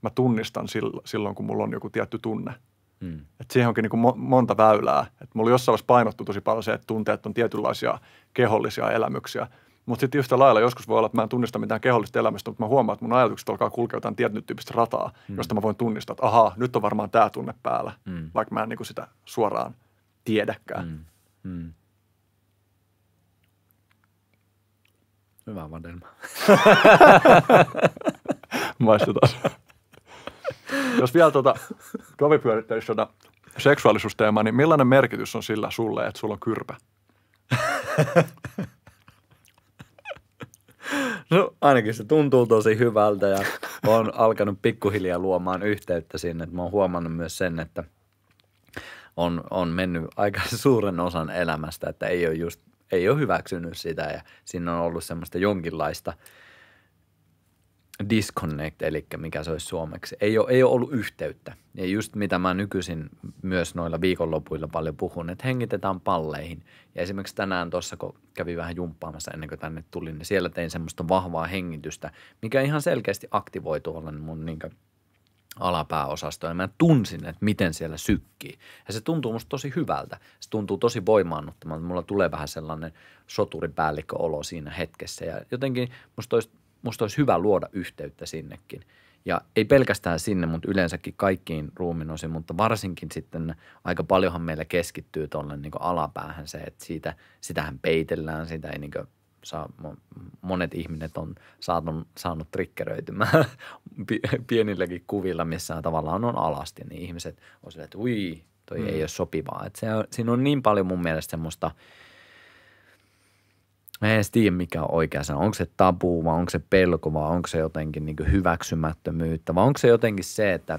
mä tunnistan silloin, kun mulla on joku tietty tunne. Hmm. Et siihen onkin niin kuin monta väylää. että mulla jossain vaiheessa painottu tosi paljon se, että tunteet on tietynlaisia kehollisia elämyksiä – mutta sitten yhtä lailla joskus voi olla, että mä en tunnista mitään kehollista elämästä, mutta mä huomaan, että mun ajatukset alkaa kulkea jotain tietyn tyyppistä rataa, mm. josta mä voin tunnistaa, että ahaa, nyt on varmaan tämä tunne päällä, mm. vaikka mä en niinku sitä suoraan tiedäkään. Mm. Mm. Hyvä vadelma. Maistutaan. Jos vielä tuota kovipyöritteisönä tuota seksuaalisuusteemaa, niin millainen merkitys on sillä sulle, että sulla on kyrpä? No ainakin se tuntuu tosi hyvältä ja on alkanut pikkuhiljaa luomaan yhteyttä sinne. Mä oon huomannut myös sen, että on, on mennyt aika suuren osan elämästä, että ei ole, just, ei ole hyväksynyt sitä ja siinä on ollut semmoista jonkinlaista – disconnect, eli mikä se olisi suomeksi. Ei ole, ei ole ollut yhteyttä. Ja just mitä mä nykyisin myös noilla viikonlopuilla paljon puhun, että hengitetään palleihin. Ja esimerkiksi tänään tuossa, kun kävin vähän jumppaamassa ennen kuin tänne tulin, niin siellä tein semmoista vahvaa hengitystä, mikä ihan selkeästi aktivoi tuolla mun niin alapääosasto ja mä tunsin, että miten siellä sykkii. Ja se tuntuu musta tosi hyvältä. Se tuntuu tosi voimaannuttamalta. Mulla tulee vähän sellainen soturipäällikköolo olo siinä hetkessä ja jotenkin musta olisi musta olisi hyvä luoda yhteyttä sinnekin. Ja ei pelkästään sinne, mutta yleensäkin kaikkiin osin, mutta varsinkin sitten aika paljonhan meillä keskittyy tuolle niin alapäähän se, että siitä, sitähän peitellään, sitä ei niin saa, monet ihmiset on saanut, saanut trikkeröitymään pienilläkin kuvilla, missä tavallaan on alasti, niin ihmiset on silleen, että ui, toi mm. ei ole sopivaa. Että se, siinä on niin paljon mun mielestä semmoista – Mä en edes tiedä, mikä on oikea sana. Onko se tabu vai onko se pelko vai onko se jotenkin niin hyväksymättömyyttä vai onko se jotenkin se, että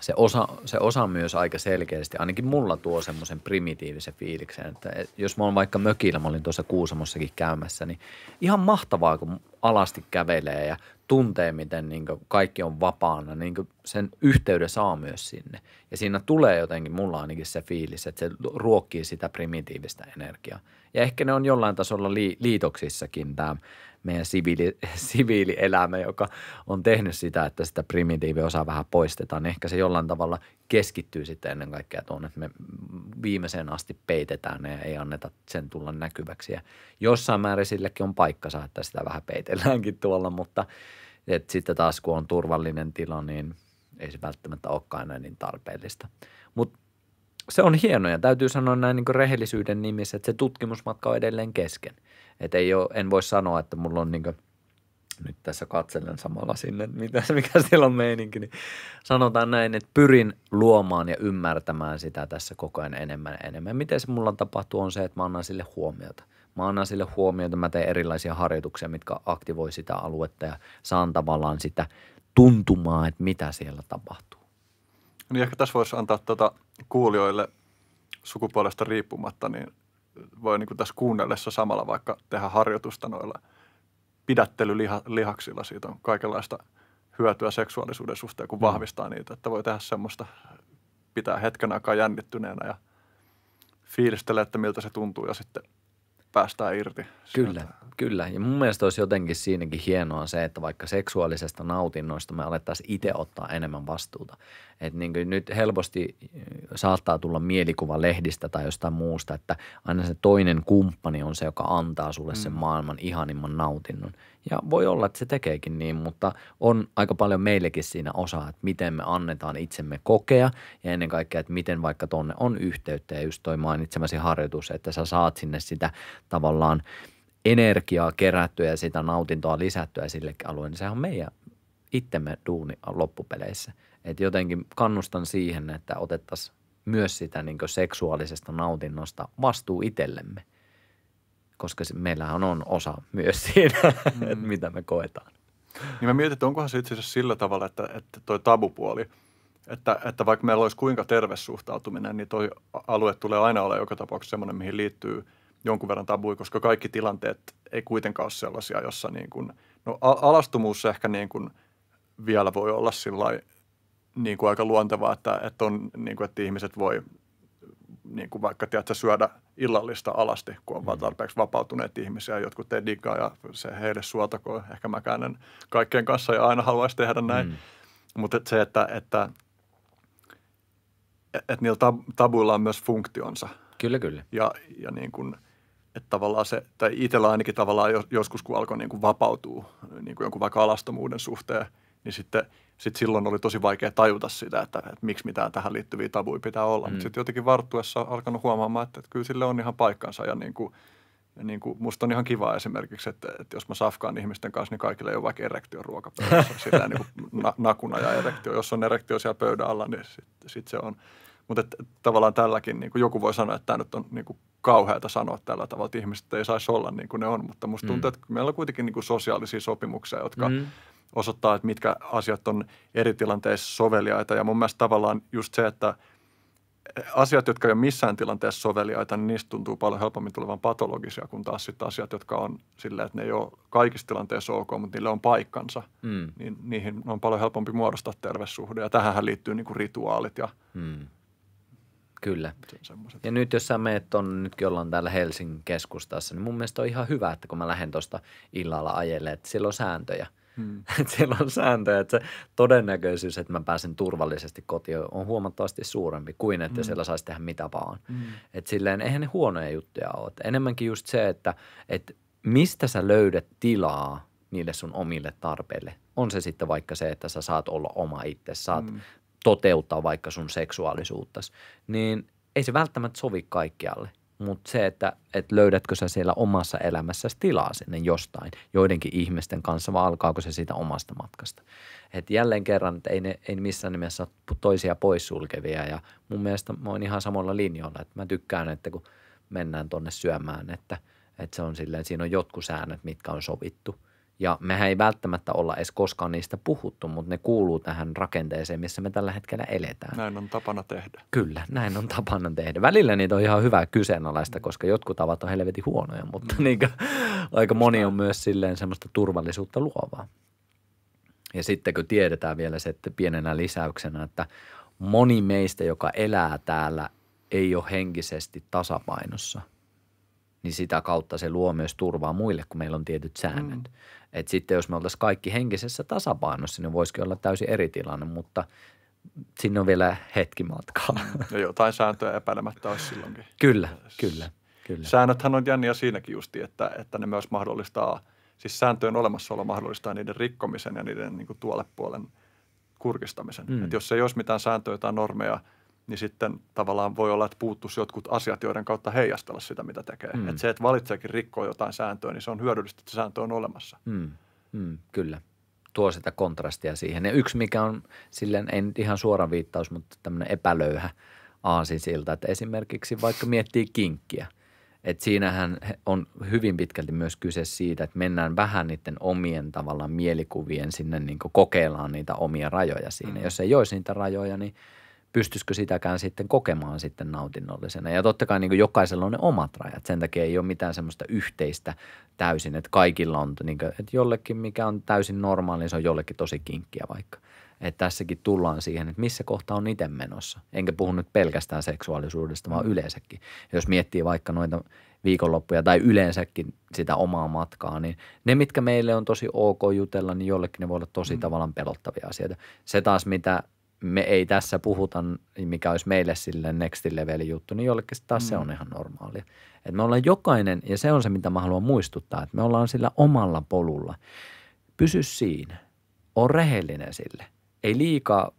se osa, se osa myös aika selkeästi, ainakin mulla tuo semmoisen primitiivisen fiiliksen, että jos mä oon vaikka mökillä, mä olin tuossa Kuusamossakin käymässä, niin ihan mahtavaa, kun alasti kävelee ja tuntee, miten niin kaikki on vapaana, niin sen yhteyden saa myös sinne. Ja siinä tulee jotenkin mulla ainakin se fiilis, että se ruokkii sitä primitiivistä energiaa. Ja ehkä ne on jollain tasolla li, liitoksissakin tämä meidän siviili, siviilielämä, joka on tehnyt sitä, että sitä osaa vähän poistetaan. Ehkä se jollain tavalla keskittyy sitten ennen kaikkea tuonne, että me viimeiseen asti peitetään ne ja ei anneta sen tulla näkyväksi. Ja jossain määrin silläkin on paikka että sitä vähän peitelläänkin tuolla, mutta et sitten taas kun on turvallinen tila, niin ei se välttämättä olekaan enää niin tarpeellista. Mutta se on hieno ja täytyy sanoa näin niin rehellisyyden nimissä, että se tutkimusmatka on edelleen kesken. Et ei ole, en voi sanoa, että mulla on niin kuin, nyt tässä katselen samalla sinne, mitä, mikä siellä on meininki, niin sanotaan näin, että pyrin luomaan ja ymmärtämään sitä tässä koko ajan enemmän ja enemmän. Miten se mulla tapahtuu on se, että mä annan sille huomiota. Mä annan sille huomiota, mä teen erilaisia harjoituksia, mitkä aktivoi sitä aluetta ja saan tavallaan sitä tuntumaa, että mitä siellä tapahtuu niin ehkä tässä voisi antaa tuota kuulijoille sukupuolesta riippumatta, niin voi niin kuin tässä kuunnellessa samalla vaikka tehdä harjoitusta noilla pidättelylihaksilla. Siitä on kaikenlaista hyötyä seksuaalisuuden suhteen, kun mm. vahvistaa niitä, että voi tehdä semmoista, pitää hetken aikaa jännittyneenä ja fiilistelee, että miltä se tuntuu ja sitten – päästään irti. Kyllä, sieltä. kyllä. Ja mun mielestä olisi jotenkin siinäkin hienoa se, että vaikka seksuaalisesta nautinnoista me alettaisiin itse ottaa enemmän vastuuta. Et niin kuin nyt helposti saattaa tulla mielikuva lehdistä tai jostain muusta, että aina se toinen kumppani on se, joka antaa sulle mm. sen maailman ihanimman nautinnon. Ja voi olla, että se tekeekin niin, mutta on aika paljon meillekin siinä osaa, että miten me annetaan itsemme kokea ja ennen kaikkea, että miten vaikka tonne on yhteyttä ja just toi mainitsemasi harjoitus, että sä saat sinne sitä tavallaan energiaa kerättyä ja sitä nautintoa lisättyä sille alueen, niin sehän on meidän itsemme duuni loppupeleissä. Et jotenkin kannustan siihen, että otettaisiin myös sitä niin seksuaalisesta nautinnosta vastuu itsellemme – koska se, meillähän on osa myös siinä, mm. mitä me koetaan. Niin mä mietin, että onkohan se itse asiassa sillä tavalla, että, että toi tabupuoli, että, että vaikka meillä olisi kuinka terve suhtautuminen, niin toi alue tulee aina olla joka tapauksessa semmoinen, mihin liittyy jonkun verran tabui, koska kaikki tilanteet ei kuitenkaan ole sellaisia, jossa niin kuin, no alastumus ehkä niin kuin vielä voi olla sillä niin kuin aika luontevaa, että, että, on, niin kuin, että ihmiset voi niin kuin vaikka tiedätkö, syödä – illallista alasti, kun on vaan mm. tarpeeksi vapautuneet ihmisiä. Jotkut ei digaa ja se heille suotako, Ehkä mäkään en kaikkien kanssa ja aina haluaisi tehdä näin. Mm. Mutta se, että, että, että, että niillä tabuilla on myös funktionsa. Kyllä, kyllä. Ja, ja niin kuin – että tavallaan se, tai itsellä ainakin tavallaan joskus, kun alkoi niin kuin vapautua niin kuin jonkun vaikka alastomuuden suhteen – niin sitten sit silloin oli tosi vaikea tajuta sitä, että, että miksi mitään tähän liittyviä tabuja pitää olla. Mm. Mutta sitten jotenkin varttuessa on alkanut huomaamaan, että, että kyllä sille on ihan paikkansa ja niin kuin, ja niin kuin, musta on ihan kiva esimerkiksi, että, että jos mä safkaan ihmisten kanssa, niin kaikille ei ole vaikka erektio ruokapöydässä. niin kuin na, nakuna ja erektio. Jos on erektio siellä pöydän alla, niin sitten sit se on. Mutta tavallaan tälläkin niin kuin joku voi sanoa, että tämä nyt on niin kuin kauheata sanoa tällä tavalla, että ihmiset ei saisi olla niin kuin ne on. Mutta musta mm. tuntuu, mm. että meillä on kuitenkin niin kuin sosiaalisia sopimuksia, jotka mm osoittaa, että mitkä asiat on eri tilanteissa soveliaita. Ja mun mielestä tavallaan just se, että asiat, jotka ei ole missään tilanteessa soveliaita, niin niistä tuntuu paljon helpommin tulevan patologisia, kun taas sitten asiat, jotka on silleen, että ne ei ole kaikissa tilanteissa ok, mutta niillä on paikkansa, mm. niin niihin on paljon helpompi muodostaa tervesuhde. Ja tähän liittyy niin kuin rituaalit ja mm. Kyllä. Ja nyt jos sä meet on, nytkin ollaan täällä Helsingin keskustassa, niin mun mielestä on ihan hyvä, että kun mä lähden tuosta illalla ajelle, että siellä on sääntöjä – Mm. Et siellä on sääntöjä, että se todennäköisyys, että mä pääsen turvallisesti kotiin, on huomattavasti suurempi kuin, että mm. siellä saisi tehdä mitä vaan. Mm. Et silleen, eihän ne huonoja juttuja ole. Et enemmänkin just se, että et mistä sä löydät tilaa niille sun omille tarpeille. On se sitten vaikka se, että sä saat olla oma itse, saat mm. toteuttaa vaikka sun seksuaalisuutta, niin ei se välttämättä sovi kaikkialle mutta se, että et löydätkö sä siellä omassa elämässäsi tilaa sinne jostain, joidenkin ihmisten kanssa, vai alkaako se siitä omasta matkasta. Et jälleen kerran, että ei ei missään nimessä ole toisia poissulkevia ja mun mielestä mä oon ihan samalla linjalla että mä tykkään, että kun mennään tonne syömään, että, että se on silleen, siinä on jotkut säännöt, mitkä on sovittu – ja mehän ei välttämättä olla edes koskaan niistä puhuttu, mutta ne kuuluu tähän rakenteeseen, missä me tällä hetkellä eletään. Näin on tapana tehdä. Kyllä, näin on tapana tehdä. Välillä niitä on ihan hyvä kyseenalaista, koska jotkut tavat on helvetin huonoja, mutta mm. niin, aika moni on myös silleen semmoista turvallisuutta luovaa. Ja sitten kun tiedetään vielä se, että pienenä lisäyksenä, että moni meistä, joka elää täällä, ei ole henkisesti tasapainossa, niin sitä kautta se luo myös turvaa muille, kun meillä on tietyt säännöt. Mm. Et sitten jos me oltaisiin kaikki henkisessä tasapainossa, niin voisikin olla täysin eri tilanne, mutta sinne on vielä hetki matkaa. Mm. Ja jotain sääntöä epäilemättä olisi silloinkin. Kyllä, kyllä, kyllä. Säännöthän on jänniä siinäkin justi, että, että ne myös mahdollistaa, siis sääntöjen olemassaolo mahdollistaa niiden rikkomisen ja niiden niin kuin tuolle puolen kurkistamisen. Mm. Et jos ei olisi mitään sääntöjä tai normeja – niin sitten tavallaan voi olla, että puuttuisi jotkut asiat, joiden kautta heijastella sitä, mitä tekee. Mm. Että se, että valitseekin rikkoa jotain sääntöä, niin se on hyödyllistä, että sääntö on olemassa. Mm. Mm, kyllä, tuo sitä kontrastia siihen. Ja yksi, mikä on silleen, ei nyt ihan suora viittaus, mutta tämmöinen epälöyhä aasin että esimerkiksi vaikka miettii kinkkiä, että siinähän on hyvin pitkälti myös kyse siitä, että mennään vähän niiden omien tavallaan mielikuvien sinne, niin kokeillaan niitä omia rajoja siinä. Mm. Jos ei olisi niitä rajoja, niin – pystyisikö sitäkään sitten kokemaan sitten nautinnollisena. Ja totta kai niin kuin jokaisella on ne omat rajat, sen takia ei ole mitään semmoista yhteistä täysin, että kaikilla on, niin kuin, että jollekin mikä on täysin normaali, niin se on jollekin tosi kinkkiä vaikka. Että tässäkin tullaan siihen, että missä kohta on itse menossa. Enkä puhu nyt pelkästään seksuaalisuudesta, vaan yleensäkin. Jos miettii vaikka noita viikonloppuja tai yleensäkin sitä omaa matkaa, niin ne, mitkä meille on tosi ok jutella, niin jollekin ne voi olla tosi mm. tavallaan pelottavia asioita. Se taas, mitä me ei tässä puhuta, niin mikä olisi meille sille next level juttu, niin jollekin taas mm. se on ihan normaalia. Et me ollaan jokainen, ja se on se, mitä mä haluan muistuttaa, että me ollaan sillä omalla polulla. Pysy siinä. On rehellinen sille. Ei liikaa,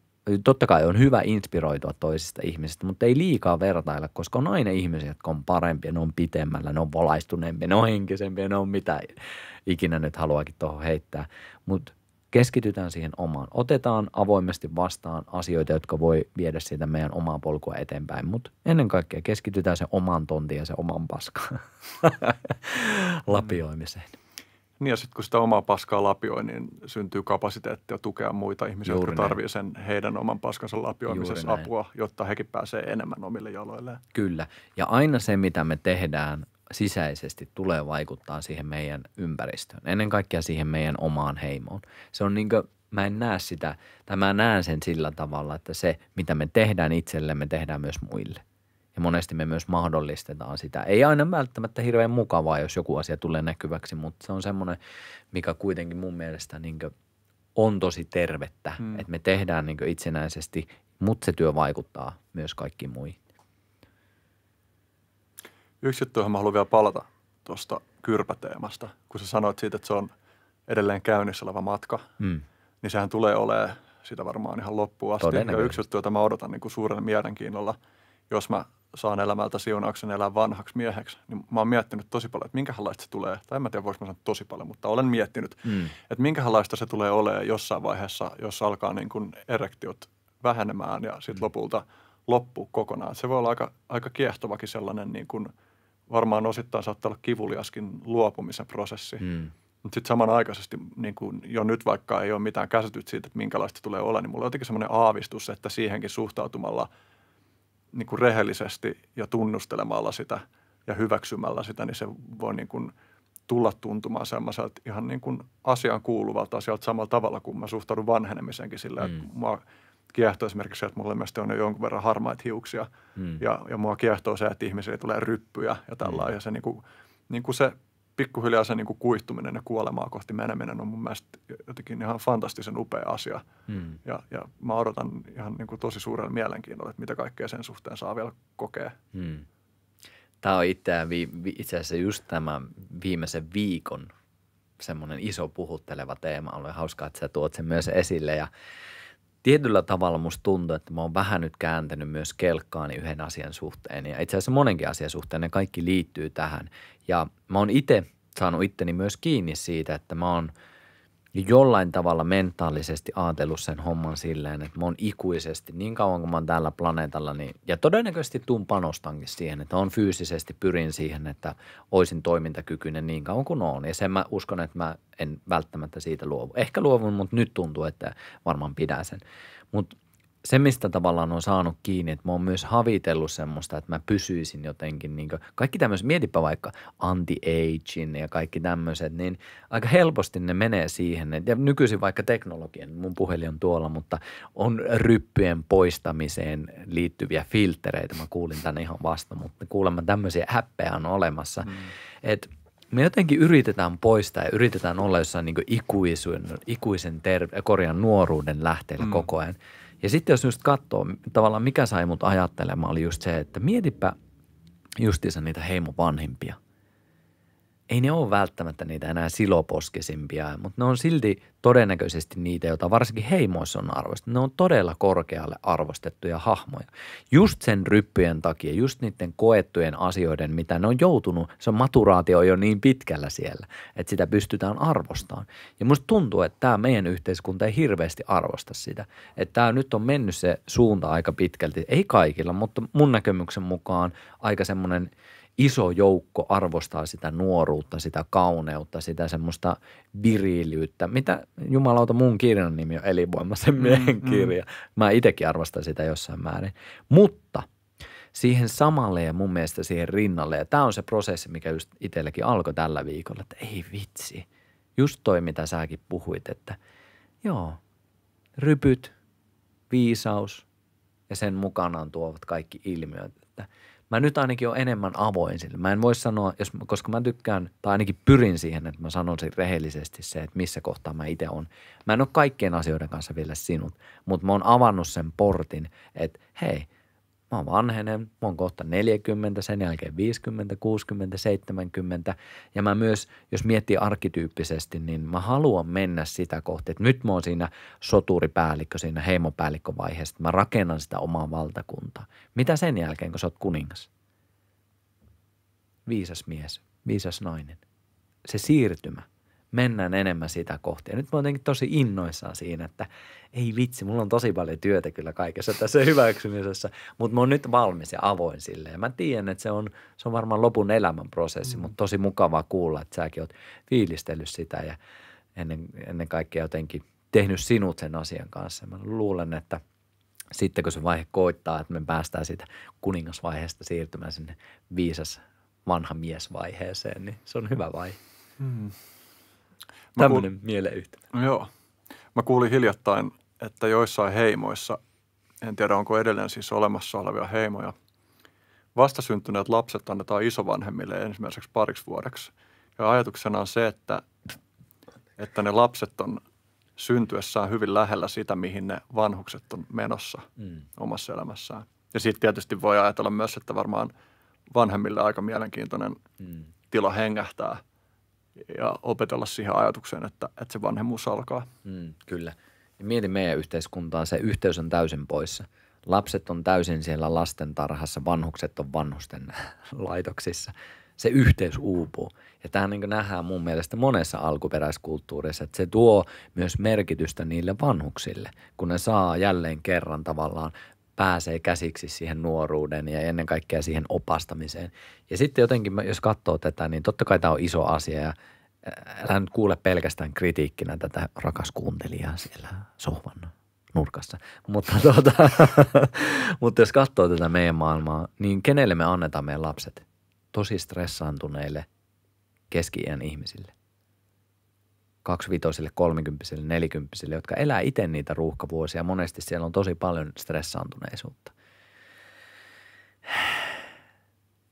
totta kai on hyvä inspiroitua toisista ihmisistä, mutta ei liikaa vertailla, koska on aina ihmisiä, jotka on parempia, ne on pitemmällä, ne on valaistuneempia, ne on henkisempiä, ne on mitä ikinä nyt haluakin tuohon heittää. Mutta keskitytään siihen omaan. Otetaan avoimesti vastaan asioita, jotka voi viedä siitä meidän omaa polkua eteenpäin, mutta ennen kaikkea keskitytään se oman tontin ja se oman paskaan lapioimiseen. Mm. Niin ja sitten kun sitä omaa paskaa lapioi, niin syntyy kapasiteettia tukea muita ihmisiä, Juuri jotka tarvitsevat sen heidän oman paskansa lapioimisessa apua, jotta hekin pääsee enemmän omille jaloilleen. Kyllä. Ja aina se, mitä me tehdään sisäisesti tulee vaikuttaa siihen meidän ympäristöön, ennen kaikkea siihen meidän omaan heimoon. Se on niin kuin, mä en näe sitä, tai mä näen sen sillä tavalla, että se mitä me tehdään itsellemme, tehdään myös muille. Ja monesti me myös mahdollistetaan sitä. Ei aina välttämättä hirveän mukavaa, jos joku asia tulee näkyväksi, mutta se on semmoinen, mikä kuitenkin mun mielestä niin on tosi tervettä, mm. että me tehdään niin itsenäisesti, mutta se työ vaikuttaa myös kaikkiin muihin. Yksi juttu, johon mä haluan vielä palata tuosta kyrpäteemasta, kun sä sanoit siitä, että se on edelleen käynnissä oleva matka, mm. niin sehän tulee olemaan sitä varmaan ihan loppuun asti. Ja yksi juttu, jota mä odotan niin kuin suuren mielenkiinnolla, jos mä saan elämältä siunauksen elää vanhaksi mieheksi, niin mä oon miettinyt tosi paljon, että minkälaista se tulee, tai en mä tiedä voiko mä sanoa tosi paljon, mutta olen miettinyt, mm. että minkälaista se tulee olemaan jossain vaiheessa, jos alkaa niin kuin erektiot vähenemään ja sitten mm. lopulta loppuu kokonaan. Se voi olla aika, aika kiehtovakin sellainen niin kuin – varmaan osittain saattaa olla kivuliaskin luopumisen prosessi. Mm. Mutta sitten samanaikaisesti niin kun jo nyt vaikka ei ole mitään käsitystä siitä, että minkälaista tulee olla, niin mulla on jotenkin semmoinen aavistus, että siihenkin suhtautumalla niin kun rehellisesti ja tunnustelemalla sitä ja hyväksymällä sitä, niin se voi niin kun tulla tuntumaan semmoiselta ihan niin kun asiaan kuuluvalta asialta samalla tavalla kuin mä suhtaudun vanhenemiseenkin sillä, mm. että mua – kiehtoo esimerkiksi se, että mulle myös on jo jonkun verran harmaita hiuksia mm. ja, ja mua kiehtoo se, että ihmisille tulee ryppyjä ja tällainen. Mm. Ja se, niin kuin, niin kuin se pikkuhiljaa se niin kuin kuihtuminen ja kuolemaa kohti meneminen on mun mielestä jotenkin ihan fantastisen upea asia. Mm. Ja, ja mä odotan ihan niin kuin tosi suurella mielenkiinnolla, että mitä kaikkea sen suhteen saa vielä kokea. Mm. Tämä on itseään itse asiassa just tämä viimeisen viikon semmoinen iso puhutteleva teema. Oli hauskaa, että sä tuot sen myös esille ja – tietyllä tavalla musta tuntuu, että mä oon vähän nyt kääntänyt myös kelkkaani yhden asian suhteen ja itse asiassa monenkin asian suhteen, ne kaikki liittyy tähän. Ja mä oon itse saanut itteni myös kiinni siitä, että mä oon – ja jollain tavalla mentaalisesti ajatellut sen homman silleen, että mä oon ikuisesti niin kauan kuin mä oon täällä planeetalla, niin, ja todennäköisesti tuun panostankin siihen, että on fyysisesti pyrin siihen, että oisin toimintakykyinen niin kauan kuin oon. Ja sen mä uskon, että mä en välttämättä siitä luovu. Ehkä luovun, mutta nyt tuntuu, että varmaan pidän sen. Mutta – se, mistä tavallaan on saanut kiinni, että mä oon myös havitellut semmoista, että mä pysyisin jotenkin, niin kuin, kaikki tämmöiset, mietipä vaikka anti-aging ja kaikki tämmöiset, niin aika helposti ne menee siihen, että, ja nykyisin vaikka teknologian, niin mun puhelin on tuolla, mutta on ryppyjen poistamiseen liittyviä filtereitä, mä kuulin tänne ihan vasta, mutta kuulemma tämmöisiä häppejä on olemassa, mm. että me jotenkin yritetään poistaa ja yritetään olla jossain niin ikuisen, ikuisen ter- korjan nuoruuden lähteellä mm. koko ajan – ja sitten jos just katsoo, tavallaan mikä sai mut ajattelemaan, oli just se, että mietipä justiinsa niitä heimo vanhimpia – ei ne ole välttämättä niitä enää siloposkesimpia, mutta ne on silti todennäköisesti niitä, joita varsinkin heimoissa on arvostettu. Ne on todella korkealle arvostettuja hahmoja. Just sen ryppyjen takia, just niiden koettujen asioiden, mitä ne on joutunut, se on maturaatio jo niin pitkällä siellä, että sitä pystytään arvostamaan. Ja musta tuntuu, että tämä meidän yhteiskunta ei hirveästi arvosta sitä. Että tämä nyt on mennyt se suunta aika pitkälti, ei kaikilla, mutta mun näkemyksen mukaan aika semmoinen – iso joukko arvostaa sitä nuoruutta, sitä kauneutta, sitä semmoista viriilyyttä, mitä jumalauta mun kirjan nimi on Elinvoimaisen mm, miehen mm. kirja. Mä itsekin arvostan sitä jossain määrin. Mutta siihen samalle ja mun mielestä siihen rinnalle, ja tämä on se prosessi, mikä just itselläkin alkoi tällä viikolla, että ei vitsi, just toi mitä säkin puhuit, että joo, rypyt, viisaus ja sen mukanaan tuovat kaikki ilmiöt, että – mä nyt ainakin on enemmän avoin sille. Mä en voi sanoa, jos, koska mä tykkään, tai ainakin pyrin siihen, että mä sanon sen rehellisesti se, että missä kohtaa mä itse on. Mä en ole kaikkien asioiden kanssa vielä sinut, mutta mä oon avannut sen portin, että hei – Mä oon vanhenen, mä oon kohta 40, sen jälkeen 50, 60, 70 ja mä myös, jos miettii arkkityyppisesti, niin mä haluan mennä sitä kohti, että nyt mä oon siinä soturipäällikkö, siinä heimopäällikkövaiheessa, että mä rakennan sitä omaa valtakuntaa. Mitä sen jälkeen, kun sä oot kuningas? Viisas mies, viisas nainen. Se siirtymä, mennään enemmän sitä kohti. Ja nyt mä oon jotenkin tosi innoissaan siinä, että ei vitsi, mulla on tosi paljon työtä kyllä kaikessa tässä hyväksymisessä, mutta mä oon nyt valmis ja avoin sille. Ja mä tiedän, että se on, se on varmaan lopun elämän prosessi, mm. mutta tosi mukavaa kuulla, että säkin oot fiilistellyt sitä ja ennen, ennen kaikkea jotenkin tehnyt sinut sen asian kanssa. Mä luulen, että sitten kun se vaihe koittaa, että me päästään siitä kuningasvaiheesta siirtymään sinne viisas vanha miesvaiheeseen, niin se on hyvä vaihe. Mm. Tämmöinen kuul... No Joo. Mä kuulin hiljattain, että joissain heimoissa, en tiedä onko edelleen siis olemassa olevia heimoja, vastasyntyneet lapset annetaan isovanhemmille ensimmäiseksi pariksi vuodeksi. Ja ajatuksena on se, että, että ne lapset on syntyessään hyvin lähellä sitä, mihin ne vanhukset on menossa mm. omassa elämässään. Ja siitä tietysti voi ajatella myös, että varmaan vanhemmille aika mielenkiintoinen mm. tila hengähtää – ja opetella siihen ajatukseen, että, että se vanhemmuus alkaa. Mm, kyllä. Ja mieti meidän yhteiskuntaa, se yhteys on täysin poissa. Lapset on täysin siellä lastentarhassa, vanhukset on vanhusten laitoksissa. Se yhteys uupuu. Ja tähän niin nähdään mun mielestä monessa alkuperäiskulttuurissa, että se tuo myös merkitystä niille vanhuksille, kun ne saa jälleen kerran tavallaan pääsee käsiksi siihen nuoruuden ja ennen kaikkea siihen opastamiseen. Ja sitten jotenkin, jos katsoo tätä, niin totta kai tämä on iso asia ja älä nyt kuule pelkästään kritiikkinä tätä rakas kuuntelijaa siellä sohvan nurkassa. Mutta, tuota, mutta jos katsoo tätä meidän maailmaa, niin kenelle me annetaan meidän lapset? Tosi stressaantuneille keski ihmisille. Kaksivitoisille, kolmikymppisille, nelikymppisille, jotka elää itse niitä ruuhkavuosia. Monesti siellä on tosi paljon stressaantuneisuutta.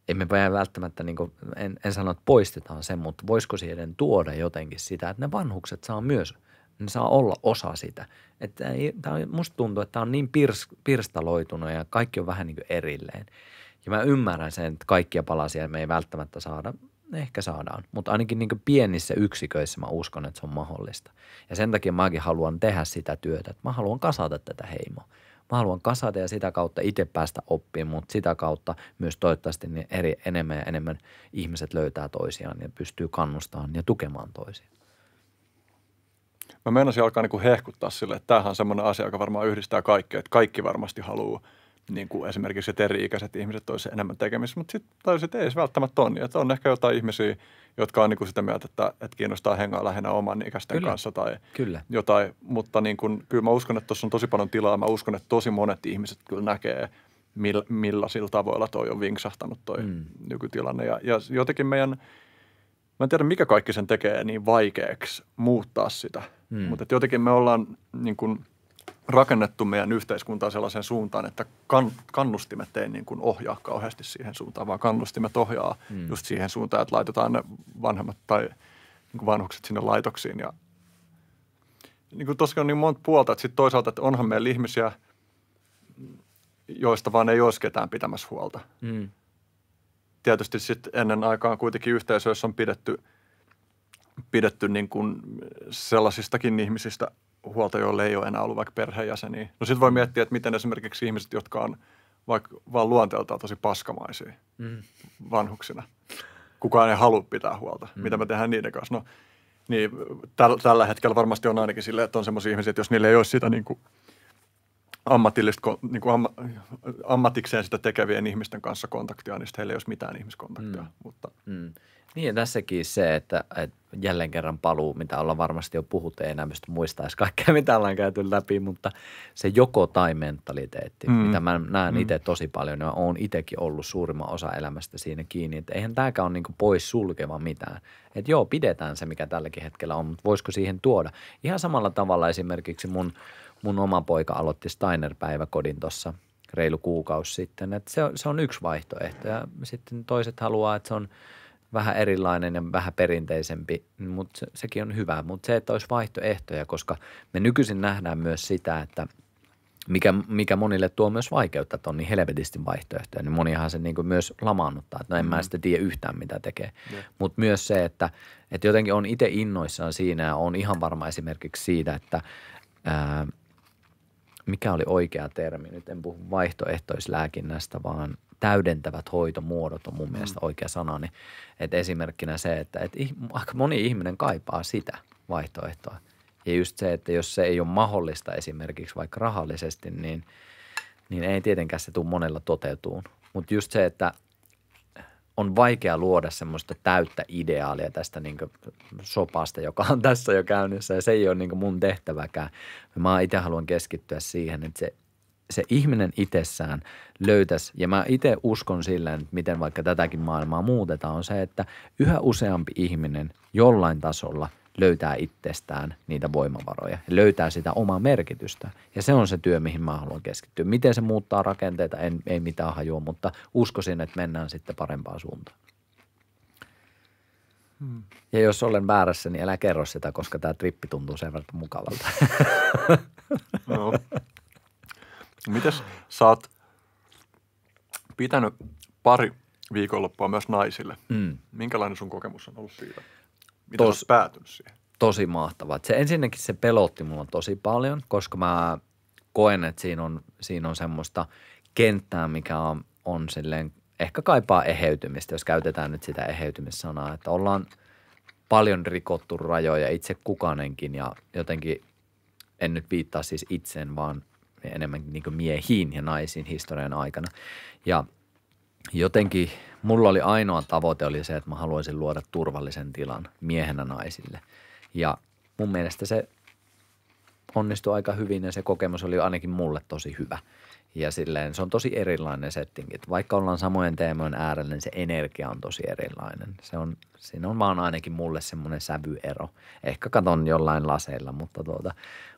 Emme välttämättä, niin kuin, en, en sano, että poistetaan sen, mutta voisiko siihen tuoda jotenkin sitä, että ne vanhukset saa myös, ne saa olla osa sitä. Että tämä on, musta tuntuu, että tämä on niin pirs, pirstaloitunut ja kaikki on vähän niin kuin erilleen. Ja mä ymmärrän sen, että kaikkia palasia me ei välttämättä saada – ehkä saadaan, mutta ainakin niin pienissä yksiköissä mä uskon, että se on mahdollista. Ja sen takia mäkin haluan tehdä sitä työtä, että mä haluan kasata tätä heimoa. Mä haluan kasata ja sitä kautta itse päästä oppimaan, mutta sitä kautta myös toivottavasti niin eri, enemmän ja enemmän ihmiset löytää toisiaan ja pystyy kannustamaan ja tukemaan toisiaan. Mä menisin alkaa niin hehkuttaa sille, että tämähän on semmoinen asia, joka varmaan yhdistää kaikkea, että kaikki varmasti haluaa – niin kuin esimerkiksi eri-ikäiset ihmiset olisivat enemmän tekemistä, mutta sitten tai sit ei se välttämättä ole niin. Että on ehkä jotain ihmisiä, jotka on niin kuin sitä mieltä, että, että kiinnostaa hengaa lähinnä oman ikäisten kyllä. kanssa tai kyllä. jotain. Mutta niin kuin, kyllä mä uskon, että tuossa on tosi paljon tilaa. Mä uskon, että tosi monet ihmiset kyllä näkee, millä, millaisilla tavoilla toi on vinksahtanut toi mm. nykytilanne. Ja, ja jotenkin meidän, mä en tiedä mikä kaikki sen tekee niin vaikeaksi muuttaa sitä, mm. mutta että jotenkin me ollaan niin kuin – rakennettu meidän yhteiskuntaa sellaisen suuntaan, että kan, kannustimet ei niin kuin ohjaa kauheasti siihen suuntaan, vaan kannustimet ohjaa mm. just siihen suuntaan, että laitetaan ne vanhemmat tai niin kuin vanhukset sinne laitoksiin. Ja niin kuin on niin monta puolta, että sitten toisaalta, että onhan meillä ihmisiä, joista vaan ei olisi ketään pitämässä huolta. Mm. Tietysti sitten ennen aikaa kuitenkin yhteisöissä on pidetty, pidetty niin kuin sellaisistakin ihmisistä – huolta, joille ei ole enää ollut vaikka perheenjäseniä. No sitten voi miettiä, että miten esimerkiksi ihmiset, jotka on vaikka vaan luonteeltaan tosi paskamaisia mm. vanhuksina. Kukaan ei halua pitää huolta. Mm. Mitä me tehdään niiden kanssa? No, niin täl, tällä hetkellä varmasti on ainakin sille, että on sellaisia ihmisiä, että jos niillä ei olisi sitä niin kuin ammatillista, niin kuin amma, ammatikseen sitä tekevien ihmisten kanssa kontaktia, niin heillä ei olisi mitään ihmiskontaktia. Mm. Mutta. Mm. Niin ja tässäkin se, että, että jälleen kerran paluu, mitä ollaan varmasti jo puhuttu, ei enää mistä muistaisi kaikkea, mitä ollaan käyty läpi, mutta se joko tai mentaliteetti, mm. mitä mä näen mm. itse tosi paljon ja oon itsekin ollut suurimman osa elämästä siinä kiinni, että eihän tämäkään ole niin pois sulkeva mitään. Että joo, pidetään se, mikä tälläkin hetkellä on, mutta voisiko siihen tuoda? Ihan samalla tavalla esimerkiksi mun, mun oma poika aloitti Steiner-päiväkodin tuossa reilu kuukausi sitten, että se, se on yksi vaihtoehto ja sitten toiset haluaa, että se on – vähän erilainen ja vähän perinteisempi, mutta se, sekin on hyvä. Mutta se, että olisi vaihtoehtoja, koska me nykyisin nähdään myös sitä, että mikä, mikä monille tuo myös vaikeutta, että on niin helvetisti vaihtoehtoja, niin monihan se niin kuin myös lamaannuttaa, että no en mä mm. sitä tiedä yhtään, mitä tekee. Mutta myös se, että, että jotenkin on itse innoissaan siinä ja on ihan varma esimerkiksi siitä, että ää, mikä oli oikea termi, nyt en puhu vaihtoehtoislääkinnästä, vaan – täydentävät hoitomuodot on mun mm. mielestä oikea sana. Niin, että esimerkkinä se, että et, aika moni ihminen kaipaa sitä vaihtoehtoa. Ja just se, että jos se ei ole mahdollista esimerkiksi vaikka rahallisesti, niin, niin ei tietenkään se tule monella toteutuun. Mutta just se, että on vaikea luoda semmoista täyttä ideaalia tästä niin sopasta, joka on tässä jo käynnissä ja se ei ole niin mun tehtäväkään. Mä itse haluan keskittyä siihen, että se se ihminen itsessään löytäisi, ja mä itse uskon sillä, miten vaikka tätäkin maailmaa muutetaan, on se, että yhä useampi ihminen jollain tasolla löytää itsestään niitä voimavaroja, löytää sitä omaa merkitystä. Ja se on se työ, mihin mä haluan keskittyä. Miten se muuttaa rakenteita, en, ei mitään hajua, mutta uskoisin, että mennään sitten parempaan suuntaan. Hmm. Ja jos olen väärässä, niin älä kerro sitä, koska tämä trippi tuntuu sen verran mukavalta. No. Mites sä oot pitänyt pari viikonloppua myös naisille. Mm. Minkälainen sun kokemus on ollut siitä? Mitä Tos, sä oot päätynyt siihen? Tosi mahtavaa. Se, ensinnäkin se pelotti mulla tosi paljon, koska mä koen, että siinä on, siinä on semmoista kenttää, mikä on, on silleen, ehkä kaipaa eheytymistä, jos käytetään nyt sitä eheytymissanaa, että ollaan paljon rikottu rajoja itse kukanenkin ja jotenkin en nyt viittaa siis itseen, vaan – Enemmän niin miehiin ja naisiin historian aikana. Ja jotenkin mulla oli ainoa tavoite oli se, että mä haluaisin luoda turvallisen tilan miehenä naisille. Ja mun mielestä se onnistui aika hyvin ja se kokemus oli ainakin mulle tosi hyvä. Ja silleen se on tosi erilainen setting. Että vaikka ollaan samojen teemojen äärellä, niin se energia on tosi erilainen. Se on, siinä on vaan ainakin mulle semmoinen sävyero. Ehkä katon jollain laseilla, mutta, tuota,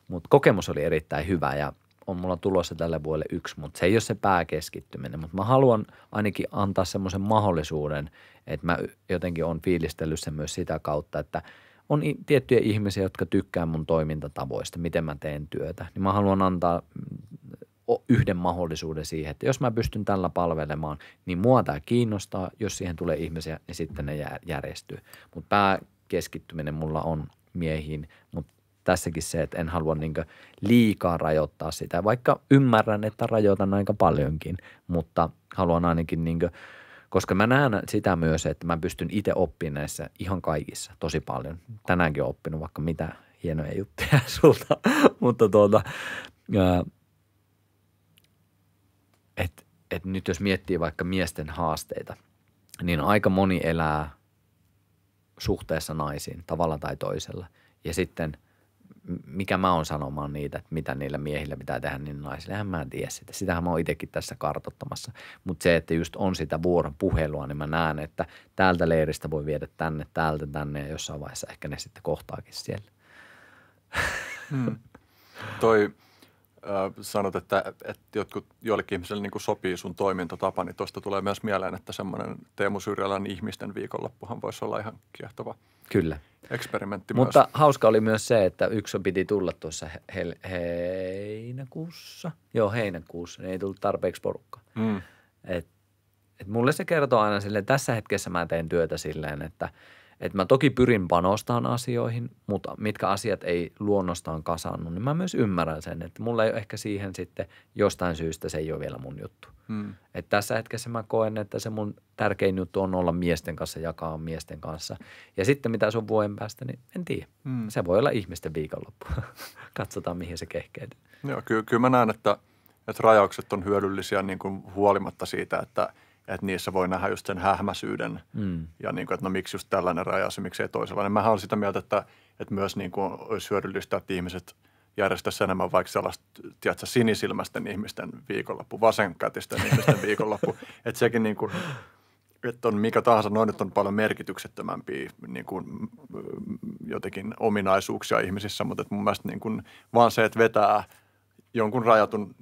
mutta kokemus oli erittäin hyvä ja on mulla tulossa tälle vuodelle yksi, mutta se ei ole se pääkeskittyminen. Mutta mä haluan ainakin antaa semmoisen mahdollisuuden, että mä jotenkin on fiilistellyt sen myös sitä kautta, että on tiettyjä ihmisiä, jotka tykkää mun toimintatavoista, miten mä teen työtä. Niin mä haluan antaa mm, yhden mahdollisuuden siihen, että jos mä pystyn tällä palvelemaan, niin mua tämä kiinnostaa. Jos siihen tulee ihmisiä, niin sitten ne järjestyy. Mutta pääkeskittyminen mulla on miehiin, mutta tässäkin se, että en halua niin liikaa rajoittaa sitä, vaikka ymmärrän, että rajoitan aika paljonkin, mutta haluan ainakin niin kuin, koska mä näen sitä myös, että mä pystyn itse oppimaan näissä ihan kaikissa tosi paljon. Tänäänkin olen oppinut vaikka mitä hienoja juttuja sulta, mutta tuota, että et nyt jos miettii vaikka miesten haasteita, niin aika moni elää suhteessa naisiin tavalla tai toisella. Ja sitten – mikä mä oon sanomaan niitä, että mitä niillä miehillä pitää tehdä, niin naisillehän mä en tiedä sitä. Sitähän mä oon itsekin tässä kartottamassa. Mutta se, että just on sitä vuoropuhelua, niin mä näen, että täältä leiristä voi viedä tänne, täältä tänne ja jossain vaiheessa ehkä ne sitten kohtaakin siellä. Hmm. Toi sanot, että, että jotkut, joillekin ihmisille niin sopii sun toimintatapa, niin tuosta tulee myös mieleen, että semmoinen Teemu Syrjälän ihmisten viikonloppuhan voisi olla ihan kiehtova Kyllä. eksperimentti Mutta myös. hauska oli myös se, että yksi piti tulla tuossa he- heinäkuussa. Joo, heinäkuussa. Niin ei tullut tarpeeksi porukkaa. Mm. Et, et mulle se kertoo aina silleen, tässä hetkessä mä teen työtä silleen, että – et mä toki pyrin panostamaan asioihin, mutta mitkä asiat ei luonnostaan kasannut, niin mä myös ymmärrän sen, että mulla ei ole ehkä siihen sitten jostain syystä se ei ole vielä mun juttu. Hmm. Et tässä hetkessä mä koen, että se mun tärkein juttu on olla miesten kanssa, jakaa miesten kanssa. Ja sitten mitä sun vuoden päästä, niin en tiedä. Hmm. Se voi olla ihmisten viikonloppu. Katsotaan, mihin se kehkee. Joo, kyllä, kyllä mä näen, että, että rajaukset on hyödyllisiä niin kuin huolimatta siitä, että – että niissä voi nähdä just sen hähmäsyyden mm. ja niin kuin, että no miksi just tällainen rajaus ja miksei toisenlainen. Mä olen sitä mieltä, että, että myös niin kuin olisi hyödyllistä, että ihmiset järjestäisi enemmän vaikka sellaista, tiedätkö, sinisilmäisten ihmisten viikonloppu, vasenkätisten ihmisten viikonloppu. Että sekin niin kuin, että on mikä tahansa, noin nyt on paljon merkityksettömämpiä niin kuin, mm, jotenkin ominaisuuksia ihmisissä, mutta että mun mielestä niin kuin, vaan se, että vetää jonkun rajatun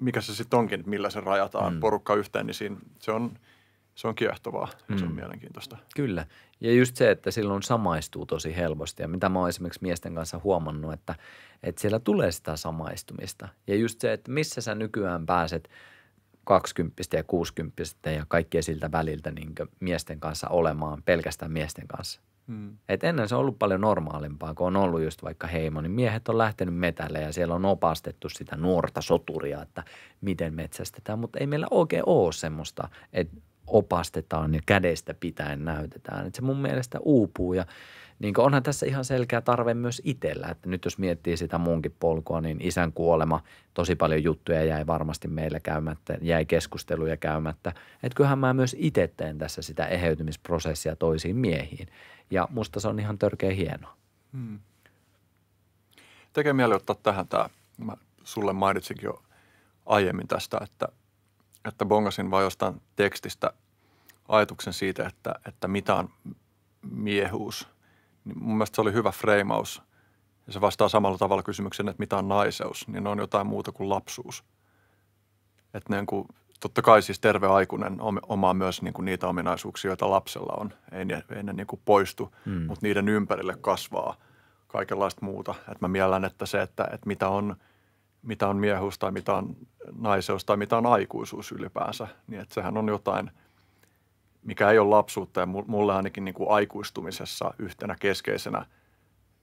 mikä se sitten onkin, millä se rajataan mm. porukka yhteen, niin siinä, se on se on kiehtovaa ja mm. se on mm. mielenkiintoista. Kyllä. Ja just se, että silloin samaistuu tosi helposti. Ja mitä mä oon esimerkiksi miesten kanssa huomannut, että, että siellä tulee sitä samaistumista. Ja just se, että missä sä nykyään pääset 20 ja 60 ja kaikkien siltä väliltä niin miesten kanssa olemaan pelkästään miesten kanssa. Mm. Et ennen se on ollut paljon normaalimpaa, kun on ollut just vaikka heimo, niin miehet on lähtenyt metälle ja siellä on opastettu sitä nuorta soturia, että miten metsästetään. Mutta ei meillä oikein ole semmoista, että opastetaan ja kädestä pitäen näytetään. Et se mun mielestä uupuu ja – niin onhan tässä ihan selkeä tarve myös itsellä, että nyt jos miettii sitä munkin polkua, niin isän kuolema, tosi paljon juttuja jäi varmasti meillä käymättä, jäi keskusteluja käymättä. Että kyllähän mä myös itse teen tässä sitä eheytymisprosessia toisiin miehiin ja musta se on ihan törkeä hienoa. Hmm. Tekee mieli ottaa tähän tämä, mä sulle mainitsinkin jo aiemmin tästä, että, että bongasin vaan jostain tekstistä ajatuksen siitä, että, että mitä on miehuus – niin mun mielestä se oli hyvä freimaus. Ja se vastaa samalla tavalla kysymykseen, että mitä on naiseus, niin ne on jotain muuta kuin lapsuus. Että niin kuin, totta kai siis terve aikuinen omaa myös niin kuin niitä ominaisuuksia, joita lapsella on. Ei ne, ei ne niin kuin poistu, hmm. mutta niiden ympärille kasvaa kaikenlaista muuta. Et mä miellän, että se, että, että mitä, on, mitä on miehuus tai mitä on naiseus tai mitä on aikuisuus ylipäänsä, niin että sehän on jotain – mikä ei ole lapsuutta ja mulle ainakin niin kuin aikuistumisessa yhtenä keskeisenä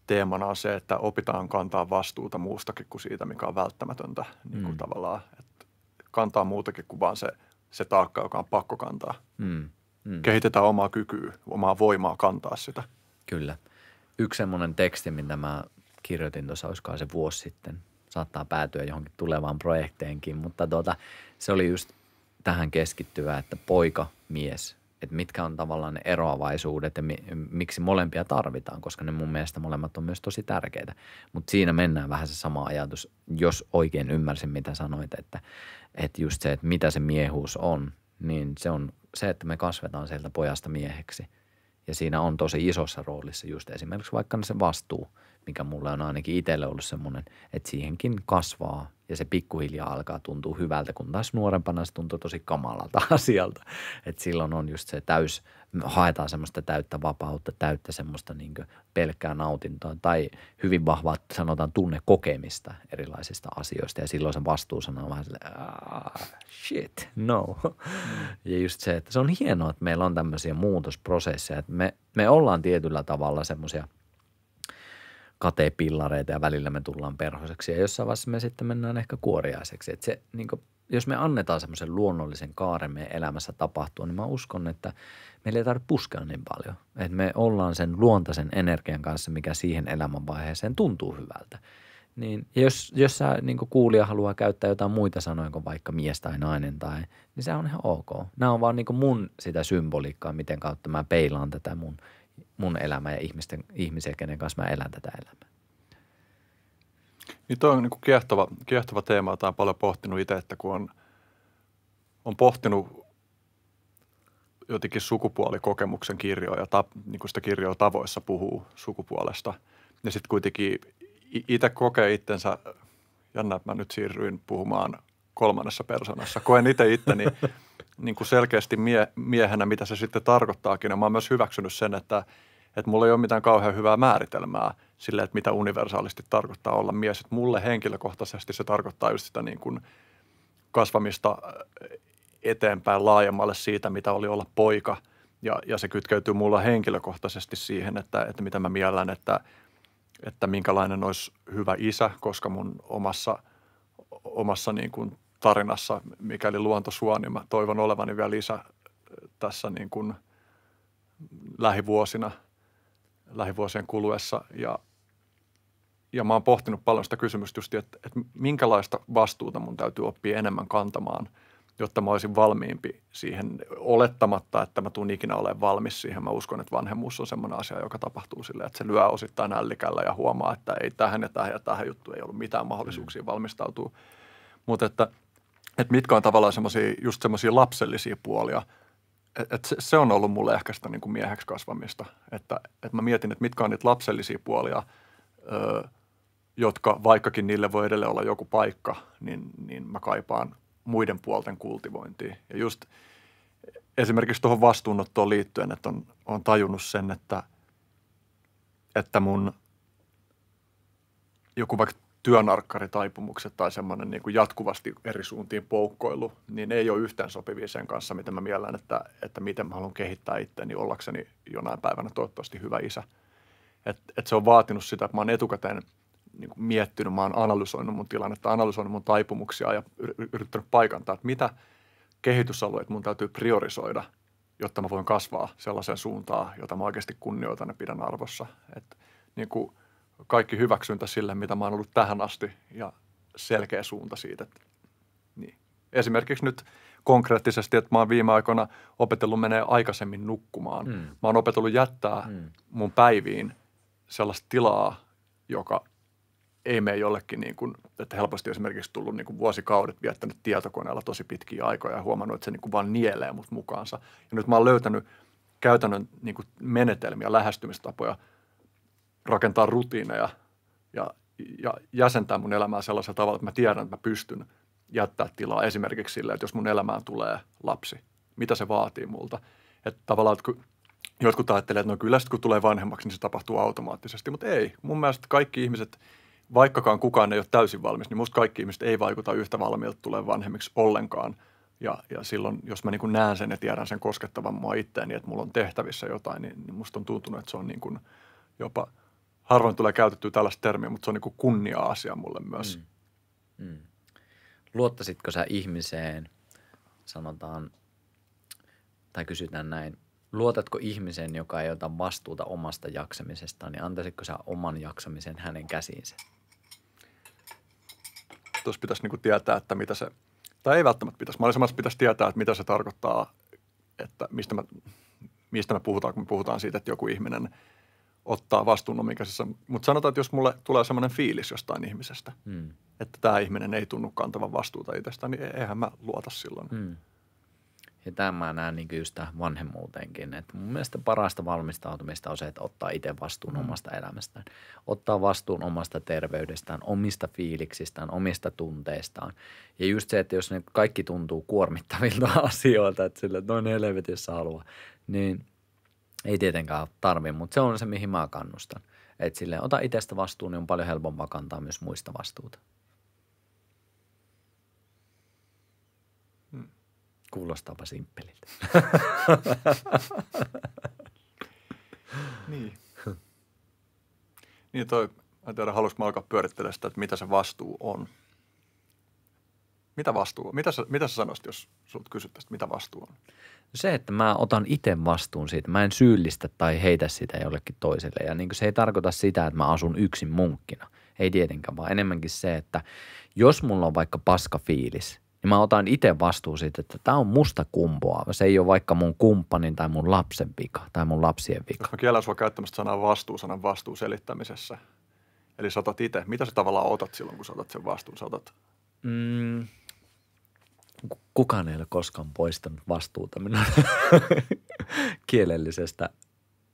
teemana on se, että opitaan kantaa vastuuta muustakin kuin siitä, mikä on välttämätöntä niin kuin mm. tavallaan. Että kantaa muutakin kuin vaan se, se taakka, joka on pakko kantaa. Mm. Mm. Kehitetään omaa kykyä, omaa voimaa kantaa sitä. Kyllä. Yksi semmoinen teksti, mitä mä kirjoitin tuossa, olisikohan se vuosi sitten, saattaa päätyä johonkin tulevaan projekteenkin, mutta tuota, se oli just tähän keskittyvä, että poika, mies, että mitkä on tavallaan ne eroavaisuudet ja mi, miksi molempia tarvitaan, koska ne mun mielestä molemmat on myös tosi tärkeitä. Mutta siinä mennään vähän se sama ajatus, jos oikein ymmärsin, mitä sanoit, että, että just se, että mitä se miehuus on, niin se on se, että me kasvetaan sieltä pojasta mieheksi. Ja siinä on tosi isossa roolissa just esimerkiksi vaikka se vastuu – mikä mulle on ainakin itselle ollut semmoinen, että siihenkin kasvaa ja se pikkuhiljaa alkaa tuntua hyvältä, kun taas nuorempana se tuntuu tosi kamalalta asialta. Et silloin on just se täys, haetaan semmoista täyttä vapautta, täyttä semmoista niin pelkkää nautintoa tai hyvin vahvaa sanotaan tunnekokemista erilaisista asioista ja silloin se vastuu on vähän silleen, shit, no. Mm. Ja just se, että se on hienoa, että meillä on tämmöisiä muutosprosesseja, että me, me ollaan tietyllä tavalla semmoisia – katepillareita ja välillä me tullaan perhoseksi ja jossain vaiheessa me sitten mennään ehkä kuoriaiseksi. Että se, niin kuin, jos me annetaan semmoisen luonnollisen kaaren meidän elämässä tapahtua, niin mä uskon, että meillä ei tarvitse puskea niin paljon. Että me ollaan sen luontaisen energian kanssa, mikä siihen elämänvaiheeseen tuntuu hyvältä. Niin, ja jos, jos sä niin kuulija haluaa käyttää jotain muita sanoja kuin vaikka mies tai nainen tai, niin se on ihan ok. Nämä on vaan niin mun sitä symboliikkaa, miten kautta mä peilaan tätä mun – mun elämä ja ihmisten, ihmisiä, kenen kanssa mä elän tätä elämää. Niin toi on niin kiehtova, kiehtova teema, jota on paljon pohtinut itse, että kun on, on pohtinut jotenkin sukupuolikokemuksen kirjoja, ta, niin kuin sitä kirjoa tavoissa puhuu sukupuolesta, niin sitten kuitenkin itse kokee itsensä, jännä, että mä nyt siirryin puhumaan kolmannessa persoonassa, koen itse itteni niin kuin selkeästi mie- miehenä, mitä se sitten tarkoittaakin. Ja mä oon myös hyväksynyt sen, että, että mulla ei ole mitään kauhean hyvää määritelmää sille, että mitä universaalisti tarkoittaa olla mies. Että mulle henkilökohtaisesti se tarkoittaa just sitä niin kuin kasvamista äh, eteenpäin laajemmalle siitä, mitä oli olla poika. Ja, ja se kytkeytyy mulla henkilökohtaisesti siihen, että, että mitä mä miellän, että, että minkälainen olisi hyvä isä, koska mun omassa, omassa niin kuin tarinassa, mikäli luonto suo, niin mä toivon olevani vielä lisä äh, tässä niin kuin lähivuosina, lähivuosien kuluessa. Ja, ja mä oon pohtinut paljon sitä kysymystä just, että, että minkälaista vastuuta mun täytyy oppia enemmän kantamaan, jotta mä olisin valmiimpi siihen olettamatta, että mä tuun ikinä olemaan valmis siihen. Mä uskon, että vanhemmuus on semmoinen asia, joka tapahtuu sille, että se lyö osittain ällikällä ja huomaa, että ei tähän ja tähän ja tähän juttu ei ollut mitään mahdollisuuksia valmistautua. Mutta että – että mitkä on tavallaan semmosia, just semmoisia lapsellisia puolia. Et, et se, se on ollut mulle ehkä sitä niin kuin mieheksi kasvamista, että et mä mietin, että mitkä on niitä lapsellisia puolia, ö, jotka vaikkakin niille voi edelleen olla joku paikka, niin, niin mä kaipaan muiden puolten kultivointia. Ja just esimerkiksi tuohon vastuunottoon liittyen, että on, on tajunnut sen, että, että mun joku vaikka työnarkkaritaipumukset tai semmoinen niin jatkuvasti eri suuntiin poukkoilu, niin ei ole yhtään sopivia sen kanssa, mitä mä mielen, että, että miten mä haluan kehittää itseäni ollakseni jonain päivänä toivottavasti hyvä isä. Et, et se on vaatinut sitä, että mä oon etukäteen niin kuin miettinyt, mä oon analysoinut mun tilannetta, analysoinut mun taipumuksia ja yrittänyt paikantaa, että mitä kehitysalueet mun täytyy priorisoida, jotta mä voin kasvaa sellaiseen suuntaan, jota mä oikeasti kunnioitan ja pidän arvossa. Et, niin kuin – kaikki hyväksyntä sille, mitä mä oon ollut tähän asti ja selkeä suunta siitä. Että, niin. Esimerkiksi nyt konkreettisesti, että mä oon viime aikoina opetellut menee aikaisemmin nukkumaan. Mm. Mä oon opetellut jättää mm. mun päiviin sellaista tilaa, joka ei mene jollekin, niin kuin, että helposti esimerkiksi tullut niin kuin vuosikaudet viettänyt tietokoneella tosi pitkiä aikoja ja huomannut, että se niin kuin vaan nielee mut mukaansa. Ja nyt mä oon löytänyt käytännön niin kuin menetelmiä, lähestymistapoja – rakentaa rutiineja ja, ja jäsentää mun elämää sellaisella tavalla, että mä tiedän, että mä pystyn jättää tilaa esimerkiksi sille, että jos mun elämään tulee lapsi, mitä se vaatii multa. Että tavallaan, että kun jotkut ajattelee, että no kyllä sitten kun tulee vanhemmaksi, niin se tapahtuu automaattisesti, mutta ei. Mun mielestä kaikki ihmiset, vaikkakaan kukaan ei ole täysin valmis, niin musta kaikki ihmiset ei vaikuta yhtä valmiilta tulee vanhemmiksi ollenkaan. Ja, ja silloin, jos mä niin näen sen ja tiedän sen koskettavan mua itseäni, että mulla on tehtävissä jotain, niin, niin musta on tuntunut, että se on niin kuin jopa – harvoin tulee käytettyä tällaista termiä, mutta se on niin kunnia-asia mulle myös. Mm. Mm. Luottasitko sä ihmiseen, sanotaan, tai kysytään näin, luotatko ihmiseen, joka ei ota vastuuta omasta jaksamisestaan, niin antaisitko sä oman jaksamisen hänen käsiinsä? Tuossa pitäisi niin tietää, että mitä se, tai ei välttämättä pitäisi, maailmassa pitäisi tietää, että mitä se tarkoittaa, että mistä mä, mistä me puhutaan, kun me puhutaan siitä, että joku ihminen – ottaa vastuun omin Mutta sanotaan, että jos mulle tulee semmoinen fiilis jostain ihmisestä, mm. että tämä ihminen ei tunnu kantavan vastuuta itsestään, niin e- eihän mä luota silloin. Mm. Ja tämä mä näen niin just vanhemmuuteenkin. Että mun mielestä parasta valmistautumista on se, että ottaa itse vastuun mm. omasta elämästään. Ottaa vastuun omasta terveydestään, omista fiiliksistään, omista tunteistaan. Ja just se, että jos ne kaikki tuntuu kuormittavilta asioilta, että sillä noin helvetissä haluaa, niin – ei tietenkään tarvi, mutta se on se, mihin mä kannustan. Et silleen, ota itsestä vastuun, niin on paljon helpompaa kantaa myös muista vastuuta. Hmm. Kuulostaapa simppeliltä. niin. niin toi, mä en tiedä, mä alkaa pyörittelemään sitä, että mitä se vastuu on. Mitä vastuu on? Mitä sä, mitä sä sanoisit, jos sinulta kysyttäisiin, mitä vastuu on? Se, että mä otan itse vastuun siitä. Mä en syyllistä tai heitä sitä jollekin toiselle. Ja niin se ei tarkoita sitä, että mä asun yksin munkkina. Ei tietenkään, vaan enemmänkin se, että jos mulla on vaikka paska fiilis, niin mä otan itse vastuun siitä, että tämä on musta kumpoa. Se ei ole vaikka mun kumppanin tai mun lapsen vika tai mun lapsien vika. Jos mä kiellän sua käyttämästä sanaa vastuu, sanan vastuu selittämisessä. Eli sä otat itse. Mitä sä tavallaan otat silloin, kun sä otat sen vastuun? Sä otat... Mm, kukaan ei ole koskaan poistanut vastuuta minun kielellisestä,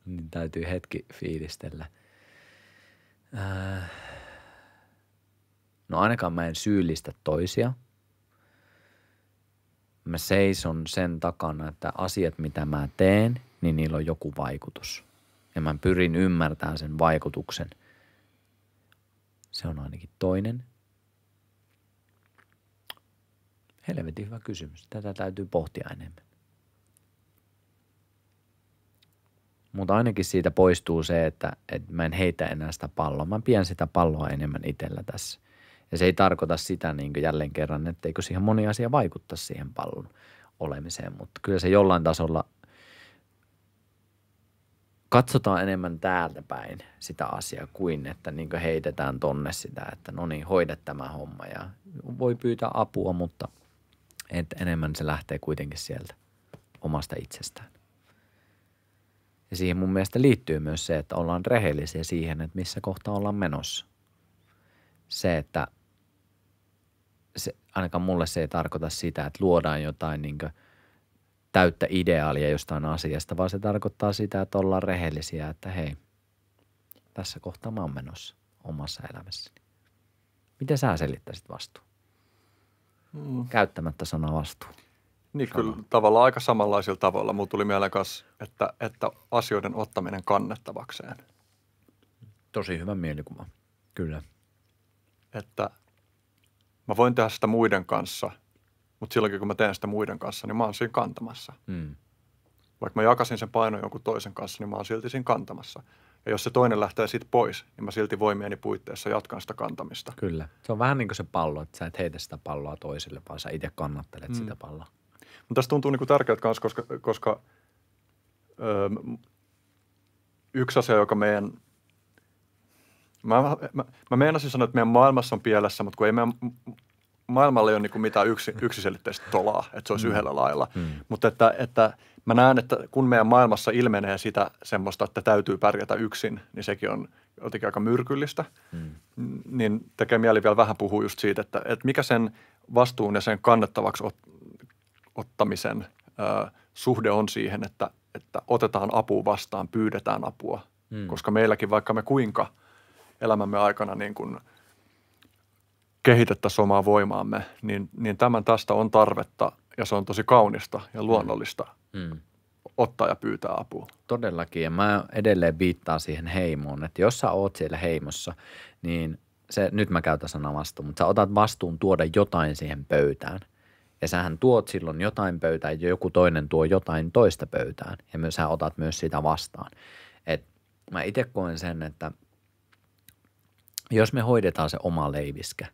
niin täytyy hetki fiilistellä. Äh, no ainakaan mä en syyllistä toisia. Mä seison sen takana, että asiat mitä mä teen, niin niillä on joku vaikutus. Ja mä pyrin ymmärtämään sen vaikutuksen. Se on ainakin toinen – Helvetin hyvä kysymys. Tätä täytyy pohtia enemmän. Mutta ainakin siitä poistuu se, että, että mä en heitä enää sitä palloa. Mä pidän sitä palloa enemmän itsellä tässä. Ja se ei tarkoita sitä niin jälleen kerran, etteikö siihen moni asia vaikuttaa siihen pallon olemiseen. Mutta kyllä se jollain tasolla katsotaan enemmän täältä päin sitä asiaa kuin, että niin kuin heitetään tonne sitä, että no niin, hoida tämä homma ja voi pyytää apua, mutta – että enemmän se lähtee kuitenkin sieltä omasta itsestään. Ja siihen mun mielestä liittyy myös se, että ollaan rehellisiä siihen, että missä kohtaa ollaan menossa. Se, että se, ainakaan mulle se ei tarkoita sitä, että luodaan jotain niin täyttä ideaalia jostain asiasta, vaan se tarkoittaa sitä, että ollaan rehellisiä, että hei, tässä kohtaa mä oon menossa omassa elämässäni. Miten sä selittäisit vastuun? mm. käyttämättä sana vastuu. Niin Sano. kyllä tavallaan aika samanlaisilla tavoilla. Mulla tuli mieleen kanssa, että, että asioiden ottaminen kannettavakseen. Tosi hyvä mielikuva, kyllä. Että mä voin tehdä sitä muiden kanssa, mutta silloin kun mä teen sitä muiden kanssa, niin mä oon siinä kantamassa. Mm. Vaikka mä jakasin sen painon jonkun toisen kanssa, niin mä oon silti siinä kantamassa. Ja jos se toinen lähtee siitä pois, niin mä silti voimieni puitteissa jatkan sitä kantamista. Kyllä. Se on vähän niin kuin se pallo, että sä et heitä sitä palloa toiselle, vaan sä itse kannattelet mm. sitä palloa. Mutta tässä tuntuu niin tärkeältä myös, koska, koska öö, yksi asia, joka meidän Mä, mä, mä meinasin sanoa, että meidän maailmassa on pielessä, mutta kun ei meidän maailmalla ei ole niin mitään yksi, yksiselitteistä tolaa, että se olisi mm. yhdellä lailla. Mm. Mutta että, että – mä näen, että kun meidän maailmassa ilmenee sitä semmoista, että täytyy pärjätä yksin, niin sekin on jotenkin aika myrkyllistä, mm. niin tekee mieli vielä vähän puhua just siitä, että, että mikä sen vastuun ja sen kannettavaksi ot, ottamisen ö, suhde on siihen, että, että otetaan apua vastaan, pyydetään apua, mm. koska meilläkin vaikka me kuinka elämämme aikana niin kuin kehitettäisiin omaa voimaamme, niin, niin tämän tästä on tarvetta – ja se on tosi kaunista ja mm. luonnollista mm. ottaa ja pyytää apua. Todellakin ja mä edelleen viittaan siihen heimoon, että jos sä oot siellä heimossa, niin se, nyt mä käytän sanaa vastuun, mutta sä otat vastuun tuoda jotain siihen pöytään. Ja sähän tuot silloin jotain pöytään ja joku toinen tuo jotain toista pöytään ja myös sä otat myös sitä vastaan. Et mä itse koen sen, että jos me hoidetaan se oma leiviskä,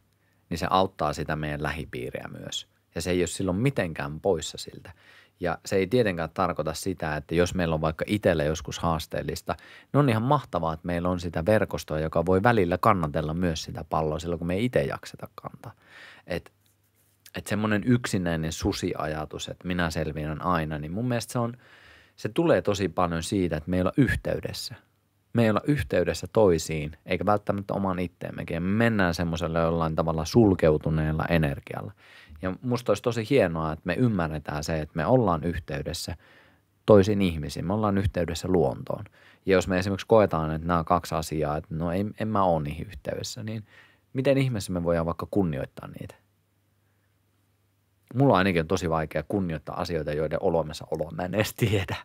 niin se auttaa sitä meidän lähipiiriä myös – ja se ei ole silloin mitenkään poissa siltä. Ja se ei tietenkään tarkoita sitä, että jos meillä on vaikka itsellä joskus haasteellista, niin on ihan mahtavaa, että meillä on sitä verkostoa, joka voi välillä kannatella myös sitä palloa silloin, kun me ei itse jakseta kantaa. Että et semmoinen yksinäinen susiajatus, että minä selviän aina, niin mun mielestä se, on, se tulee tosi paljon siitä, että meillä on yhteydessä. meillä on yhteydessä toisiin, eikä välttämättä oman itteemmekin. Me mennään semmoisella jollain tavalla sulkeutuneella energialla – ja musta olisi tosi hienoa, että me ymmärretään se, että me ollaan yhteydessä toisiin ihmisiin, me ollaan yhteydessä luontoon. Ja jos me esimerkiksi koetaan, että nämä on kaksi asiaa, että no en, en mä ole niihin yhteydessä, niin miten ihmeessä me voidaan vaikka kunnioittaa niitä? Mulla ainakin on tosi vaikea kunnioittaa asioita, joiden olemassa oloa mä en edes tiedä.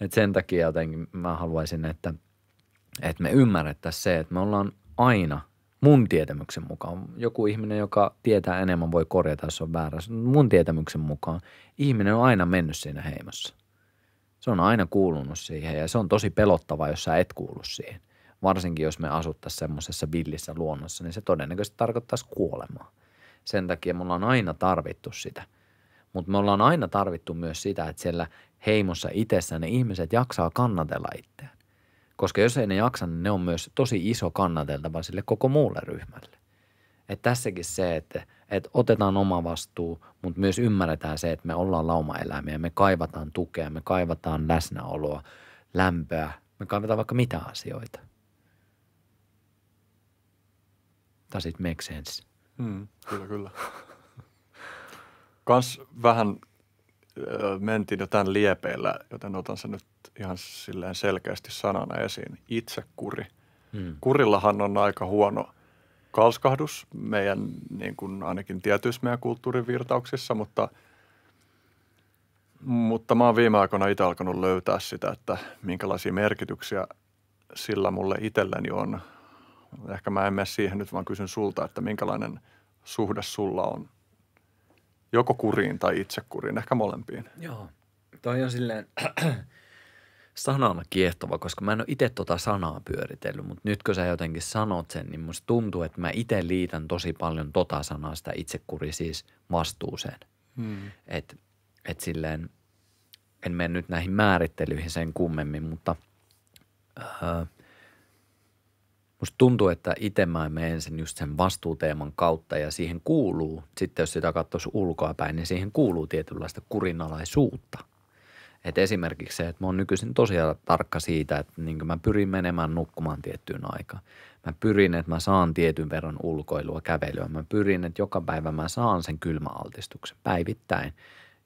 Et sen takia jotenkin mä haluaisin, että, että me ymmärrettäisiin se, että me ollaan aina mun tietämyksen mukaan, joku ihminen, joka tietää enemmän, voi korjata, jos on väärä. Mun tietämyksen mukaan ihminen on aina mennyt siinä heimossa. Se on aina kuulunut siihen ja se on tosi pelottavaa, jos sä et kuulu siihen. Varsinkin jos me asuttaisiin semmoisessa villissä luonnossa, niin se todennäköisesti tarkoittaisi kuolemaa. Sen takia me ollaan aina tarvittu sitä. Mutta me ollaan aina tarvittu myös sitä, että siellä heimossa itsessä ne ihmiset jaksaa kannatella itseään. Koska jos ei ne jaksa, niin ne on myös tosi iso kannateltava sille koko muulle ryhmälle. Et tässäkin se, että, että otetaan oma vastuu, mutta myös ymmärretään se, että me ollaan laumaeläimiä, me kaivataan tukea, me kaivataan läsnäoloa, lämpöä, me kaivataan vaikka mitä asioita. Does it make sense? Mm, kyllä, kyllä. Kans vähän mentiin jo tämän liepeillä, joten otan sen nyt ihan silleen selkeästi sanana esiin. Itsekuri. Hmm. Kurillahan on aika huono kalskahdus meidän niin kuin ainakin tietyissä meidän kulttuurivirtauksissa, mutta, mutta mä oon viime aikoina itse alkanut löytää sitä, että minkälaisia merkityksiä sillä mulle itselleni on. Ehkä mä en mene siihen nyt, vaan kysyn sulta, että minkälainen suhde sulla on Joko kuriin tai itsekuriin, ehkä molempiin. Joo. Toi on silleen sanana kiehtova, koska mä en ole itse tota sanaa pyöritellyt, mutta nyt kun sä jotenkin sanot sen, niin musta tuntuu, että mä itse liitän tosi paljon tota sanaa sitä itsekuri siis vastuuseen. Hmm. Että et silleen, en mene nyt näihin määrittelyihin sen kummemmin, mutta öö, – Musta tuntuu, että itse mä menen sen just sen vastuuteeman kautta ja siihen kuuluu, sitten jos sitä katsoisi ulkoa päin, niin siihen kuuluu tietynlaista kurinalaisuutta. Et esimerkiksi se, että mä oon nykyisin tosiaan tarkka siitä, että niin mä pyrin menemään nukkumaan tiettyyn aikaan. Mä pyrin, että mä saan tietyn verran ulkoilua, kävelyä. Mä pyrin, että joka päivä mä saan sen kylmäaltistuksen päivittäin.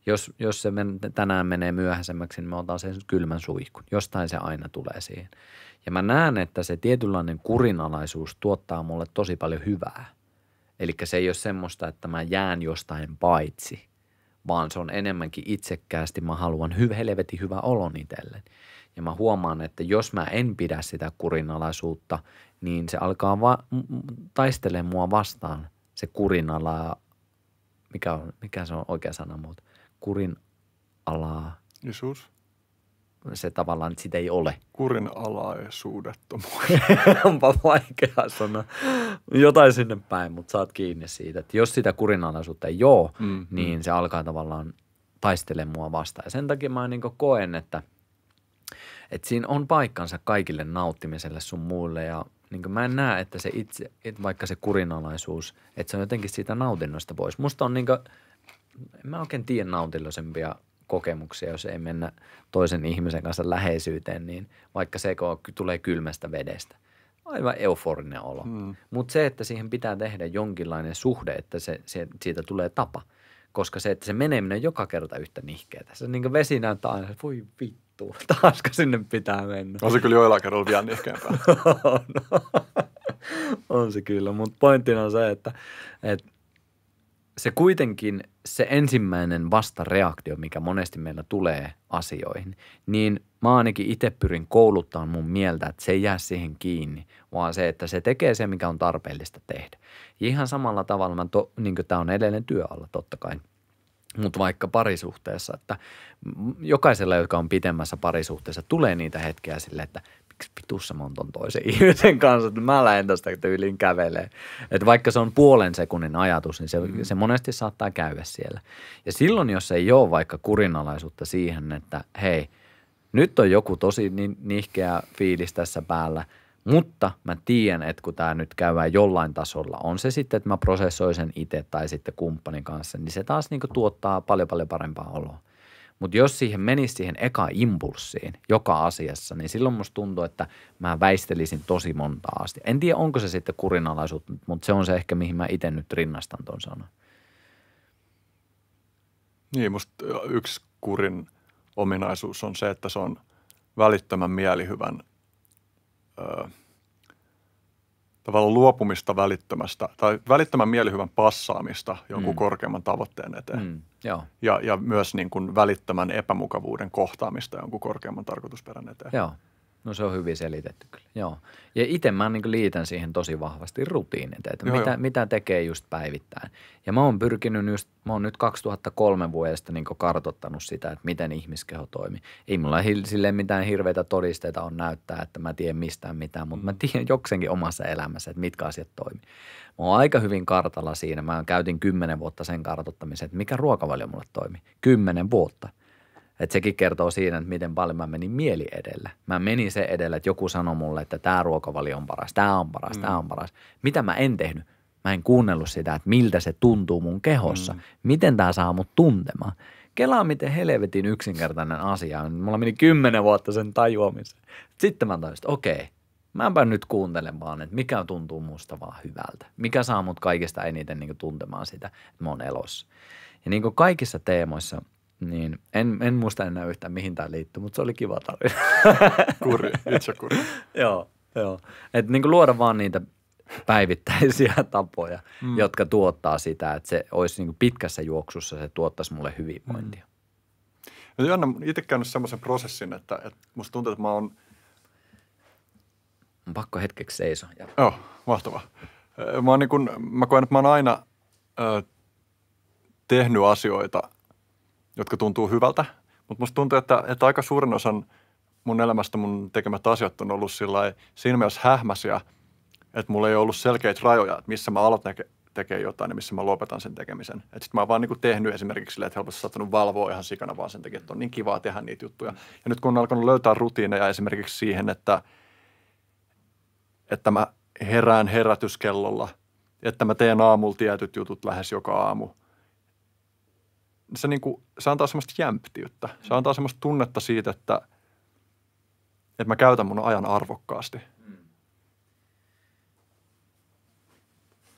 Jos, jos se men, tänään menee myöhäisemmäksi, niin mä otan sen kylmän suihkun. Jostain se aina tulee siihen. Ja mä näen, että se tietynlainen kurinalaisuus tuottaa mulle tosi paljon hyvää. Eli se ei ole semmoista, että mä jään jostain paitsi, vaan se on enemmänkin itsekkäästi. Mä haluan hy- helvetin hyvä olon itselleen. Ja mä huomaan, että jos mä en pidä sitä kurinalaisuutta, niin se alkaa va- taistelemaan mua vastaan se kurinala, mikä, on, mikä se on oikea sana muuta, kurinala. Isuus se tavallaan, että sitä ei ole. Kurin alaisuudettomuus. Onpa vaikea sanoa. Jotain sinne päin, mutta saat kiinni siitä. Että jos sitä kurinalaisuutta ei ole, mm, mm, niin se alkaa tavallaan taistele mua vastaan. Ja sen takia mä niin koen, että, että siinä on paikkansa kaikille nauttimiselle sun muille ja niin mä en näe, että se itse, vaikka se kurinalaisuus, että se on jotenkin siitä nautinnosta pois. Musta on niin kuin, mä oikein tiedä nautillisempia kokemuksia, jos ei mennä toisen ihmisen kanssa läheisyyteen, niin vaikka se tulee kylmästä vedestä. Aivan euforinen olo. Hmm. Mutta se, että siihen pitää tehdä jonkinlainen suhde, että se, se, siitä tulee tapa. Koska se, että se meneminen on joka kerta yhtä nihkeetä. Se on niin kuin vesi näyttää aina, voi vittu taasko sinne pitää mennä. On se kyllä joilla kerralla vielä nihkeämpää. on, on se kyllä, mutta pointtina on se, että, että se kuitenkin se ensimmäinen vastareaktio, mikä monesti meillä tulee asioihin, niin mä ainakin itse pyrin kouluttamaan mun mieltä, että se ei jää siihen kiinni, vaan se, että se tekee se, mikä on tarpeellista tehdä. Ja ihan samalla tavalla, mä to, niin tämä on edelleen työalla totta kai, mutta vaikka parisuhteessa, että jokaisella, joka on pitemmässä parisuhteessa, tulee niitä hetkiä sille, että miksi pitussa mä oon toisen ihmisen kanssa, että mä lähden tästä tyyliin kävelee. Että vaikka se on puolen sekunnin ajatus, niin se, mm. se monesti saattaa käydä siellä. Ja silloin, jos ei ole vaikka kurinalaisuutta siihen, että hei, nyt on joku tosi nihkeä fiilis tässä päällä – mutta mä tiedän, että kun tämä nyt käy jollain tasolla, on se sitten, että mä prosessoin sen itse tai sitten kumppanin kanssa, niin se taas niinku tuottaa paljon paljon parempaa oloa. Mutta jos siihen menisi siihen eka impulssiin joka asiassa, niin silloin musta tuntuu, että mä väistelisin tosi monta asiaa. En tiedä, onko se sitten kurinalaisuutta, mutta se on se ehkä, mihin mä itse nyt rinnastan tuon sanan. Niin, musta yksi kurin ominaisuus on se, että se on välittömän mielihyvän ö, tavallaan luopumista välittömästä tai välittömän mielihyvän passaamista jonkun mm. korkeamman tavoitteen eteen. Mm. Joo. Ja, ja myös niin kuin välittömän epämukavuuden kohtaamista jonkun korkeamman tarkoitusperän eteen. Joo. No se on hyvin selitetty kyllä, joo. Ja itse mä niin liitän siihen tosi vahvasti rutiinit, että joo, mitä, joo. mitä tekee just päivittäin. Ja mä oon pyrkinyt just, mä oon nyt 2003 vuodesta niin kartottanut sitä, että miten ihmiskeho toimii. Ei mulla sille mitään hirveitä todisteita on näyttää, että mä tiedän mistään mitään, mutta mä mm. tiedän jokseenkin omassa elämässä, että mitkä asiat toimii. Mä oon aika hyvin kartalla siinä. Mä käytin kymmenen vuotta sen kartottamiseen, että mikä ruokavalio mulle toimii. Kymmenen vuotta – että sekin kertoo siinä, että miten paljon mä menin mieli edellä. Mä menin se edellä, että joku sanoi mulle, että tämä ruokavalio on paras, tämä on paras, mm. tämä on paras. Mitä mä en tehnyt? Mä en kuunnellut sitä, että miltä se tuntuu mun kehossa. Mm. Miten tämä saa mut tuntemaan? Kelaa, miten helvetin yksinkertainen asia on. Mulla meni kymmenen vuotta sen tajuamiseen. Sitten mä tajusin, että okei, mäpä nyt kuuntelemaan, että mikä tuntuu musta vaan hyvältä. Mikä saa mut kaikista eniten niin tuntemaan sitä, että mä oon elossa. Ja niin kuin kaikissa teemoissa – niin, en, en muista enää yhtään mihin tämä liittyy, mutta se oli kiva tarina. kuri, itse kuri. joo, joo. Et niin luoda vaan niitä päivittäisiä tapoja, mm. jotka tuottaa sitä, että se olisi niin pitkässä juoksussa, se tuottaisi mulle hyvinvointia. Mm. No Joanna, itse käynyt semmoisen prosessin, että, että musta tuntuu, että mä oon... On pakko hetkeksi seisoa. Joo, oh, mahtavaa. Mä, oon niin kun, mä koen, että mä oon aina ö, tehnyt asioita – jotka tuntuu hyvältä. Mutta musta tuntuu, että, että aika suurin osan mun elämästä mun tekemät asiat on ollut sillä siinä mielessä hähmäsiä, että mulla ei ollut selkeitä rajoja, että missä mä alat näke, tekee jotain ja missä mä lopetan sen tekemisen. Sitten mä oon vaan niinku tehnyt esimerkiksi silleen, että helposti saattanut valvoa ihan sikana vaan sen takia, että on niin kivaa tehdä niitä juttuja. Ja nyt kun on alkanut löytää rutiineja esimerkiksi siihen, että, että mä herään herätyskellolla, että mä teen aamulla tietyt jutut lähes joka aamu – se, niin kuin, se antaa semmoista jämptiyttä. Se mm. antaa semmoista tunnetta siitä, että, että mä käytän mun ajan arvokkaasti. Mm.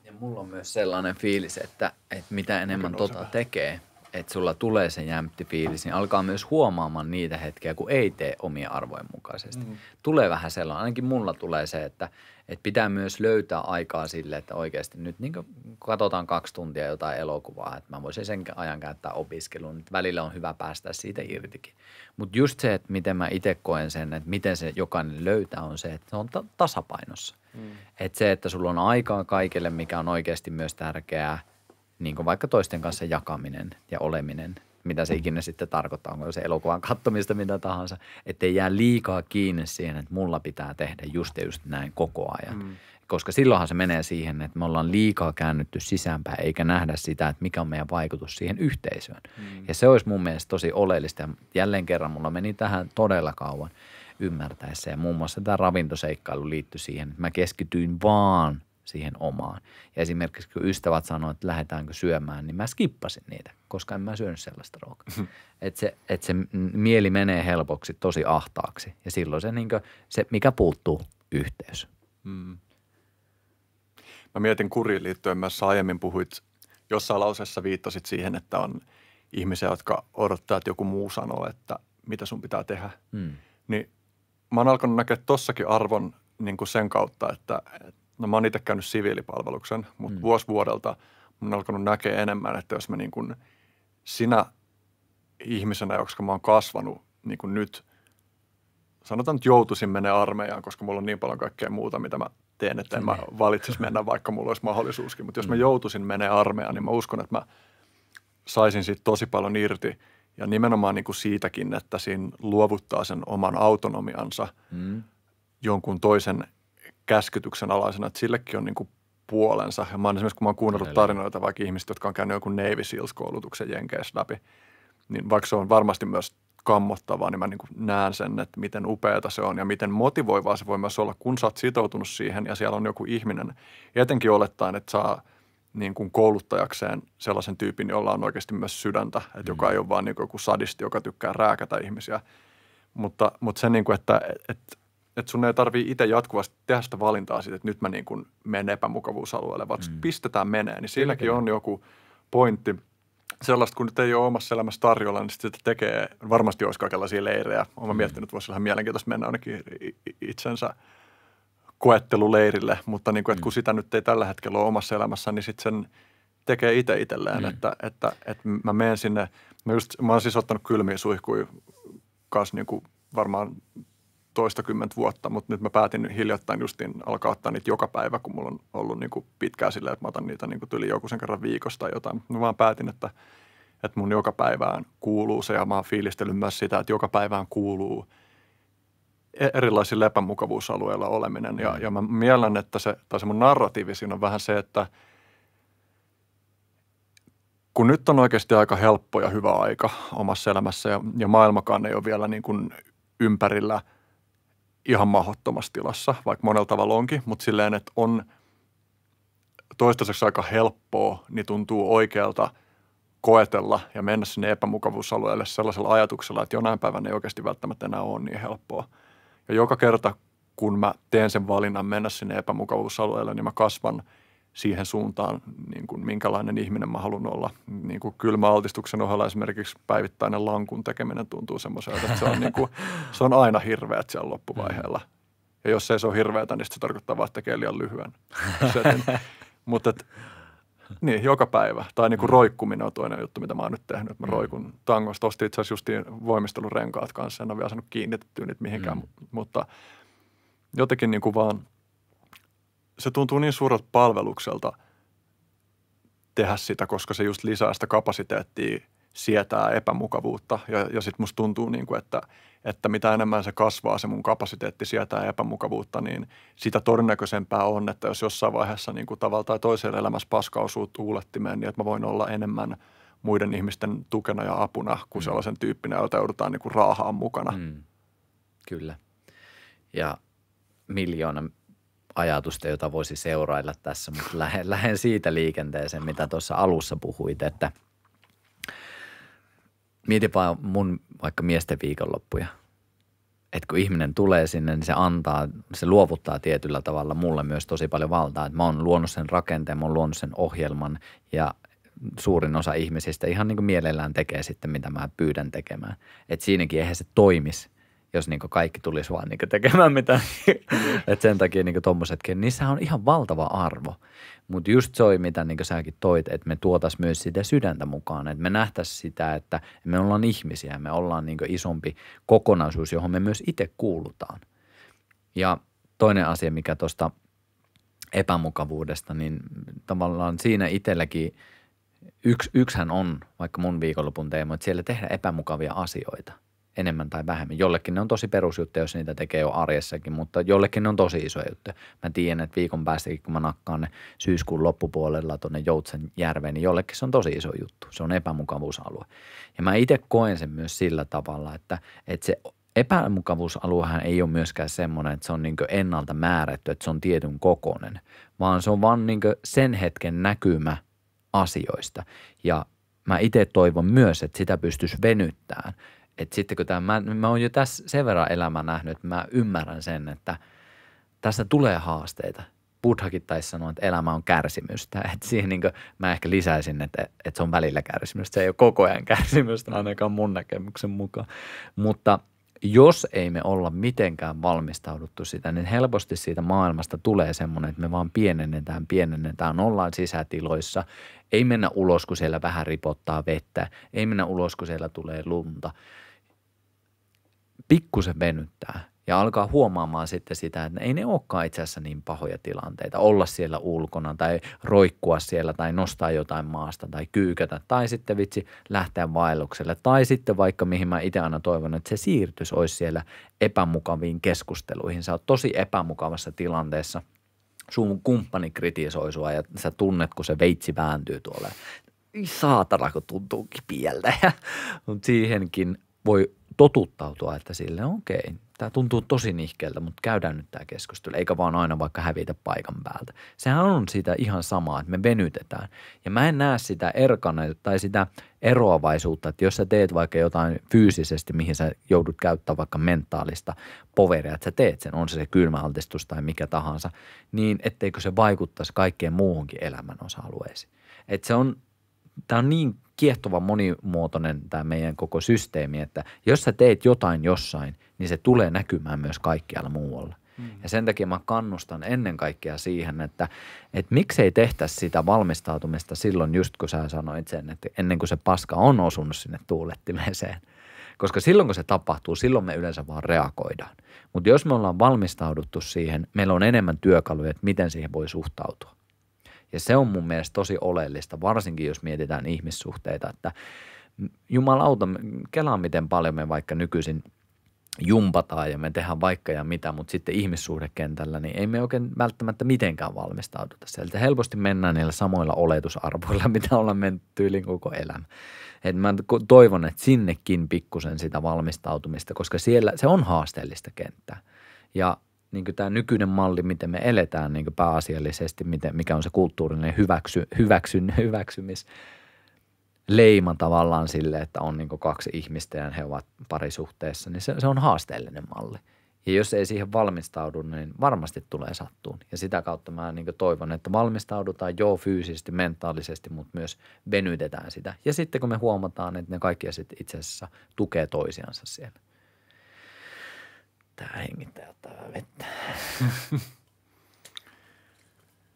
Ja mulla on myös sellainen fiilis, että, että mitä enemmän tota tekee – että sulla tulee se jämpti fiilis, niin alkaa myös huomaamaan niitä hetkiä, kun ei tee omia arvojen mukaisesti. Mm. Tulee vähän sellainen, ainakin mulla tulee se, että, että pitää myös löytää aikaa sille, että oikeasti nyt niin katsotaan kaksi tuntia jotain elokuvaa, että mä voisin sen ajan käyttää opiskeluun, että välillä on hyvä päästä siitä irtikin. Mutta just se, että miten mä itse koen sen, että miten se jokainen löytää, on se, että se on ta- tasapainossa. Mm. Että se, että sulla on aikaa kaikille, mikä on oikeasti myös tärkeää – niin kuin vaikka toisten kanssa jakaminen ja oleminen, mitä se ikinä sitten tarkoittaa, onko se elokuvan kattomista mitä tahansa, ettei jää liikaa kiinni siihen, että mulla pitää tehdä just ja just näin koko ajan. Mm. Koska silloinhan se menee siihen, että me ollaan liikaa käännytty sisäänpäin eikä nähdä sitä, että mikä on meidän vaikutus siihen yhteisöön. Mm. Ja se olisi mun mielestä tosi oleellista. Ja jälleen kerran mulla meni tähän todella kauan ymmärtäessä ja muun muassa tämä ravintoseikkailu liittyi siihen, että mä keskityin vaan – siihen omaan. Ja esimerkiksi kun ystävät sanoivat, että lähdetäänkö syömään, niin mä skippasin niitä, koska en mä syönyt sellaista ruokaa. Mm-hmm. että se, et se mieli menee helpoksi, tosi ahtaaksi. Ja silloin se, niin kuin, se mikä puuttuu, yhteys. Mm. Mä mietin kuriin liittyen, mä aiemmin puhuit, jossain lauseessa viittasit siihen, että on ihmisiä, jotka odottaa, että joku muu sanoo, että mitä sun pitää tehdä. Mm. Niin mä oon alkanut näkeä tossakin arvon niin kuin sen kautta, että, että no mä oon itse käynyt siviilipalveluksen, mutta mm. vuosi vuodelta mä oon alkanut näkee enemmän, että jos mä niin kuin sinä ihmisenä, koska mä oon kasvanut niin kuin nyt, sanotaan että joutuisin mene armeijaan, koska mulla on niin paljon kaikkea muuta, mitä mä teen, että en mä mm. valitsisi mennä, vaikka mulla olisi mahdollisuuskin. Mutta jos mä mm. joutuisin mene armeijaan, niin mä uskon, että mä saisin siitä tosi paljon irti. Ja nimenomaan niin kuin siitäkin, että siinä luovuttaa sen oman autonomiansa mm. jonkun toisen käskytyksen alaisena, että silläkin on niin kuin puolensa. Ja mä oon esimerkiksi, kun mä oon kuunnellut tarinoita vaikka ihmistä, jotka on käynyt joku Navy Seals-koulutuksen jenkeissä läpi, niin vaikka se on varmasti myös kammottavaa, niin mä niin näen sen, että miten upeata se on ja miten motivoivaa se voi myös olla, kun sä oot sitoutunut siihen ja siellä on joku ihminen. Ja etenkin olettaen, että saa niin kuin kouluttajakseen sellaisen tyypin, jolla on oikeasti myös sydäntä, että mm. joka ei ole vaan niin joku sadisti, joka tykkää rääkätä ihmisiä. Mutta, mutta se, niin kuin, että, että että sun ei tarvii itse jatkuvasti tehdä sitä valintaa siitä, että nyt mä niin kuin menen epämukavuusalueelle, vaan mm. pistetään menee, niin silläkin on joku pointti. Sellaista, kun nyt ei ole omassa elämässä tarjolla, niin sitä tekee, varmasti olisi kaikenlaisia leirejä. Olen mm. miettinyt, että voisi olla mielenkiintoista mennä ainakin itsensä koetteluleirille, mutta niin kuin, että mm. kun sitä nyt ei tällä hetkellä ole omassa elämässä, niin sitten sen tekee itse itselleen, mm. että, että, että mä menen sinne, mä, just, mä oon siis ottanut kylmiä suihkuja kanssa niin kuin varmaan toistakymmentä vuotta, mutta nyt mä päätin hiljattain justin alkaa ottaa niitä joka päivä, kun mulla on ollut niin kuin pitkää silleen, että mä otan niitä niin kuin tyli joku sen kerran viikosta jotain. Mä vaan päätin, että, että mun joka päivään kuuluu se ja mä oon fiilistellyt myös sitä, että joka päivään kuuluu e- erilaisilla epämukavuusalueilla oleminen. Ja, mm. ja mä miellän, että se, tai se mun narratiivi siinä on vähän se, että kun nyt on oikeasti aika helppo ja hyvä aika omassa elämässä ja, ja maailmakaan ei ole vielä niin kuin ympärillä – ihan mahdottomassa tilassa, vaikka monella tavalla onkin, mutta silleen, että on toistaiseksi aika helppoa, niin tuntuu oikealta koetella ja mennä sinne epämukavuusalueelle sellaisella ajatuksella, että jonain päivänä ei oikeasti välttämättä enää ole niin helppoa. Ja joka kerta, kun mä teen sen valinnan mennä sinne epämukavuusalueelle, niin mä kasvan – siihen suuntaan, niin kuin minkälainen ihminen mä haluan olla. Niin kuin altistuksen ohella esimerkiksi päivittäinen lankun tekeminen tuntuu semmoiselta, että se on, niin kuin, se on aina hirveät siellä loppuvaiheella. Ja jos ei se ole hirveätä, niin se tarkoittaa vaan, että tekee liian lyhyen. Niin, mutta niin, joka päivä. Tai niin kuin mm. roikkuminen on toinen juttu, mitä mä oon nyt tehnyt. Mä mm. roikun tangosta. Ostin itse asiassa justiin voimistelurenkaat kanssa. En ole vielä saanut kiinnitettyä niitä mihinkään, mm. mutta jotenkin niin kuin vaan – se tuntuu niin suurelta palvelukselta tehdä sitä, koska se just lisää sitä kapasiteettia sietää epämukavuutta. Ja, ja sitten musta tuntuu, niin kuin, että, että mitä enemmän se kasvaa, se mun kapasiteetti sietää epämukavuutta, niin sitä todennäköisempää on, että jos jossain vaiheessa niin kuin tavalla tai toisella elämässä paska osuu tuulettimeen, niin että mä voin olla enemmän muiden ihmisten tukena ja apuna kuin mm. sellaisen tyyppinen, jota joudutaan niin kuin raahaan mukana. Mm. Kyllä. Ja miljoona ajatusta, jota voisi seurailla tässä, mutta lähden, lähden siitä liikenteeseen, mitä tuossa alussa puhuit, että mietipä mun vaikka miesten viikonloppuja. Että kun ihminen tulee sinne, niin se antaa, se luovuttaa tietyllä tavalla mulle myös tosi paljon valtaa. Että mä oon luonut sen rakenteen, mä oon luonut sen ohjelman ja suurin osa ihmisistä ihan niin kuin mielellään tekee sitten, mitä mä pyydän tekemään. Että siinäkin eihän se toimisi, jos niin kaikki tulisi vaan niinku niin tekemään mitään. Mm. Et sen takia niin tuommoisetkin, niissä on ihan valtava arvo. Mutta just soi, mitä niin säkin toit, että me tuotas myös sitä sydäntä mukaan, että me nähtäisiin sitä, että me ollaan ihmisiä, me ollaan niin isompi kokonaisuus, johon me myös itse kuulutaan. Ja toinen asia, mikä tuosta epämukavuudesta, niin tavallaan siinä itselläkin yks, yksihän on vaikka mun viikonlopun teema, että siellä tehdä epämukavia asioita – enemmän tai vähemmän. Jollekin ne on tosi perusjuttuja, jos niitä tekee jo arjessakin, mutta jollekin ne on tosi iso juttu. Mä tiedän, että viikon päästäkin, kun mä nakkaan ne syyskuun loppupuolella tuonne järveen, niin jollekin se on tosi iso juttu. Se on epämukavuusalue. Ja mä itse koen sen myös sillä tavalla, että, että se epämukavuusaluehan ei ole myöskään semmoinen, että se on niin ennalta määrätty, että se on tietyn kokoinen, vaan se on vaan niin sen hetken näkymä asioista. Ja mä itse toivon myös, että sitä pystyisi venyttämään – et sitten kun tämä, mä, mä oon jo tässä sen verran elämä nähnyt, että mä ymmärrän sen, että tässä tulee haasteita. Buddhakin taisi sanoa, että elämä on kärsimystä. Et siihen niin kuin, mä ehkä lisäisin, että, että se on välillä kärsimystä. Se ei ole koko ajan kärsimystä ainakaan mun näkemyksen mukaan. Mutta jos ei me olla mitenkään valmistauduttu sitä, niin helposti siitä maailmasta tulee semmoinen, että me vaan pienennetään, pienennetään, ollaan sisätiloissa. Ei mennä ulos, kun siellä vähän ripottaa vettä. Ei mennä ulos, kun siellä tulee lunta pikkusen venyttää ja alkaa huomaamaan sitten sitä, että ei ne olekaan itse asiassa niin pahoja tilanteita. Olla siellä ulkona tai roikkua siellä tai nostaa jotain maasta tai kyykätä tai sitten vitsi lähteä vaellukselle. Tai sitten vaikka mihin mä itse aina toivon, että se siirtys olisi siellä epämukaviin keskusteluihin. Sä oot tosi epämukavassa tilanteessa. Sun kumppani kritisoi sua ja sä tunnet, kun se veitsi vääntyy tuolla. Saatana, kun tuntuu kipieltä. Mutta siihenkin voi totuttautua, että sille okei, okay, tämä tuntuu tosi nihkeeltä, mutta käydään nyt tämä keskustelu, eikä vaan aina vaikka hävitä paikan päältä. Sehän on sitä ihan samaa, että me venytetään. Ja mä en näe sitä erkana tai sitä eroavaisuutta, että jos sä teet vaikka jotain fyysisesti, mihin sä joudut käyttämään vaikka mentaalista poveria, että sä teet sen, on se se altistus tai mikä tahansa, niin etteikö se vaikuttaisi kaikkeen muuhunkin elämän osa alueeseen Että se on tämä on niin kiehtova monimuotoinen tämä meidän koko systeemi, että jos sä teet jotain jossain, niin se tulee näkymään myös kaikkialla muualla. Mm. Ja sen takia mä kannustan ennen kaikkea siihen, että, että miksei tehtäisi sitä valmistautumista silloin just kun sä sanoit sen, että ennen kuin se paska on osunut sinne tuulettimeseen. Koska silloin kun se tapahtuu, silloin me yleensä vaan reagoidaan. Mutta jos me ollaan valmistauduttu siihen, meillä on enemmän työkaluja, että miten siihen voi suhtautua – ja se on mun mielestä tosi oleellista, varsinkin jos mietitään ihmissuhteita, että jumalauta, kelaa miten paljon me vaikka nykyisin jumpataan ja me tehdään vaikka ja mitä, mutta sitten ihmissuhdekentällä, niin ei me oikein välttämättä mitenkään valmistauduta. Sieltä helposti mennään niillä samoilla oletusarvoilla, mitä ollaan mennyt tyylin koko elämä. Et mä toivon, että sinnekin pikkusen sitä valmistautumista, koska siellä se on haasteellista kenttää. Ja niin tämä nykyinen malli, miten me eletään niin pääasiallisesti, miten, mikä on se kulttuurinen hyväksy, hyväksyn, hyväksymis, leima tavallaan sille, että on niin kaksi ihmistä ja he ovat parisuhteessa, niin se, se on haasteellinen malli. Ja jos ei siihen valmistaudu, niin varmasti tulee sattuun. Ja sitä kautta mä niin toivon, että valmistaudutaan jo fyysisesti, mentaalisesti, mutta myös venytetään sitä. Ja sitten kun me huomataan, että ne kaikki asiat itse asiassa tukee toisiansa siellä – hengittää, hengittää, ottaa vettä.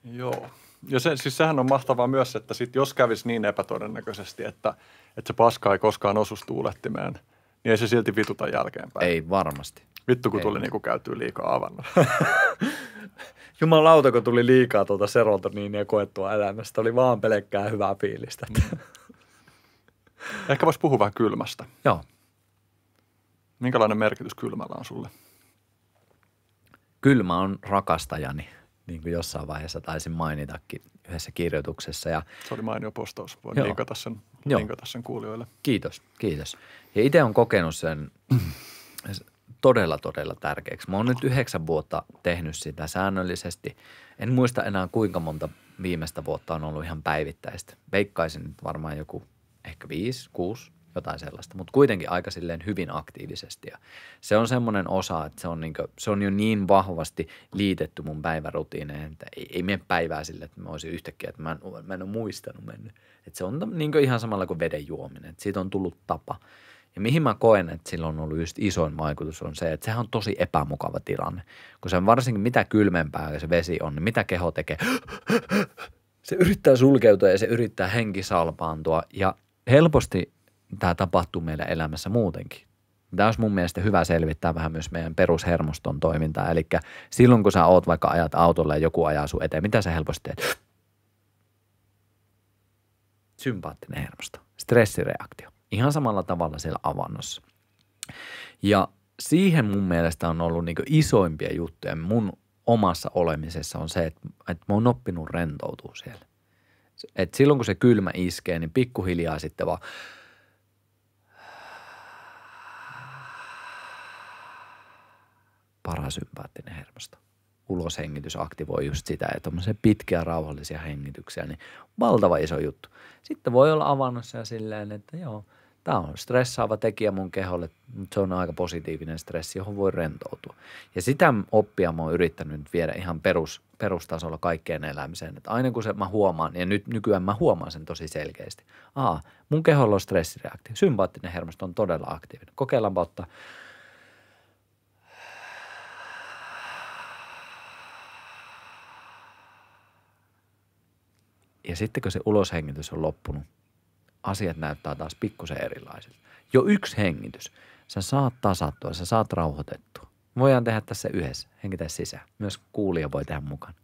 Joo. Ja se, siis sehän on mahtavaa myös, että sit jos kävisi niin epätodennäköisesti, että, että se paska ei koskaan osu tuulettimeen, niin ei se silti vituta jälkeenpäin. Ei varmasti. Vittu, kun ei. tuli niinku käytyy liikaa avannut. Jumalauta, kun tuli liikaa tuota serotoniinia koettua elämästä. Oli vaan pelkkää hyvää fiilistä. Mm. Ehkä voisi puhua vähän kylmästä. Joo. Minkälainen merkitys kylmällä on sulle? kylmä on rakastajani, niin kuin jossain vaiheessa taisin mainitakin yhdessä kirjoituksessa. Ja, se oli mainio postaus, voin joo. linkata sen, joo. linkata sen kuulijoille. Kiitos, kiitos. Ja itse on kokenut sen todella, todella tärkeäksi. Mä oon nyt yhdeksän vuotta tehnyt sitä säännöllisesti. En muista enää kuinka monta viimeistä vuotta on ollut ihan päivittäistä. Veikkaisin nyt varmaan joku ehkä viisi, kuusi jotain sellaista, mutta kuitenkin aika silleen hyvin aktiivisesti. Ja se on semmoinen osa, että se on, niin kuin, se on jo niin vahvasti liitetty mun päivärutiineen, että ei, ei mene päivää sille, että mä olisin yhtäkkiä, että mä en, mä en ole muistanut mennyt. Et se on niin kuin ihan samalla kuin veden juominen, että siitä on tullut tapa. Ja mihin mä koen, että sillä on ollut just isoin vaikutus on se, että sehän on tosi epämukava tilanne. Kun se on varsinkin mitä kylmempää se vesi on, niin mitä keho tekee? Se yrittää sulkeutua ja se yrittää henkisalpaantua ja helposti tämä tapahtuu meidän elämässä muutenkin. Tämä olisi mun mielestä hyvä selvittää vähän myös meidän perushermoston toimintaa. Eli silloin kun sä oot vaikka ajat autolla ja joku ajaa sun eteen, mitä sä helposti teet? Sympaattinen hermosto, stressireaktio. Ihan samalla tavalla siellä avannossa. Ja siihen mun mielestä on ollut niin isoimpia juttuja mun omassa olemisessa on se, että, että mä oon oppinut rentoutua siellä. Et silloin kun se kylmä iskee, niin pikkuhiljaa sitten vaan – parasympaattinen hermosto. Uloshengitys aktivoi just sitä, että tuommoisia pitkiä rauhallisia hengityksiä, niin valtava iso juttu. Sitten voi olla avannossa ja silleen, että joo, tämä on stressaava tekijä mun keholle, mutta se on aika positiivinen stressi, johon voi rentoutua. Ja sitä oppia mä oon yrittänyt viedä ihan perus, perustasolla kaikkeen elämiseen. Että aina kun se mä huomaan, ja nyt nykyään mä huomaan sen tosi selkeästi. Aa, mun keholla on stressireaktio. Sympaattinen hermosto on todella aktiivinen. Kokeillaanpa ottaa Ja sitten kun se uloshengitys on loppunut, asiat näyttää taas pikkusen erilaisilta. Jo yksi hengitys. Sä saat tasattua, sä saat rauhoitettua. Voidaan tehdä tässä yhdessä, hengitä sisään. Myös kuulija voi tehdä mukaan.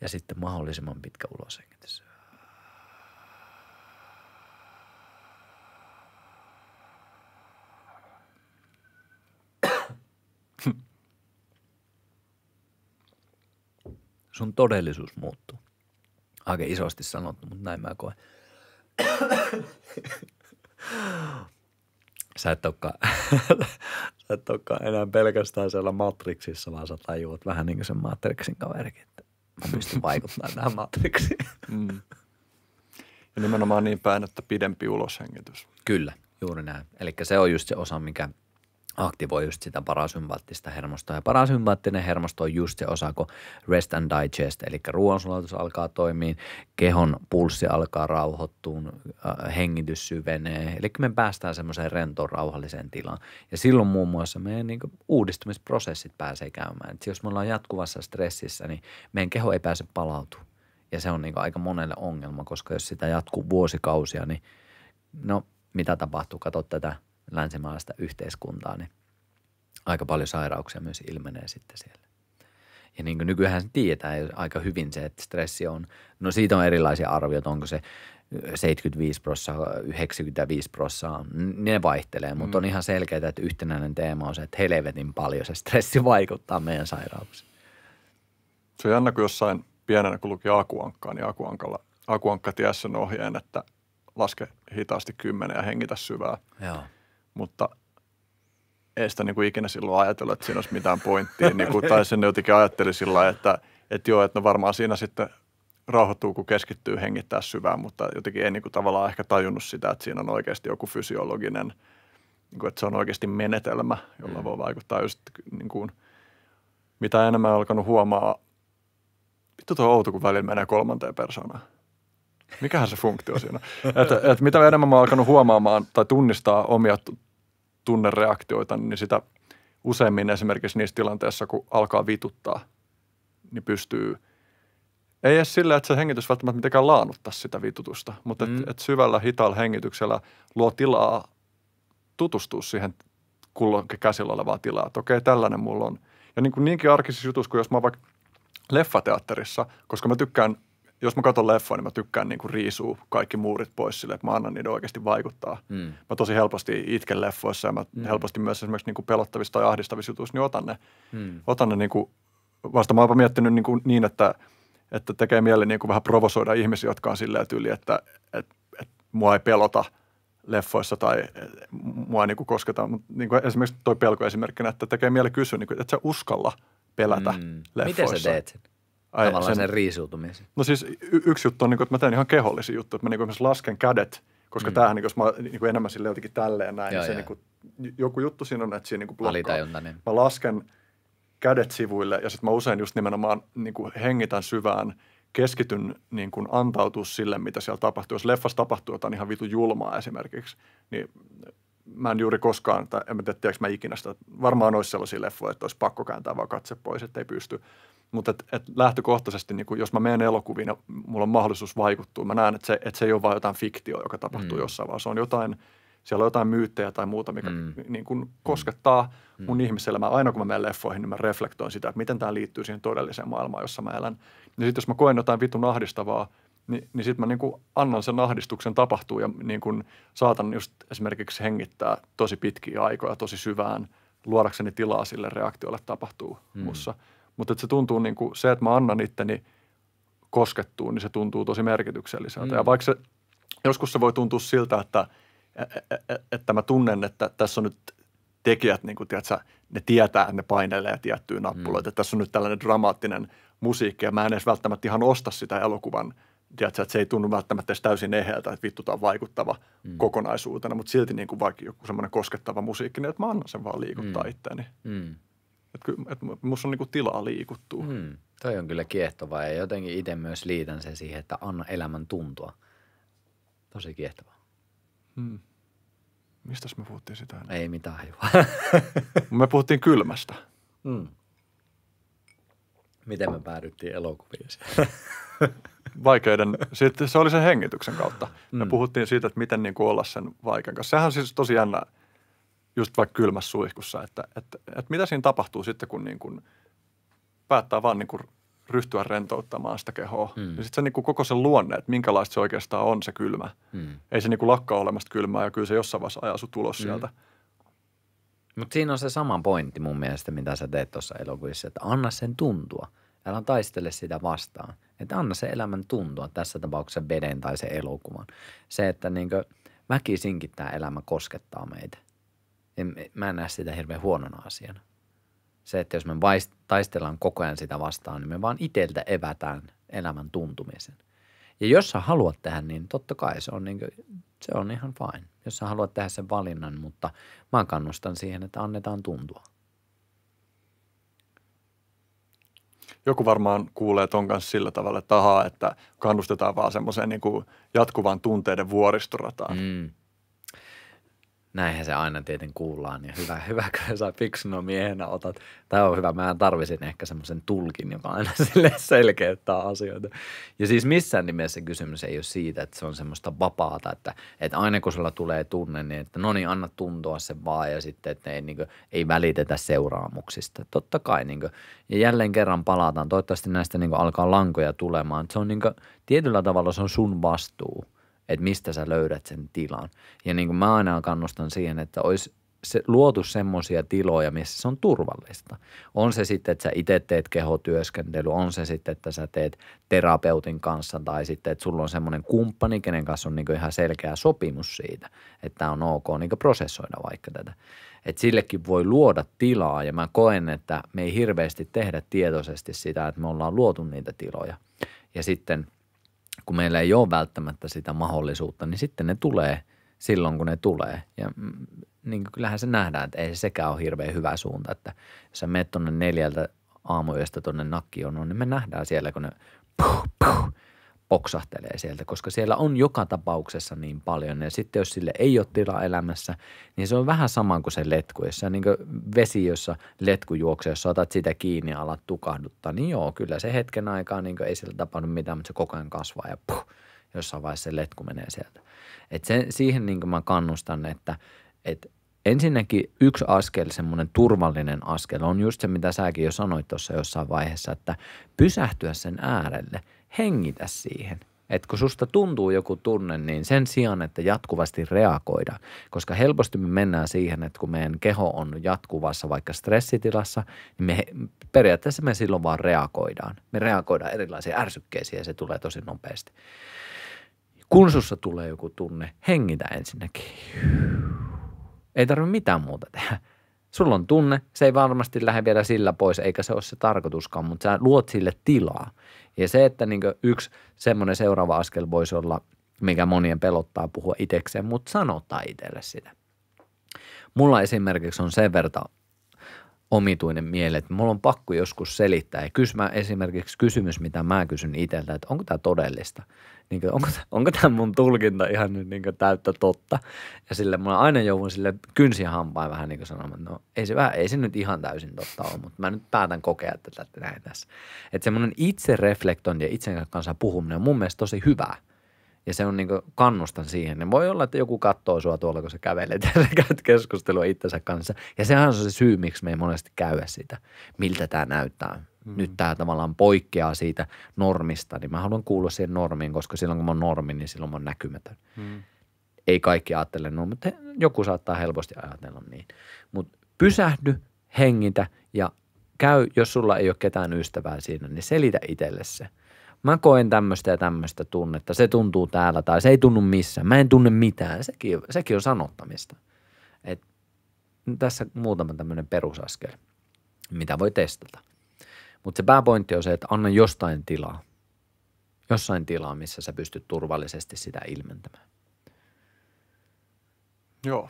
Ja sitten mahdollisimman pitkä uloshengitys. sun todellisuus muuttuu. Aika isosti sanottu, mutta näin mä koen. sä et olekaan, sä et olekaan enää pelkästään siellä matriksissa, vaan sä tajuut vähän niin kuin sen matriksin kaverikin, että mä pystyn vaikuttamaan tähän matriksiin. mm. Ja nimenomaan niin päin, että pidempi uloshengitys. Kyllä, juuri näin. Eli se on just se osa, mikä – aktivoi just sitä parasympaattista hermostoa. Ja parasympaattinen hermosto on just se osa, kun rest and digest, eli ruoansulatus alkaa toimia, kehon pulssi alkaa rauhoittua, äh, hengitys syvenee. Eli me päästään semmoiseen rentoon rauhalliseen tilaan. Ja silloin muun muassa meidän niin uudistumisprosessit pääsee käymään. Et jos me ollaan jatkuvassa stressissä, niin meidän keho ei pääse palautumaan. Ja se on niin aika monelle ongelma, koska jos sitä jatkuu vuosikausia, niin no mitä tapahtuu, katso tätä – länsimaalaista yhteiskuntaa, niin aika paljon sairauksia myös ilmenee sitten siellä. Ja niin kuin nykyään se tietää aika hyvin se, että stressi on, no siitä on erilaisia arvioita, onko se 75 prosenttia, 95 prosenttia, ne vaihtelee, mm. mutta on ihan selkeää, että yhtenäinen teema on se, että helvetin paljon se stressi vaikuttaa meidän sairauksiin. Se on jännä, kun jossain pienenä, kun luki Akuankkaa, niin Akuankalla, Akuankka sen ohjeen, että laske hitaasti kymmenen ja hengitä syvää. Joo mutta ei sitä niin kuin ikinä silloin ajatellut, että siinä olisi mitään pointtia. niin kuin, tai sen jotenkin ajatteli sillä että, että joo, että no varmaan siinä sitten rauhoittuu, kun keskittyy hengittää syvään, mutta jotenkin ei niin kuin tavallaan ehkä tajunnut sitä, että siinä on oikeasti joku fysiologinen, niin kuin, että se on oikeasti menetelmä, jolla mm. voi vaikuttaa just niin kuin, mitä enemmän alkanut huomaa, vittu tuo outo, kun välillä menee kolmanteen persoonaan. Mikähän se funktio siinä on? Et, et mitä enemmän mä oon alkanut huomaamaan tai tunnistaa omia tunnereaktioita, niin sitä useimmin esimerkiksi niissä tilanteissa, kun alkaa vituttaa, niin pystyy – ei edes sillä, että se hengitys välttämättä mitenkään laannuttaa sitä vitutusta, mutta mm. että et syvällä hitaalla hengityksellä luo tilaa tutustua siihen kulloinkin käsillä olevaan tilaa. Että okei, tällainen mulla on. Ja niin kuin niinkin arkisissa jutussa, kun jos mä oon vaikka leffateatterissa, koska mä tykkään jos mä katson leffoa, niin mä tykkään niin kuin riisua kaikki muurit pois sille, että mä annan niiden oikeasti vaikuttaa. Mm. Mä tosi helposti itken leffoissa ja mä mm. helposti myös esimerkiksi niin kuin pelottavissa tai ahdistavissa jutuissa, niin otan ne. Mm. Otan ne niin kuin, vasta mä oon miettinyt niin, kuin niin että, että tekee mieli niin kuin vähän provosoida ihmisiä, jotka on silleen tyyli, että, että, että mua ei pelota leffoissa tai mua ei niin kuin kosketa. Mutta niin kuin esimerkiksi toi pelko esimerkkinä, että tekee mieli kysyä, niin kuin, että sä uskalla pelätä mm. leffoissa. Miten sä teet? Ai, Tavallaan sen, sen riisuutumisen. No siis y- yksi juttu on, niin kuin, että mä teen ihan kehollisia juttuja, että mä niin kuin, lasken kädet, koska mm. tämähän, niin kuin, jos mä niin kuin enemmän sille jotenkin tälleen näin, niin joo, niin se Niin kuin, joku juttu siinä on, että siinä niin kuin blokkaa. Niin. Mä lasken kädet sivuille ja sitten mä usein just nimenomaan niin kuin hengitän syvään – keskityn niin kuin antautua sille, mitä siellä tapahtuu. Jos leffassa tapahtuu jotain ihan vitu julmaa esimerkiksi, niin mä en juuri koskaan, tai en tiedä, mä ikinä sitä, varmaan olisi sellaisia leffoja, että olisi pakko kääntää vaan katse pois, että ei pysty. Mutta et, et lähtökohtaisesti, niin kun, jos mä menen elokuviin ja mulla on mahdollisuus vaikuttua, mä näen, että se, että se ei ole vain jotain fiktio, joka tapahtuu mm. jossain, vaan se on jotain, siellä on jotain myyttejä tai muuta, mikä mm. niin kun koskettaa mm. mun ihmiselämää. Aina kun mä menen leffoihin, niin mä reflektoin sitä, että miten tämä liittyy siihen todelliseen maailmaan, jossa mä elän. Ja niin sitten jos mä koen jotain vitun ahdistavaa, niin, niin sitten mä niin annan sen ahdistuksen tapahtua ja niin kun saatan just esimerkiksi hengittää tosi pitkiä aikoja tosi syvään luodakseni tilaa sille reaktiolle tapahtuu mm. mussa. Mutta että se tuntuu niin kuin se, että mä annan itteni koskettua, niin se tuntuu tosi merkitykselliseltä. Mm. Ja vaikka se, joskus se voi tuntua siltä, että, että mä tunnen, että tässä on nyt tekijät, niin kuin, tiedätkö, ne tietää, ne painelee tiettyjä nappuloita. Mm. Että tässä on nyt tällainen dramaattinen musiikki ja mä en edes välttämättä ihan osta sitä elokuvan – tiedätkö, että se ei tunnu välttämättä edes täysin eheltä, että vittu tämä on vaikuttava mm. kokonaisuutena, mutta silti niin kuin vaikka joku semmoinen koskettava musiikki, niin että mä annan sen vaan liikuttaa mm. itseäni. Mm. Että, että on niinku tilaa liikuttua. Hmm. toi on kyllä kiehtovaa ja jotenkin itse myös liitän sen siihen, että anna elämän tuntua. Tosi kiehtovaa. Hmm. Mistäs me puhuttiin sitä? Ennen? Ei mitään hajua. me puhuttiin kylmästä. Hmm. Miten me päädyttiin elokuviin? Vaikeiden, se oli sen hengityksen kautta. Me mm. puhuttiin siitä, että miten niin kuin olla sen vaikean kanssa. Sehän on siis tosi jännä just vaikka kylmässä suihkussa, että, että, että mitä siinä tapahtuu sitten, kun niin kuin päättää vaan niin kuin ryhtyä rentouttamaan sitä kehoa. Mm. Ja niin sitten se niin kuin koko se luonne, että minkälaista se oikeastaan on se kylmä. Mm. Ei se niin kuin lakkaa olemasta kylmää ja kyllä se jossain vaiheessa ajaa sut ulos mm. sieltä. Mutta siinä on se sama pointti mun mielestä, mitä sä teet tuossa elokuvissa, että anna sen tuntua. Älä taistele sitä vastaan. Että anna se elämän tuntua, tässä tapauksessa veden tai se elokuvan. Se, että niin väkisinkin tämä elämä koskettaa meitä en, niin mä en näe sitä hirveän huonona asiana. Se, että jos me taistellaan koko ajan sitä vastaan, niin me vaan iteltä evätään elämän tuntumisen. Ja jos sä haluat tehdä, niin totta kai se on, niin kuin, se on ihan fine, jos sä haluat tehdä sen valinnan, mutta mä kannustan siihen, että annetaan tuntua. Joku varmaan kuulee ton kanssa sillä tavalla, että ahaa, että kannustetaan vaan semmoiseen niin jatkuvaan tunteiden vuoristorataan. Mm näinhän se aina tieten kuullaan. Ja niin hyvä, hyvä kun sä fiksuna miehenä otat. Tämä on hyvä, mä tarvisin ehkä semmoisen tulkin, joka aina sille selkeyttää asioita. Ja siis missään nimessä kysymys ei ole siitä, että se on semmoista vapaata, että, että aina kun sulla tulee tunne, niin että no niin, anna tuntua se vaan ja sitten, että ei, niin kuin, ei välitetä seuraamuksista. Totta kai niin kuin, ja jälleen kerran palataan. Toivottavasti näistä niin kuin, alkaa lankoja tulemaan. Se on niin kuin, tietyllä tavalla se on sun vastuu – että mistä sä löydät sen tilan. Ja niin kuin mä aina kannustan siihen, että olisi se, luotu semmoisia tiloja, missä se on turvallista. On se sitten, että sä itse teet kehotyöskentely, on se sitten, että sä teet terapeutin kanssa tai sitten, että sulla on semmoinen kumppani, kenen kanssa on niin ihan selkeä sopimus siitä, että on ok niin prosessoida vaikka tätä. Että sillekin voi luoda tilaa ja mä koen, että me ei hirveästi tehdä tietoisesti sitä, että me ollaan luotu niitä tiloja. Ja sitten – kun meillä ei ole välttämättä sitä mahdollisuutta, niin sitten ne tulee silloin, kun ne tulee. Ja mm, niin kyllähän se nähdään, että ei se sekään ole hirveän hyvä suunta, että jos sä menet tuonne neljältä aamuyöstä tuonne nakkioon, niin me nähdään siellä, kun ne puh, puh, poksahtelee sieltä, koska siellä on joka tapauksessa niin paljon. Ja sitten jos sille ei ole tilaa elämässä, niin se on vähän sama kuin se letku. Jos se niin vesi, jossa letku juoksee, jos otat sitä kiinni ja alat tukahduttaa, niin joo, kyllä se hetken aikaa niin ei sillä tapahdu mitään, mutta se koko ajan kasvaa ja puh, jossain vaiheessa se letku menee sieltä. Et sen, siihen niin mä kannustan, että että ensinnäkin yksi askel, semmoinen turvallinen askel on just se, mitä säkin jo sanoit tuossa jossain vaiheessa, että pysähtyä sen äärelle – hengitä siihen. Et kun susta tuntuu joku tunne, niin sen sijaan, että jatkuvasti reagoida, koska helposti me mennään siihen, että kun meidän keho on jatkuvassa vaikka stressitilassa, niin me periaatteessa me silloin vaan reagoidaan. Me reagoidaan erilaisiin ärsykkeisiin ja se tulee tosi nopeasti. Kun sussa tulee joku tunne, hengitä ensinnäkin. Ei tarvitse mitään muuta tehdä Sulla on tunne, se ei varmasti lähde vielä sillä pois, eikä se ole se tarkoituskaan, mutta sä luot sille tilaa. Ja se, että niin yksi semmoinen seuraava askel voisi olla, mikä monien pelottaa puhua itsekseen, mutta sanota itselle sitä. Mulla esimerkiksi on sen verta omituinen miele, että mulla on pakko joskus selittää. Ja kysymä esimerkiksi kysymys, mitä mä kysyn itseltä, että onko tämä todellista niin kuin, onko, onko tämä mun tulkinta ihan nyt niin kuin täyttä totta. Ja sille mä aina joudun sille kynsiä hampaan vähän niin kuin sanomaan, no ei se, vähän, ei se nyt ihan täysin totta ole, mutta mä nyt päätän kokea tätä näin tässä. Että semmoinen itsereflektointi ja itsen kanssa puhuminen on mun mielestä tosi hyvää. Ja se on niin kuin, kannustan siihen. ne voi olla, että joku katsoo sua tuolla, kun sä kävelet ja sä käyt keskustelua itsensä kanssa. Ja sehän on se syy, miksi me ei monesti käy sitä, miltä tämä näyttää, mm. nyt tämä tavallaan poikkeaa siitä normista, niin mä haluan kuulua siihen normiin, koska silloin kun mä oon normi, niin silloin mä oon näkymätön. Mm. Ei kaikki ajattele, noin, mutta joku saattaa helposti ajatella niin. Mutta pysähdy, hengitä ja käy, jos sulla ei ole ketään ystävää siinä, niin selitä itselle se. Mä koen tämmöistä ja tämmöistä tunnetta, se tuntuu täällä tai se ei tunnu missään, mä en tunne mitään, sekin, sekin on sanottamista. Et tässä muutama tämmöinen perusaskel, mitä voi testata. Mutta se pääpointti on se, että anna jostain tilaa. Jossain tilaa, missä sä pystyt turvallisesti sitä ilmentämään. Joo,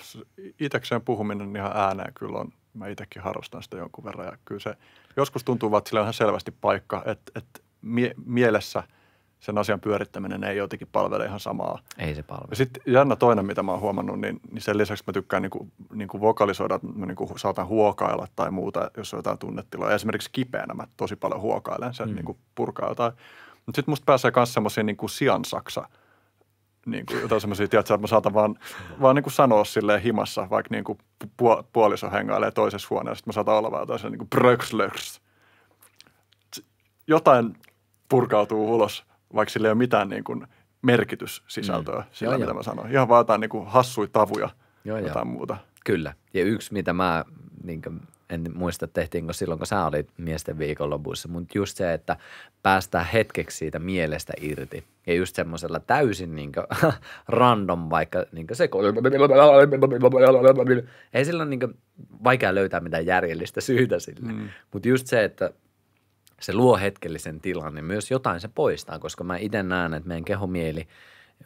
itsekseen puhuminen ihan ääneen kyllä on. Mä itsekin harrastan sitä jonkun verran ja kyllä se joskus tuntuu että sillä on ihan selvästi paikka, että, että mie- mielessä – sen asian pyörittäminen ei jotenkin palvele ihan samaa. Ei se palvele. Ja sitten jännä toinen, mitä mä oon huomannut, niin, niin sen lisäksi mä tykkään niinku, niinku vokalisoida, että mä niinku saatan huokailla tai muuta, jos on jotain tunnetiloja. Esimerkiksi kipeänä mä tosi paljon huokailen, se mm. niinku purkaa jotain. Mutta sitten musta pääsee myös semmoisia niinku siansaksa niin kuin jotain semmoisia, tiedätkö, että mä saatan vaan, vaan niin kuin sanoa silleen himassa, vaikka niin kuin puoliso hengailee toisessa huoneessa, että mä saatan olla vaan jotain niin Jotain purkautuu ulos vaikka sillä ei ole mitään niin kuin merkityssisältöä mm. sillä, joo, mitä joo. mä sanoin. Ihan vaan jotain niin kuin hassuja tavuja, joo, jotain joo. muuta. Kyllä. Ja yksi, mitä mä niin kuin, en muista tehtiinkö silloin, kun sä olit miesten viikonlopuissa, mutta just se, että päästää hetkeksi siitä mielestä irti. Ja just semmoisella täysin niin kuin, random vaikka niin se, ei silloin niin kuin, vaikea löytää mitään järjellistä syytä sille. Mm. Mutta just se, että se luo hetkellisen tilan, niin myös jotain se poistaa, koska mä itse näen, että meidän kehomieli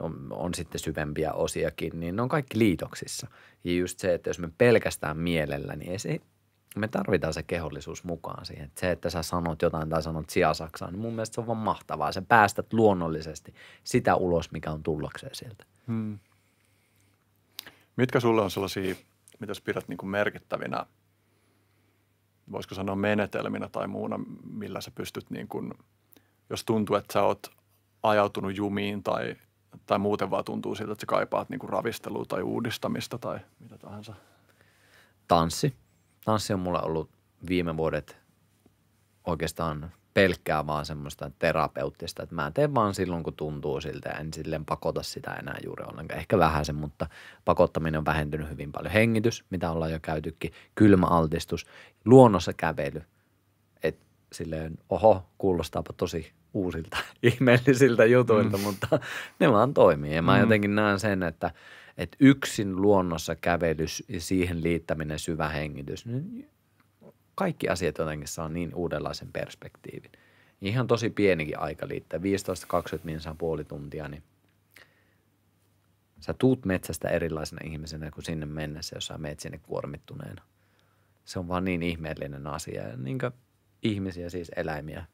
on, on sitten syvempiä osiakin, niin ne on kaikki liitoksissa. Ja just se, että jos me pelkästään mielellä, niin ei se, me tarvitaan se kehollisuus mukaan siihen. Että se, että sä sanot jotain tai sanot sijasaksaa, niin mun mielestä se on vaan mahtavaa. Sä päästät luonnollisesti sitä ulos, mikä on tullakseen sieltä. Hmm. Mitkä sulle on sellaisia, mitä sä pidät niin merkittävinä – voisiko sanoa menetelminä tai muuna, millä sä pystyt niin kuin, jos tuntuu, että sä oot ajautunut jumiin tai, tai muuten vaan tuntuu siltä, että sä kaipaat niin kuin ravistelua tai uudistamista tai mitä tahansa? Tanssi. Tanssi on mulla ollut viime vuodet oikeastaan pelkkää vaan semmoista terapeuttista, että mä teen vaan silloin, kun tuntuu siltä. En silleen pakota sitä enää juuri ollenkaan. Ehkä vähän se, mutta pakottaminen on vähentynyt hyvin paljon. Hengitys, mitä ollaan jo käytykin, kylmäaltistus, luonnossa kävely. Et silleen, oho, kuulostaapa tosi uusilta ihmeellisiltä jutuilta, mm. mutta ne vaan toimii. Ja mä mm. jotenkin näen sen, että, että yksin luonnossa kävely ja siihen liittäminen syvä hengitys, niin kaikki asiat jotenkin saa niin uudenlaisen perspektiivin. Ihan tosi pienikin aika liittää, 15-20 minsaa puoli tuntia, niin sä tuut metsästä erilaisena ihmisenä kuin sinne mennessä, jos sä meet sinne kuormittuneena. Se on vaan niin ihmeellinen asia. Ja niin ihmisiä siis eläimiä,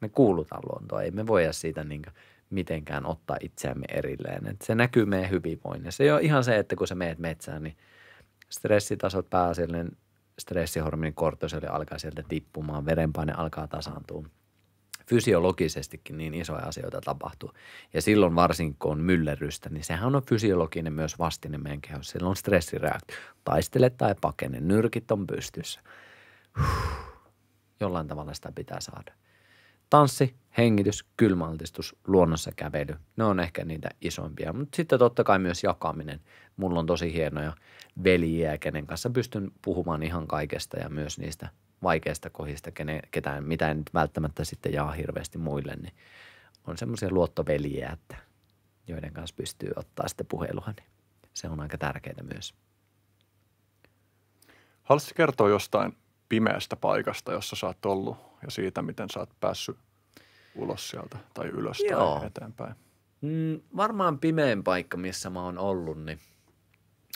me kuulutaan luontoa. Ei me voida siitä niin mitenkään ottaa itseämme erilleen. Et se näkyy meidän hyvinvoinnissa. Se on ihan se, että kun sä meet metsään, niin stressitasot pääasiallinen stressihormonin kortisoli alkaa sieltä tippumaan, verenpaine alkaa tasaantua. Fysiologisestikin niin isoja asioita tapahtuu. Ja silloin varsinkin, kun on myllerrystä, niin sehän on fysiologinen myös vastine meidän kehossa. Silloin on stressireaktio. Taistele tai pakene, nyrkit on pystyssä. Huh. Jollain tavalla sitä pitää saada. Tanssi, hengitys, kylmäaltistus, luonnossa kävely. Ne on ehkä niitä isompia, mutta sitten totta kai myös jakaminen. Mulla on tosi hienoja veljiä, kenen kanssa pystyn puhumaan ihan kaikesta ja myös niistä vaikeista kohdista, kenen, ketään, mitä en välttämättä sitten jaa hirveästi muille, niin on semmoisia luottoveljiä, että joiden kanssa pystyy ottaa sitten puhelua, niin se on aika tärkeää myös. Haluaisitko kertoa jostain pimeästä paikasta, jossa sä oot ollut ja siitä, miten sä oot päässyt ulos sieltä tai ylös Joo. eteenpäin? Mm, varmaan pimein paikka, missä mä oon ollut, niin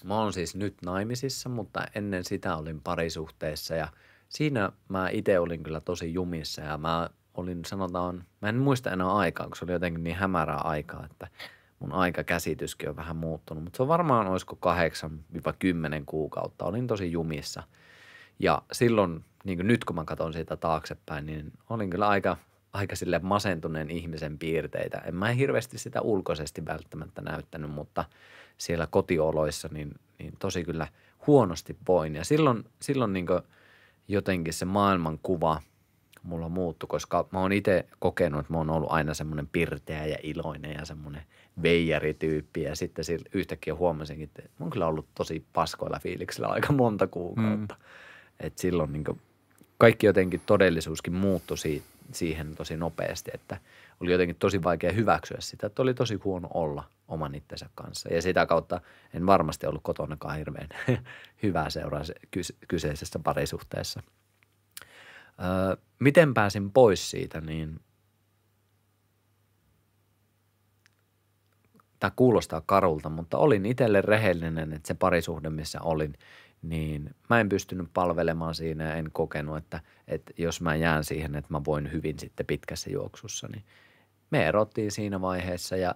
mä oon siis nyt naimisissa, mutta ennen sitä olin parisuhteessa ja siinä mä itse olin kyllä tosi jumissa ja mä olin sanotaan, mä en muista enää aikaa, kun se oli jotenkin niin hämärää aikaa, että mun aikakäsityskin on vähän muuttunut, mutta se on varmaan olisiko 8-10 kuukautta, olin tosi jumissa. Ja silloin, niin kuin nyt kun mä katson siitä taaksepäin, niin olin kyllä aika aika sille masentuneen ihmisen piirteitä. En mä hirveästi sitä ulkoisesti välttämättä näyttänyt, mutta siellä kotioloissa niin, niin tosi kyllä huonosti voin. Ja silloin, silloin niin jotenkin se maailmankuva mulla muuttui, koska mä oon itse kokenut, että mä oon ollut aina semmoinen pirteä ja iloinen ja semmoinen veijarityyppi. Ja sitten yhtäkkiä huomasinkin, että mä oon kyllä ollut tosi paskoilla fiiliksillä aika monta kuukautta. Mm. Et silloin niin kaikki jotenkin todellisuuskin muuttui siitä, siihen tosi nopeasti, että oli jotenkin tosi vaikea hyväksyä sitä, että oli tosi huono olla oman itsensä kanssa. Ja sitä kautta en varmasti ollut kotonakaan hirveän hyvä seuraa kyseisessä parisuhteessa. Öö, miten pääsin pois siitä, niin tämä kuulostaa karulta, mutta olin itselle rehellinen, että se parisuhde, missä olin, niin mä en pystynyt palvelemaan siinä ja en kokenut, että, että jos mä jään siihen, että mä voin hyvin sitten pitkässä juoksussa, niin me erottiin siinä vaiheessa ja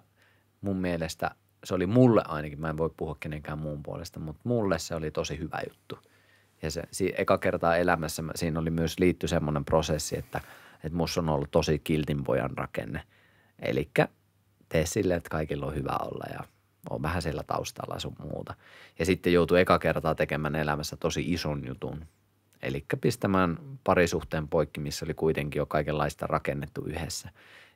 mun mielestä se oli mulle ainakin, mä en voi puhua kenenkään muun puolesta, mutta mulle se oli tosi hyvä juttu. Ja se, si, eka kertaa elämässä mä, siinä oli myös liitty semmoinen prosessi, että, että musta on ollut tosi kiltin pojan rakenne. Eli tee sille, että kaikilla on hyvä olla ja – on vähän siellä taustalla sun muuta. Ja sitten joutuu eka kertaa tekemään elämässä tosi ison jutun. Eli pistämään parisuhteen poikki, missä oli kuitenkin jo kaikenlaista rakennettu yhdessä.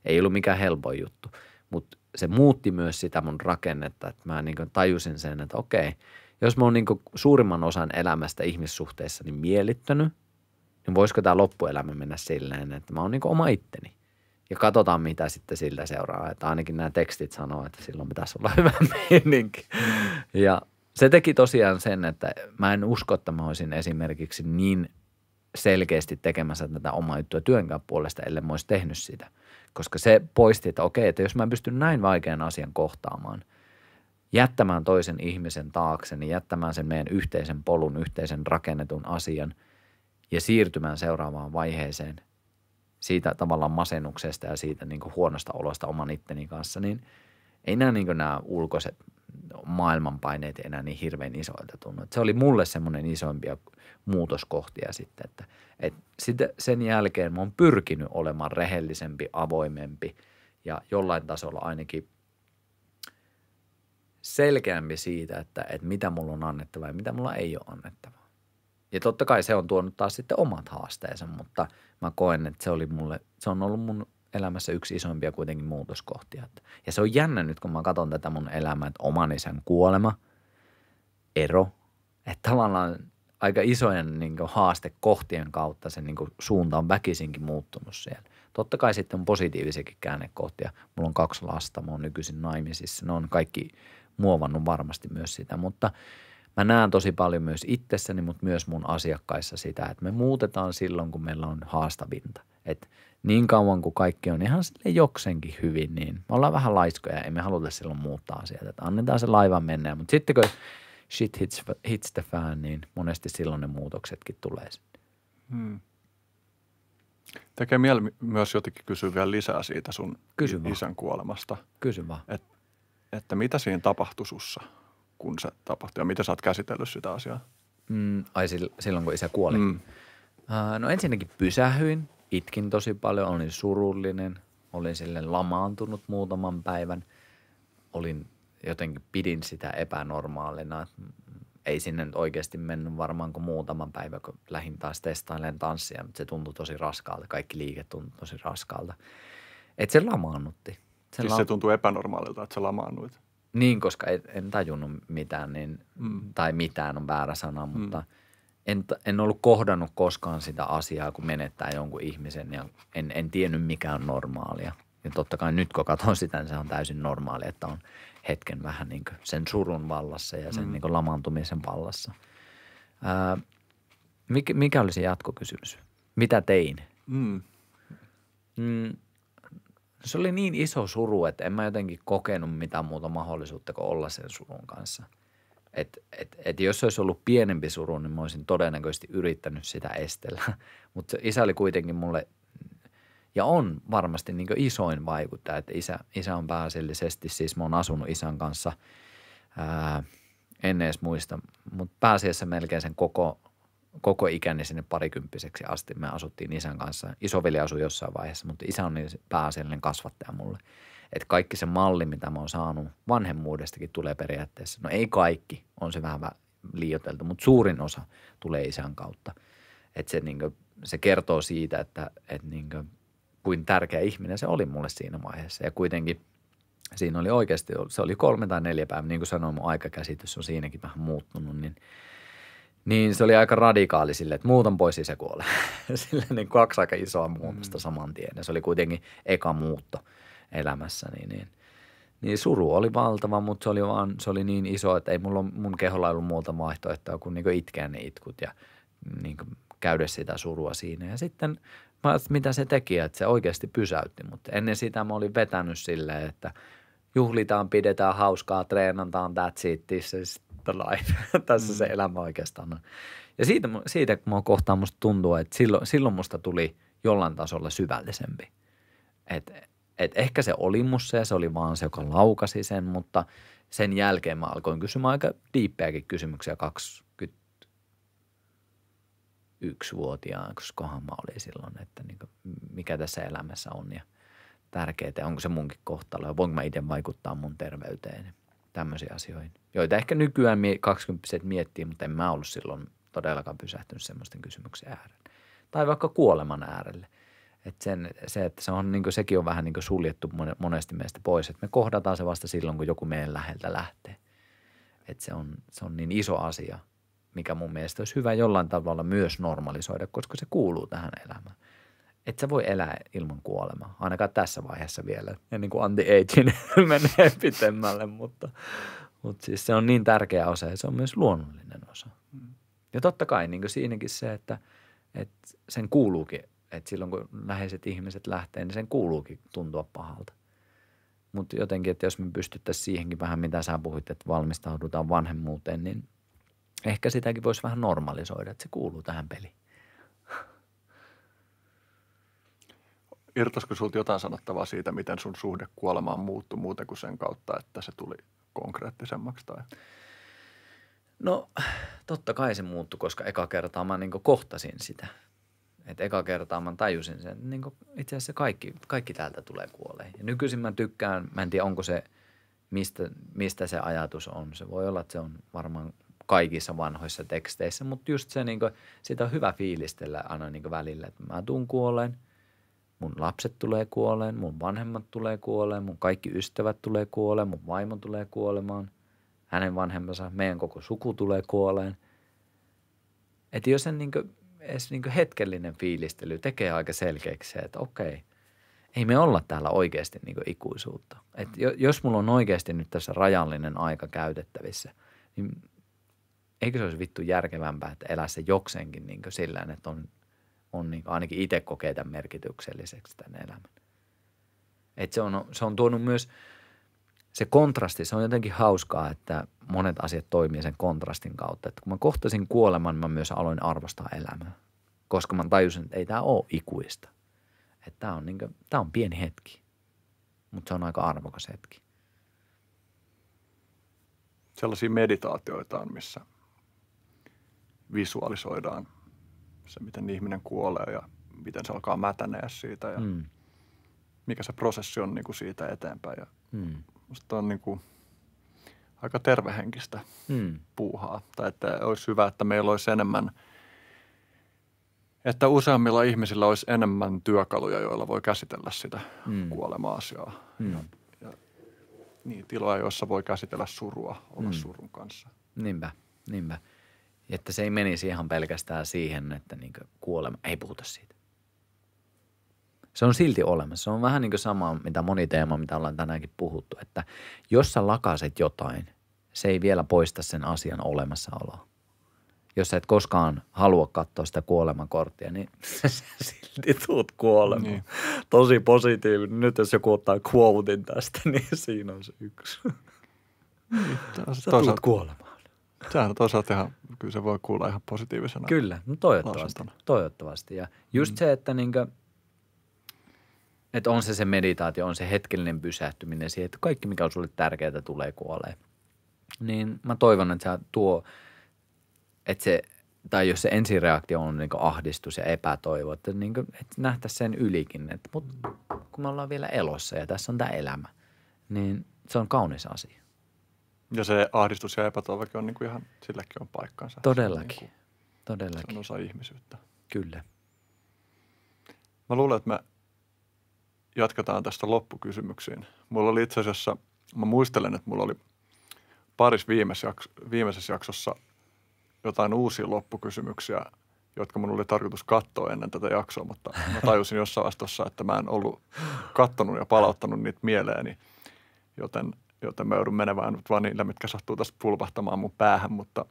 Ei ollut mikään helpo juttu, mutta se muutti myös sitä mun rakennetta, että mä niin tajusin sen, että okei, jos mä oon niin suurimman osan elämästä ihmissuhteessa niin mielittänyt, niin voisiko tämä loppuelämä mennä silleen, että mä oon niin oma itteni ja katsotaan, mitä sitten sillä seuraa. Että ainakin nämä tekstit sanoo, että silloin pitäisi olla hyvä meininki. Ja se teki tosiaan sen, että mä en usko, että mä olisin esimerkiksi niin selkeästi tekemässä tätä omaa juttua työnkään puolesta, ellei mä olisi tehnyt sitä. Koska se poisti, että okei, että jos mä pystyn näin vaikean asian kohtaamaan, jättämään toisen ihmisen taakse, niin jättämään sen meidän yhteisen polun, yhteisen rakennetun asian ja siirtymään seuraavaan vaiheeseen – siitä tavallaan masennuksesta ja siitä niin kuin huonosta olosta oman itteni kanssa, niin ei nämä, niin kuin nämä ulkoiset maailmanpaineet enää niin hirveän isoilta tunnu. se oli mulle semmoinen isoimpia muutoskohtia sitten, että että sitten sen jälkeen mä oon pyrkinyt olemaan rehellisempi, avoimempi ja jollain tasolla ainakin selkeämpi siitä, että, että mitä mulla on annettava ja mitä mulla ei ole annettava. Ja totta kai se on tuonut taas sitten omat haasteensa, mutta – mä koen, että se oli mulle, se on ollut mun elämässä yksi isoimpia kuitenkin muutoskohtia. Ja se on jännä nyt, kun mä katson tätä mun elämää, että oman isän kuolema, ero, että tavallaan aika isojen niin haastekohtien kautta se niin suunta on väkisinkin muuttunut siellä. Totta kai sitten on positiivisiakin käännekohtia. Mulla on kaksi lasta, mä oon nykyisin naimisissa. Ne on kaikki muovannut varmasti myös sitä, mutta – mä näen tosi paljon myös itsessäni, mutta myös mun asiakkaissa sitä, että me muutetaan silloin, kun meillä on haastavinta. Et niin kauan kuin kaikki on ihan sille jokseenkin hyvin, niin me ollaan vähän laiskoja, ei me haluta silloin muuttaa asioita. Että annetaan se laivan mennä, mutta sitten kun shit hits, hits the fan, niin monesti silloin ne muutoksetkin tulee sitten. Hmm. Tekee mieli myös jotenkin kysyä vielä lisää siitä sun Kysy isän kuolemasta. Kysy vaan. Et, että mitä siinä tapahtui sussa? kun se tapahtui ja miten sä oot käsitellyt sitä asiaa? Mm, ai silloin, kun isä kuoli? Mm. Uh, no ensinnäkin pysähyin, itkin tosi paljon, olin surullinen, olin sille lamaantunut muutaman päivän. Olin jotenkin pidin sitä epänormaalina. Ei sinne nyt oikeasti mennyt varmaan kuin muutaman päivän, kun lähdin taas testailemaan tanssia, mutta se tuntui tosi raskaalta. Kaikki liike tuntui tosi raskaalta. Et se lamaannutti. Se siis la- se tuntui epänormaalilta, että se lamaannuit? Niin, koska en, en tajunnut mitään, niin, mm. tai mitään on väärä sana, mm. mutta mm. en, en ollut kohdannut koskaan sitä asiaa, kun menettää jonkun ihmisen ja en, en tiennyt mikä on normaalia. Ja totta kai nyt kun katson sitä, niin se on täysin normaali, että on hetken vähän niin sen surun vallassa ja sen mm. niin lamantumisen vallassa. Ää, mikä, mikä oli se jatkokysymys? Mitä tein? Mm. Mm, se oli niin iso suru, että en mä jotenkin kokenut mitään muuta mahdollisuutta kuin olla sen surun kanssa. Et, et, et jos se olisi ollut pienempi suru, niin mä olisin todennäköisesti yrittänyt sitä estellä. Mutta isä oli kuitenkin mulle, ja on varmasti niin isoin vaikuttaja, että isä, isä on pääasiallisesti, siis mä oon asunut isän kanssa, ää, en edes muista, mutta pääasiassa melkein sen koko koko ikäni sinne parikymppiseksi asti. Me asuttiin isän kanssa. Isoveli asui jossain vaiheessa, mutta isä on niin pääasiallinen kasvattaja mulle. Että kaikki se malli, mitä mä oon saanut vanhemmuudestakin tulee periaatteessa. No ei kaikki, on se vähän liioiteltu, mutta suurin osa tulee isän kautta. Että se, niin kuin, se kertoo siitä, että, että niin kuin, kuin tärkeä ihminen se oli mulle siinä vaiheessa. Ja kuitenkin siinä oli oikeasti, se oli kolme tai neljä päivää, niin kuin sanoin, mun aikakäsitys on siinäkin vähän muuttunut, niin – niin se oli aika radikaali sille, että muuton pois se kuolee. Sillä niin kaksi aika isoa muutosta mm. saman tien. Ja se oli kuitenkin eka muutto elämässä. Niin, niin, niin suru oli valtava, mutta se oli, vaan, se oli niin iso, että ei mulla, mun keholla ollut muuta vaihtoehtoa kuin, niin kuin itkeä ne itkut ja niin kuin käydä sitä surua siinä. Ja sitten mä mitä se teki, että se oikeasti pysäytti. Mutta ennen sitä mä olin vetänyt silleen, että juhlitaan, pidetään hauskaa, treenataan, that's it. Siis life. Tässä mm. se elämä oikeastaan on. Ja siitä, siitä kun mä kohtaan, musta tuntuu, että silloin, silloin musta tuli jollain tasolla syvällisempi. Et, et ehkä se oli musta ja se oli vaan se, joka laukasi sen, mutta sen jälkeen mä alkoin kysymään aika diippejäkin kysymyksiä 21-vuotiaan, koska mä olin silloin, että niin kuin, mikä tässä elämässä on ja tärkeää, onko se munkin kohtalo ja voinko mä itse vaikuttaa mun terveyteen tämmöisiin asioihin joita ehkä nykyään 20 miettii, mutta en mä ollut silloin todellakaan pysähtynyt semmoisten kysymyksen äärelle. Tai vaikka kuoleman äärelle. että sen, se, että se on, niin kuin, sekin on vähän niin kuin suljettu monesti meistä pois, että me kohdataan se vasta silloin, kun joku meidän läheltä lähtee. Että se, on, se on niin iso asia, mikä mun mielestä olisi hyvä jollain tavalla myös normalisoida, koska se kuuluu tähän elämään. Että sä voi elää ilman kuolemaa, ainakaan tässä vaiheessa vielä, niin kuin anti-aging menee pitemmälle, mutta, mutta siis se on niin tärkeä osa ja se on myös luonnollinen osa. Mm. Ja totta kai niin siinäkin se, että, että sen kuuluukin, että silloin kun läheiset ihmiset lähtee, niin sen kuuluukin tuntua pahalta. Mutta jotenkin, että jos me pystyttäisiin siihenkin vähän, mitä sä puhuit, että valmistaudutaan vanhemmuuteen, niin ehkä sitäkin voisi vähän normalisoida, että se kuuluu tähän peliin. Irtoisiko sinulta jotain sanottavaa siitä, miten sun suhde kuolemaan muuttui muuten kuin sen kautta, että se tuli konkreettisemmaksi? Tai? No totta kai se muuttui, koska eka kertaa mä niin kohtasin sitä. Et eka kertaa mä tajusin sen, niin itse asiassa kaikki, kaikki täältä tulee kuolee. Ja nykyisin mä tykkään, mä en tiedä onko se, mistä, mistä se ajatus on. Se voi olla, että se on varmaan kaikissa vanhoissa teksteissä, mutta just se, niin kuin, sitä on hyvä fiilistellä aina niin välillä, että mä tuun kuoleen – mun lapset tulee kuoleen, mun vanhemmat tulee kuoleen, mun kaikki ystävät tulee kuoleen, mun vaimo tulee kuolemaan, hänen vanhemmansa, meidän koko suku tulee kuoleen. Että jos sen niin kuin, edes niin hetkellinen fiilistely tekee aika selkeäksi se, että okei, ei me olla täällä oikeasti niin ikuisuutta. Et jos mulla on oikeasti nyt tässä rajallinen aika käytettävissä, niin eikö se olisi vittu järkevämpää, että elää se jokseenkin niin sillä että on on niin, ainakin itse kokee tämän merkitykselliseksi tämän elämän. Et se, on, se on tuonut myös se kontrasti, se on jotenkin hauskaa, että monet asiat toimii sen kontrastin kautta. Että kun mä kohtasin kuoleman, mä myös aloin arvostaa elämää, koska mä tajusin, että ei tämä ole ikuista. Että tämä on, niin kuin, tämä on pieni hetki, mutta se on aika arvokas hetki. Sellaisia meditaatioita on, missä visualisoidaan – se, miten ihminen kuolee ja miten se alkaa mätäneä siitä ja mm. mikä se prosessi on niin kuin siitä eteenpäin. Ja mm. Musta on niin kuin aika tervehenkistä mm. puuhaa. Tai että olisi hyvä, että meillä olisi enemmän, että useammilla ihmisillä olisi enemmän työkaluja, joilla voi käsitellä sitä mm. kuolema-asiaa. Mm. Ja, ja niin, tiloja, joissa voi käsitellä surua, olla mm. surun kanssa. Niinpä, niinpä. Että se ei menisi ihan pelkästään siihen, että niin kuolema, ei puhuta siitä. Se on silti olemassa. Se on vähän niin kuin sama, mitä moni teema, mitä ollaan tänäänkin puhuttu, että jos sä lakaset jotain, se ei vielä poista sen asian olemassaoloa. Jos sä et koskaan halua katsoa sitä kuolemakorttia, niin silti tuut kuolemaan. Niin. Tosi positiivinen. Nyt jos joku ottaa quotein tästä, niin siinä on se yksi. Niin, sä tuut kuolemaan. Sehän on toisaalta ihan, kyllä se voi kuulla ihan positiivisena. Kyllä, no toivottavasti. Toivottavasti. Ja just mm. se, että niinkö, että on se se meditaatio, on se hetkellinen pysähtyminen siihen, että kaikki mikä on sulle tärkeää tulee kuolee. Niin mä toivon, että se tuo, että se, tai jos se ensireaktio on niin ahdistus ja epätoivo, että, niin kuin, että nähtä sen ylikin, että mut, kun me ollaan vielä elossa ja tässä on tämä elämä, niin se on kaunis asia. Ja se ahdistus ja epätoivokin on niin kuin ihan, silläkin on paikkansa. Todellakin, se on niin kuin, todellakin. Se on osa ihmisyyttä. Kyllä. Mä luulen, että me jatketaan tästä loppukysymyksiin. Mulla oli itse asiassa, mä muistelen, että mulla oli paris viimeis jakso, viimeisessä jaksossa jotain uusia loppukysymyksiä, jotka mun oli tarkoitus katsoa ennen tätä jaksoa, mutta mä tajusin jossain vastossa, että mä en ollut kattonut ja palauttanut niitä mieleeni, joten – joten mä joudun menemään nyt vaan niillä, mitkä sattuu tässä pulpahtamaan mun päähän, mutta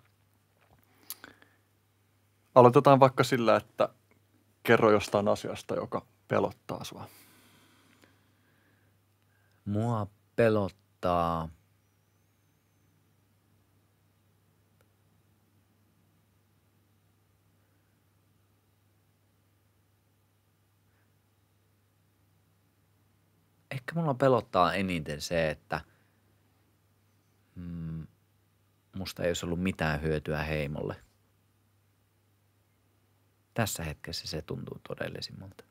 aloitetaan vaikka sillä, että kerro jostain asiasta, joka pelottaa sua. Mua pelottaa Ehkä mulla pelottaa eniten se, että – mm, musta ei olisi ollut mitään hyötyä heimolle. Tässä hetkessä se tuntuu todellisimmalta.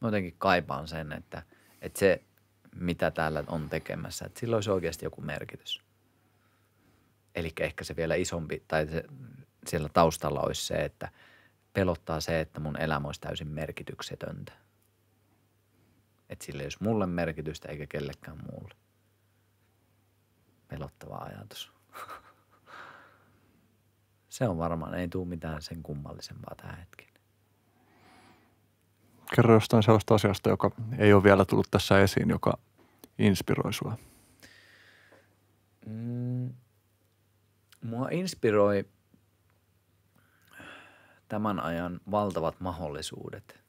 Mä jotenkin kaipaan sen, että, että se mitä täällä on tekemässä, että sillä olisi oikeasti joku merkitys. Eli ehkä se vielä isompi, tai se, siellä taustalla olisi se, että pelottaa se, että mun elämä olisi täysin merkityksetöntä. Että sillä ei olisi mulle merkitystä eikä kellekään muulle pelottava ajatus. Se on varmaan, ei tule mitään sen kummallisempaa tähän hetkeen. Kerro jostain sellaista asiasta, joka ei ole vielä tullut tässä esiin, joka inspiroi sua. Mm, mua inspiroi tämän ajan valtavat mahdollisuudet,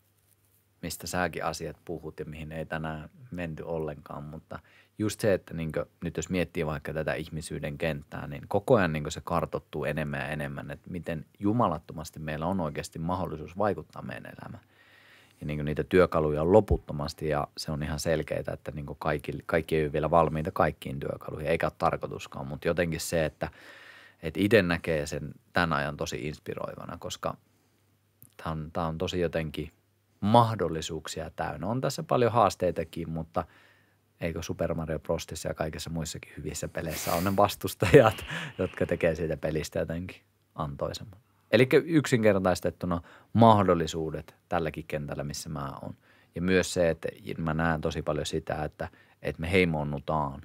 mistä säkin asiat puhut ja mihin ei tänään menty ollenkaan, mutta – just se, että niin kuin, nyt jos miettii vaikka tätä ihmisyyden kenttää, niin koko ajan niin se kartottuu enemmän ja enemmän, että miten jumalattomasti meillä on oikeasti mahdollisuus vaikuttaa meidän elämään. Ja niin niitä työkaluja on loputtomasti ja se on ihan selkeää, että niin kaikki, kaikki ei ole vielä valmiita kaikkiin työkaluihin, eikä ole tarkoituskaan, mutta jotenkin se, että, että itse näkee sen tämän ajan tosi inspiroivana, koska tämä on, tämä on tosi jotenkin mahdollisuuksia täynnä. On tässä paljon haasteitakin, mutta – eikö Super Mario Brosissa ja kaikissa muissakin hyvissä peleissä on ne vastustajat, jotka tekee siitä pelistä jotenkin antoisemman. Eli yksinkertaistettuna mahdollisuudet tälläkin kentällä, missä mä oon. Ja myös se, että mä näen tosi paljon sitä, että, että me heimonnutaan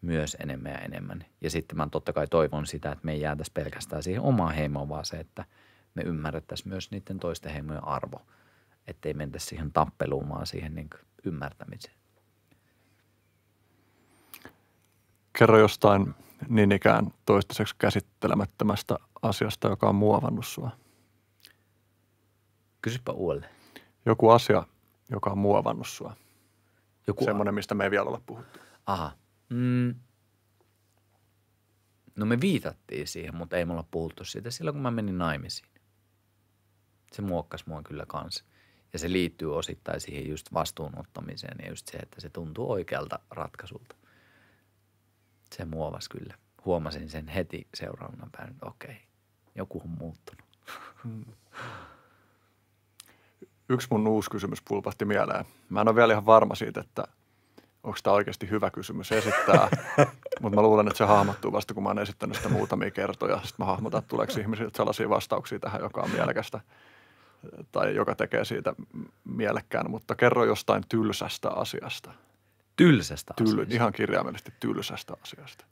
myös enemmän ja enemmän. Ja sitten mä totta kai toivon sitä, että me ei jäätäisi pelkästään siihen omaan heimoon, vaan se, että me ymmärrettäisiin myös niiden toisten heimojen arvo. Ettei mentä siihen tappeluun, vaan siihen niin ymmärtämiseen. kerro jostain niin ikään toistaiseksi käsittelemättömästä asiasta, joka on muovannut sua. Kysypä uudelleen. Joku asia, joka on muovannut sua. Joku Semmoinen, mistä me ei vielä olla puhuttu. Aha. Mm. No me viitattiin siihen, mutta ei me olla puhuttu siitä silloin, kun mä menin naimisiin. Se muokkasi mua kyllä kans. Ja se liittyy osittain siihen just vastuunottamiseen ja just se, että se tuntuu oikealta ratkaisulta se muovasi kyllä. Huomasin sen heti seuraavana päivänä, että okei, joku on muuttunut. Yksi mun uusi kysymys pulpahti mieleen. Mä en ole vielä ihan varma siitä, että onko tämä oikeasti hyvä kysymys esittää, mutta mä luulen, että se hahmottuu vasta, kun mä oon esittänyt sitä muutamia kertoja. Sitten mä hahmotan, että tuleeko ihmisiltä sellaisia vastauksia tähän, joka on mielekästä tai joka tekee siitä mielekkään, mutta kerro jostain tylsästä asiasta – Tylsästä Tyl, asiasta. Ihan kirjaimellisesti tylsästä asiasta.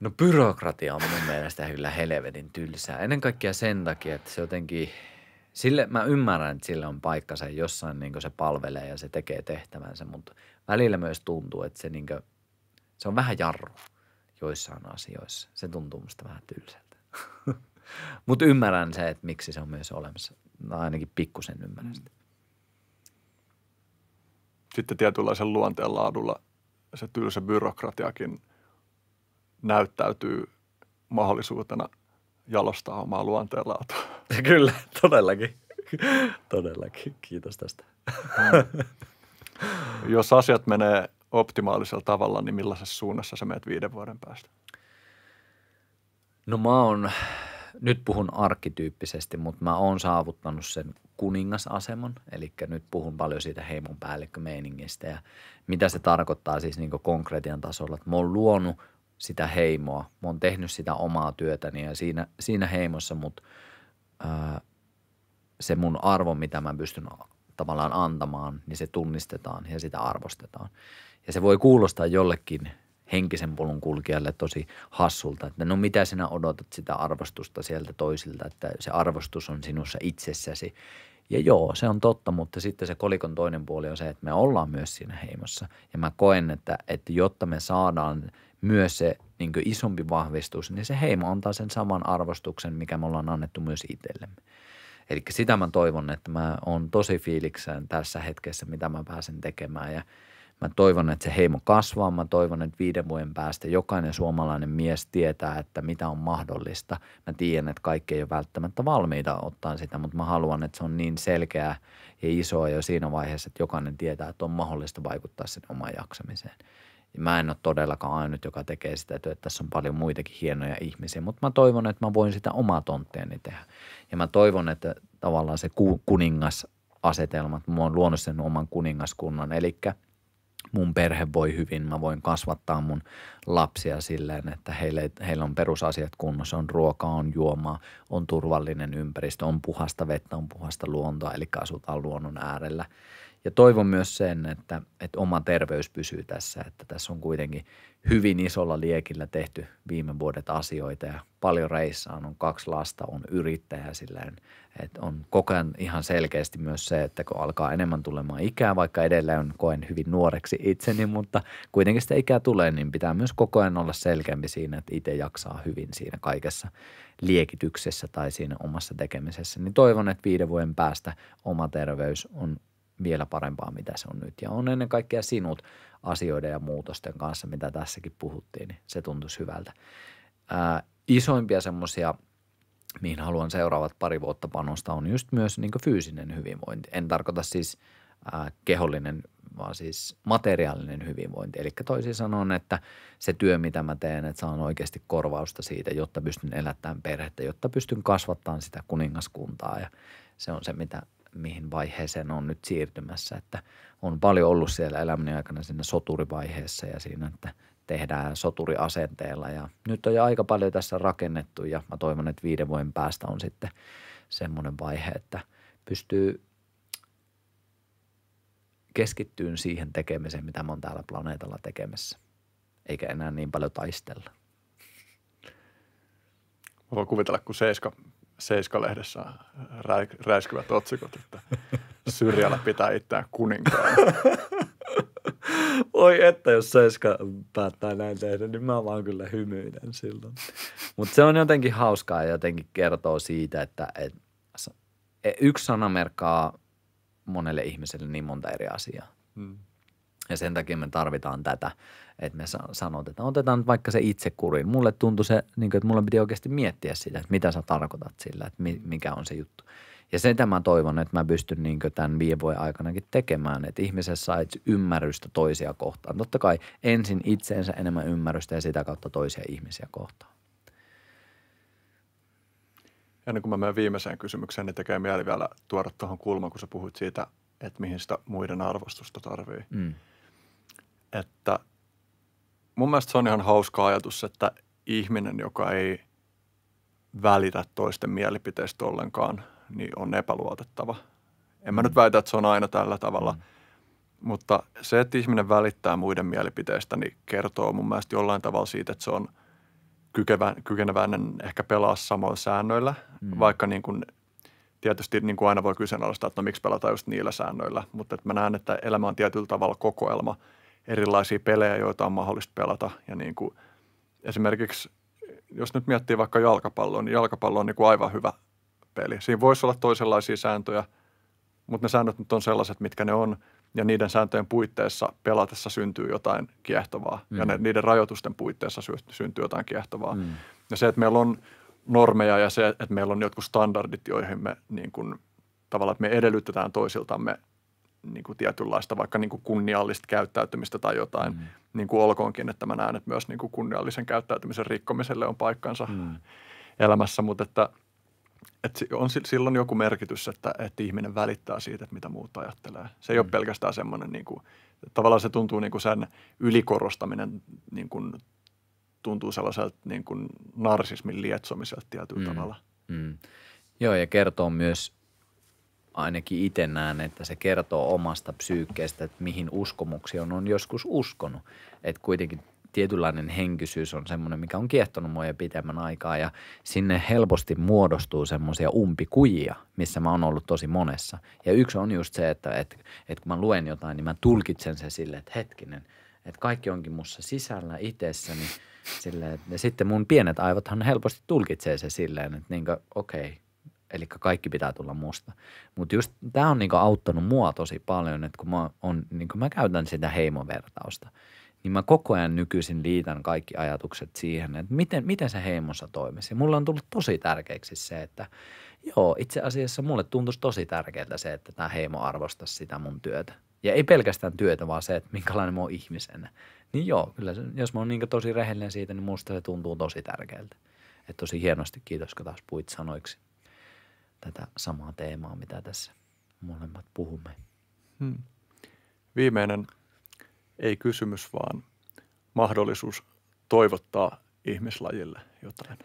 No byrokratia on mun mielestä kyllä helvetin tylsää. Ennen kaikkea sen takia, että se jotenkin, sille, mä ymmärrän, että sille on se jossain niin se palvelee ja se tekee tehtävänsä, mutta välillä myös tuntuu, että se, niin kuin, se on vähän jarru joissain asioissa. Se tuntuu musta vähän tylsältä. mutta ymmärrän se, että miksi se on myös olemassa. No ainakin pikkusen ymmärrän sitä sitten tietynlaisen luonteenlaadulla se tylsä byrokratiakin näyttäytyy mahdollisuutena jalostaa omaa luonteenlaatua. Kyllä, todellakin. Todellakin. Kiitos tästä. Jos asiat menee optimaalisella tavalla, niin millaisessa suunnassa sä menet viiden vuoden päästä? No mä oon nyt puhun arkkityyppisesti, mutta mä oon saavuttanut sen kuningasaseman, eli nyt puhun paljon siitä heimon päällikkömeiningistä ja mitä se tarkoittaa siis niin konkretian tasolla, että mä oon luonut sitä heimoa, mä oon tehnyt sitä omaa työtäni ja siinä, siinä heimossa mut, ää, se mun arvo, mitä mä pystyn tavallaan antamaan, niin se tunnistetaan ja sitä arvostetaan. Ja se voi kuulostaa jollekin – henkisen polun kulkijalle tosi hassulta, että no mitä sinä odotat sitä arvostusta sieltä toisilta, että se arvostus on sinussa itsessäsi. Ja joo, se on totta, mutta sitten se kolikon toinen puoli on se, että me ollaan myös siinä heimossa. Ja mä koen, että, että jotta me saadaan myös se niin isompi vahvistus, niin se heimo antaa sen saman arvostuksen, mikä me ollaan annettu myös itsellemme. Eli sitä mä toivon, että mä oon tosi fiilikseen tässä hetkessä, mitä mä pääsen tekemään ja – Mä toivon, että se heimo kasvaa. Mä toivon, että viiden vuoden päästä jokainen suomalainen mies tietää, että mitä on mahdollista. Mä tiedän, että kaikki ei ole välttämättä valmiita ottaa sitä, mutta mä haluan, että se on niin selkeää ja isoa jo siinä vaiheessa, että jokainen tietää, että on mahdollista vaikuttaa sen omaan jaksamiseen. Ja mä en ole todellakaan ainut, joka tekee sitä työtä. Tässä on paljon muitakin hienoja ihmisiä, mutta mä toivon, että mä voin sitä omaa tontteeni tehdä. Ja mä toivon, että tavallaan se kuningasasetelma, asetelmat. mä oon luonut sen oman kuningaskunnan, eli – mun perhe voi hyvin, mä voin kasvattaa mun lapsia silleen, että heille, heillä on perusasiat kunnossa, on ruokaa, on juomaa, on turvallinen ympäristö, on puhasta vettä, on puhasta luontoa, eli asutaan luonnon äärellä – ja toivon myös sen, että, että oma terveys pysyy tässä, että tässä on kuitenkin hyvin isolla liekillä tehty viime vuodet asioita ja paljon reissaan, on kaksi lasta, on yrittäjä silleen, että on koko ajan ihan selkeästi myös se, että kun alkaa enemmän tulemaan ikää, vaikka edelleen koen hyvin nuoreksi itseni, mutta kuitenkin sitä ikää tulee, niin pitää myös koko ajan olla selkeämpi siinä, että itse jaksaa hyvin siinä kaikessa liekityksessä tai siinä omassa tekemisessä. Niin toivon, että viiden vuoden päästä oma terveys on vielä parempaa, mitä se on nyt. Ja on ennen kaikkea sinut asioiden ja muutosten kanssa, mitä tässäkin puhuttiin, niin se tuntuisi hyvältä. Ää, isoimpia semmoisia – mihin haluan seuraavat pari vuotta panostaa, on just myös niin fyysinen hyvinvointi. En tarkoita siis ää, kehollinen, vaan siis materiaalinen hyvinvointi. Eli toisin sanoen, että se työ, mitä mä teen, että saan oikeasti korvausta siitä, jotta pystyn elättämään perhettä, jotta pystyn kasvattamaan sitä kuningaskuntaa. Ja se on se, mitä mihin vaiheeseen on nyt siirtymässä. Että on paljon ollut siellä elämäni aikana siinä soturivaiheessa ja siinä, että tehdään soturiasenteella. Ja nyt on jo aika paljon tässä rakennettu ja mä toivon, että viiden vuoden päästä on sitten semmoinen vaihe, että pystyy keskittyyn siihen tekemiseen, mitä mä oon täällä planeetalla tekemässä. Eikä enää niin paljon taistella. Mä voin kuvitella, kun Seiska Seiskalehdessä räiskyvät otsikot, että syrjällä pitää itseään kuninkaan. Oi että, jos Seiska päättää näin tehdä, niin mä vaan kyllä hymyilen silloin. Mutta se on jotenkin hauskaa ja jotenkin kertoo siitä, että et, e, yksi sana merkkaa monelle ihmiselle niin monta eri asiaa. Hmm. Ja sen takia me tarvitaan tätä, että me sanotaan, että otetaan nyt vaikka se kuriin. Mulle tuntui se, niin kuin, että mulla piti oikeasti miettiä sitä, että mitä sä tarkoitat sillä, että mikä on se juttu. Ja sen mä toivon, että mä pystyn niin tämän viiden vuoden aikanakin tekemään, että ihmiset saisi ymmärrystä toisia kohtaan. Totta kai ensin itseensä enemmän ymmärrystä ja sitä kautta toisia ihmisiä kohtaan. Ennen niin kuin mä menen viimeiseen kysymykseen, niin tekee mieli vielä tuoda tuohon kulman, kun sä puhuit siitä, että mihin sitä muiden arvostusta tarvii. Mm että mun mielestä se on ihan hauska ajatus, että ihminen, joka ei välitä toisten mielipiteistä ollenkaan, niin on epäluotettava. En mä nyt mm. väitä, että se on aina tällä tavalla, mm. mutta se, että ihminen välittää muiden mielipiteistä, niin kertoo mun mielestä jollain tavalla siitä, että se on kykeneväinen ehkä pelaa samoilla säännöillä, mm. vaikka niin kuin tietysti niin kuin aina voi kyseenalaistaa, että no miksi pelataan just niillä säännöillä, mutta että mä näen, että elämä on tietyllä tavalla kokoelma – erilaisia pelejä, joita on mahdollista pelata. Ja niin kuin esimerkiksi, jos nyt miettii vaikka jalkapalloa, niin jalkapallo on niin kuin aivan hyvä peli. Siinä voisi olla toisenlaisia sääntöjä, mutta ne säännöt nyt on sellaiset, mitkä ne on. Ja niiden sääntöjen puitteissa pelatessa syntyy jotain kiehtovaa. Mm. Ja ne, niiden rajoitusten puitteissa sy- syntyy jotain kiehtovaa. Mm. Ja se, että meillä on normeja ja se, että meillä on jotkut standardit, joihin me niin kuin, tavallaan, että me edellytetään toisiltamme – niin kuin tietynlaista vaikka niin kuin kunniallista käyttäytymistä tai jotain, mm. niin kuin olkoonkin, että mä näen, että myös niin kuin kunniallisen käyttäytymisen rikkomiselle on paikkansa mm. elämässä, mutta että, että on silloin joku merkitys, että, että ihminen välittää siitä, että mitä muut ajattelee. Se ei mm. ole pelkästään semmoinen, niin kuin, tavallaan se tuntuu niin kuin sen ylikorostaminen niin kuin, tuntuu sellaiselta niin kuin narsismin lietsomiselta tietyllä mm. tavalla. Mm. Joo, ja kertoo myös ainakin itse näen, että se kertoo omasta psyykkeestä, että mihin uskomuksiin on, on joskus uskonut. Että kuitenkin tietynlainen henkisyys on semmoinen, mikä on kiehtonut mua jo pitemmän aikaa ja sinne helposti muodostuu semmoisia umpikujia, missä mä oon ollut tosi monessa. Ja yksi on just se, että, että, että kun mä luen jotain, niin mä tulkitsen se sille, että hetkinen, että kaikki onkin mussa sisällä itsessäni. Silleen, ja sitten mun pienet aivothan helposti tulkitsee se silleen, että niin okei, okay, eli kaikki pitää tulla musta. Mutta just tämä on niinku auttanut mua tosi paljon, että kun mä, on, niinku mä käytän sitä heimovertausta, niin mä koko ajan nykyisin liitän kaikki ajatukset siihen, että miten, miten se heimossa toimisi. mulla on tullut tosi tärkeäksi se, että joo, itse asiassa mulle tuntuisi tosi tärkeältä se, että tämä heimo arvostaisi sitä mun työtä. Ja ei pelkästään työtä, vaan se, että minkälainen mä oon ihmisenä. Niin joo, kyllä se, jos mä oon niin tosi rehellinen siitä, niin musta se tuntuu tosi tärkeältä. Että tosi hienosti, kiitos kun taas puit sanoiksi tätä samaa teemaa, mitä tässä molemmat puhumme. Hmm. Viimeinen ei kysymys, vaan mahdollisuus toivottaa ihmislajille jotain.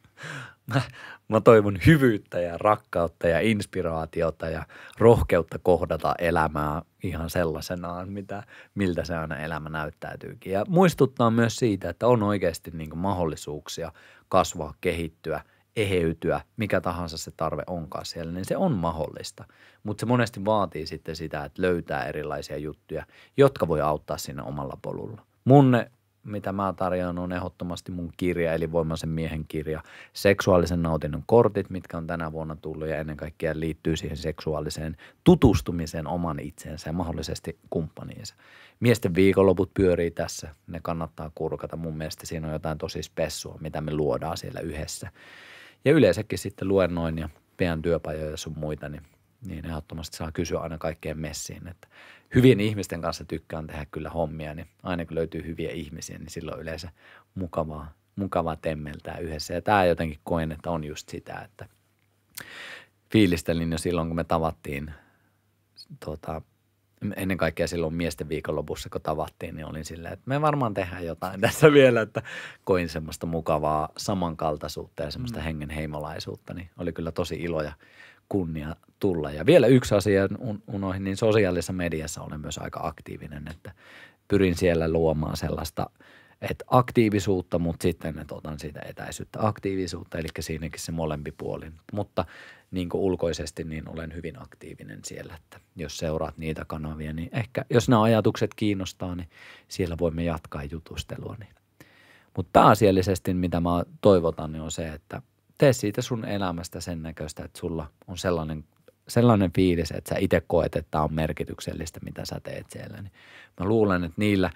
mä, mä toivon hyvyyttä ja rakkautta ja inspiraatiota ja rohkeutta kohdata elämää ihan sellaisenaan, mitä, miltä se aina elämä näyttäytyykin. Ja muistuttaa myös siitä, että on oikeasti niin mahdollisuuksia kasvaa, kehittyä – eheytyä, mikä tahansa se tarve onkaan siellä, niin se on mahdollista. Mutta se monesti vaatii sitten sitä, että löytää erilaisia juttuja, jotka voi auttaa sinne omalla polulla. Mun mitä mä tarjoan, on ehdottomasti mun kirja, eli Voimaisen miehen kirja, seksuaalisen nautinnon kortit, mitkä on tänä vuonna tullut ja ennen kaikkea liittyy siihen seksuaaliseen tutustumiseen oman itseensä ja mahdollisesti kumppaniinsa. Miesten viikonloput pyörii tässä, ne kannattaa kurkata. Mun mielestä siinä on jotain tosi spessua, mitä me luodaan siellä yhdessä ja yleensäkin sitten luennoin ja pian työpajoja ja sun muita, niin, niin ehdottomasti saa kysyä aina kaikkeen messiin. Että hyvien ihmisten kanssa tykkään tehdä kyllä hommia, niin aina kun löytyy hyviä ihmisiä, niin silloin yleensä mukavaa, mukavaa temmeltää yhdessä. Ja tämä jotenkin koen, että on just sitä, että fiilistelin jo silloin, kun me tavattiin tuota, ennen kaikkea silloin miesten viikonlopussa, kun tavattiin, niin olin silleen, että me varmaan tehdään jotain tässä vielä, että koin semmoista mukavaa samankaltaisuutta ja semmoista mm. hengen heimolaisuutta, niin oli kyllä tosi ilo ja kunnia tulla. Ja vielä yksi asia unoihin, niin sosiaalisessa mediassa olen myös aika aktiivinen, että pyrin siellä luomaan sellaista että aktiivisuutta, mutta sitten että otan siitä etäisyyttä aktiivisuutta, eli siinäkin se molempi puoli. Mutta niin kuin ulkoisesti, niin olen hyvin aktiivinen siellä, että jos seuraat niitä kanavia, niin ehkä jos nämä ajatukset kiinnostaa, niin siellä voimme jatkaa jutustelua. Niin. Mutta pääasiallisesti, mitä mä toivotan, niin on se, että tee siitä sun elämästä sen näköistä, että sulla on sellainen, sellainen fiilis, että sä itse koet, että tämä on merkityksellistä, mitä sä teet siellä. Niin mä luulen, että niillä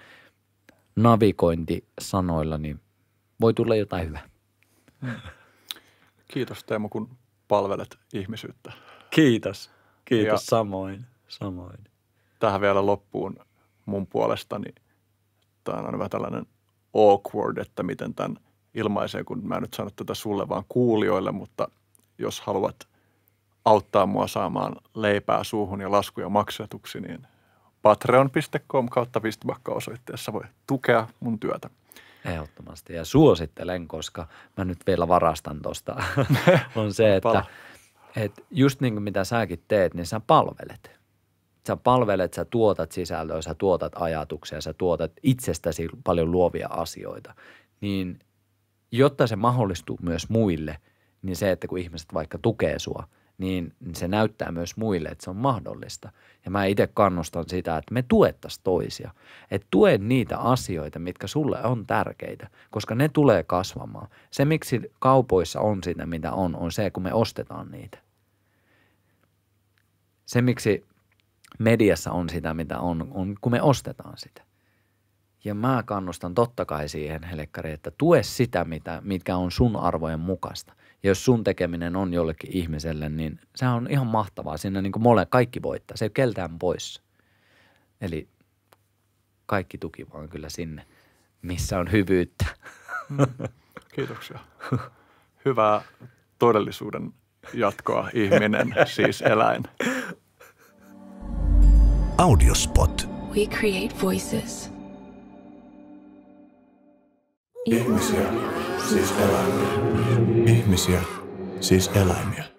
navigointisanoilla niin voi tulla jotain hyvää. Kiitos Teemu, kun palvelet ihmisyyttä. Kiitos. Kiitos ja samoin. samoin. Tähän vielä loppuun mun puolestani. Tämä on vähän tällainen awkward, että miten tämän ilmaisee, kun mä en nyt sano tätä sulle vaan kuulijoille, mutta jos haluat auttaa mua saamaan leipää suuhun ja laskuja maksetuksi, niin patreon.com kautta pistibakka osoitteessa voi tukea mun työtä. Ehdottomasti ja suosittelen, koska mä nyt vielä varastan tuosta, on se, että et just niin kuin mitä säkin teet, niin sä palvelet. Sä palvelet, sä tuotat sisältöä, sä tuotat ajatuksia, sä tuotat itsestäsi paljon luovia asioita. Niin jotta se mahdollistuu myös muille, niin se, että kun ihmiset vaikka tukee sua – niin se näyttää myös muille, että se on mahdollista. Ja mä itse kannustan sitä, että me tuettaisiin toisia. Että tue niitä asioita, mitkä sulle on tärkeitä, koska ne tulee kasvamaan. Se, miksi kaupoissa on sitä, mitä on, on se, kun me ostetaan niitä. Se, miksi mediassa on sitä, mitä on, on kun me ostetaan sitä. Ja mä kannustan totta kai siihen, Helkkari, että tue sitä, mitä, mitkä on sun arvojen mukaista – ja jos sun tekeminen on jollekin ihmiselle, niin se on ihan mahtavaa. Siinä niin kuin mole, kaikki voittaa. Se ei ole keltään pois. Eli kaikki tuki vaan kyllä sinne, missä on hyvyyttä. Mm. Kiitoksia. Hyvää todellisuuden jatkoa ihminen, siis eläin. Audiospot. We create voices. Ihmisiä, siis eläimiä. Ihmisiä, siis eläimiä.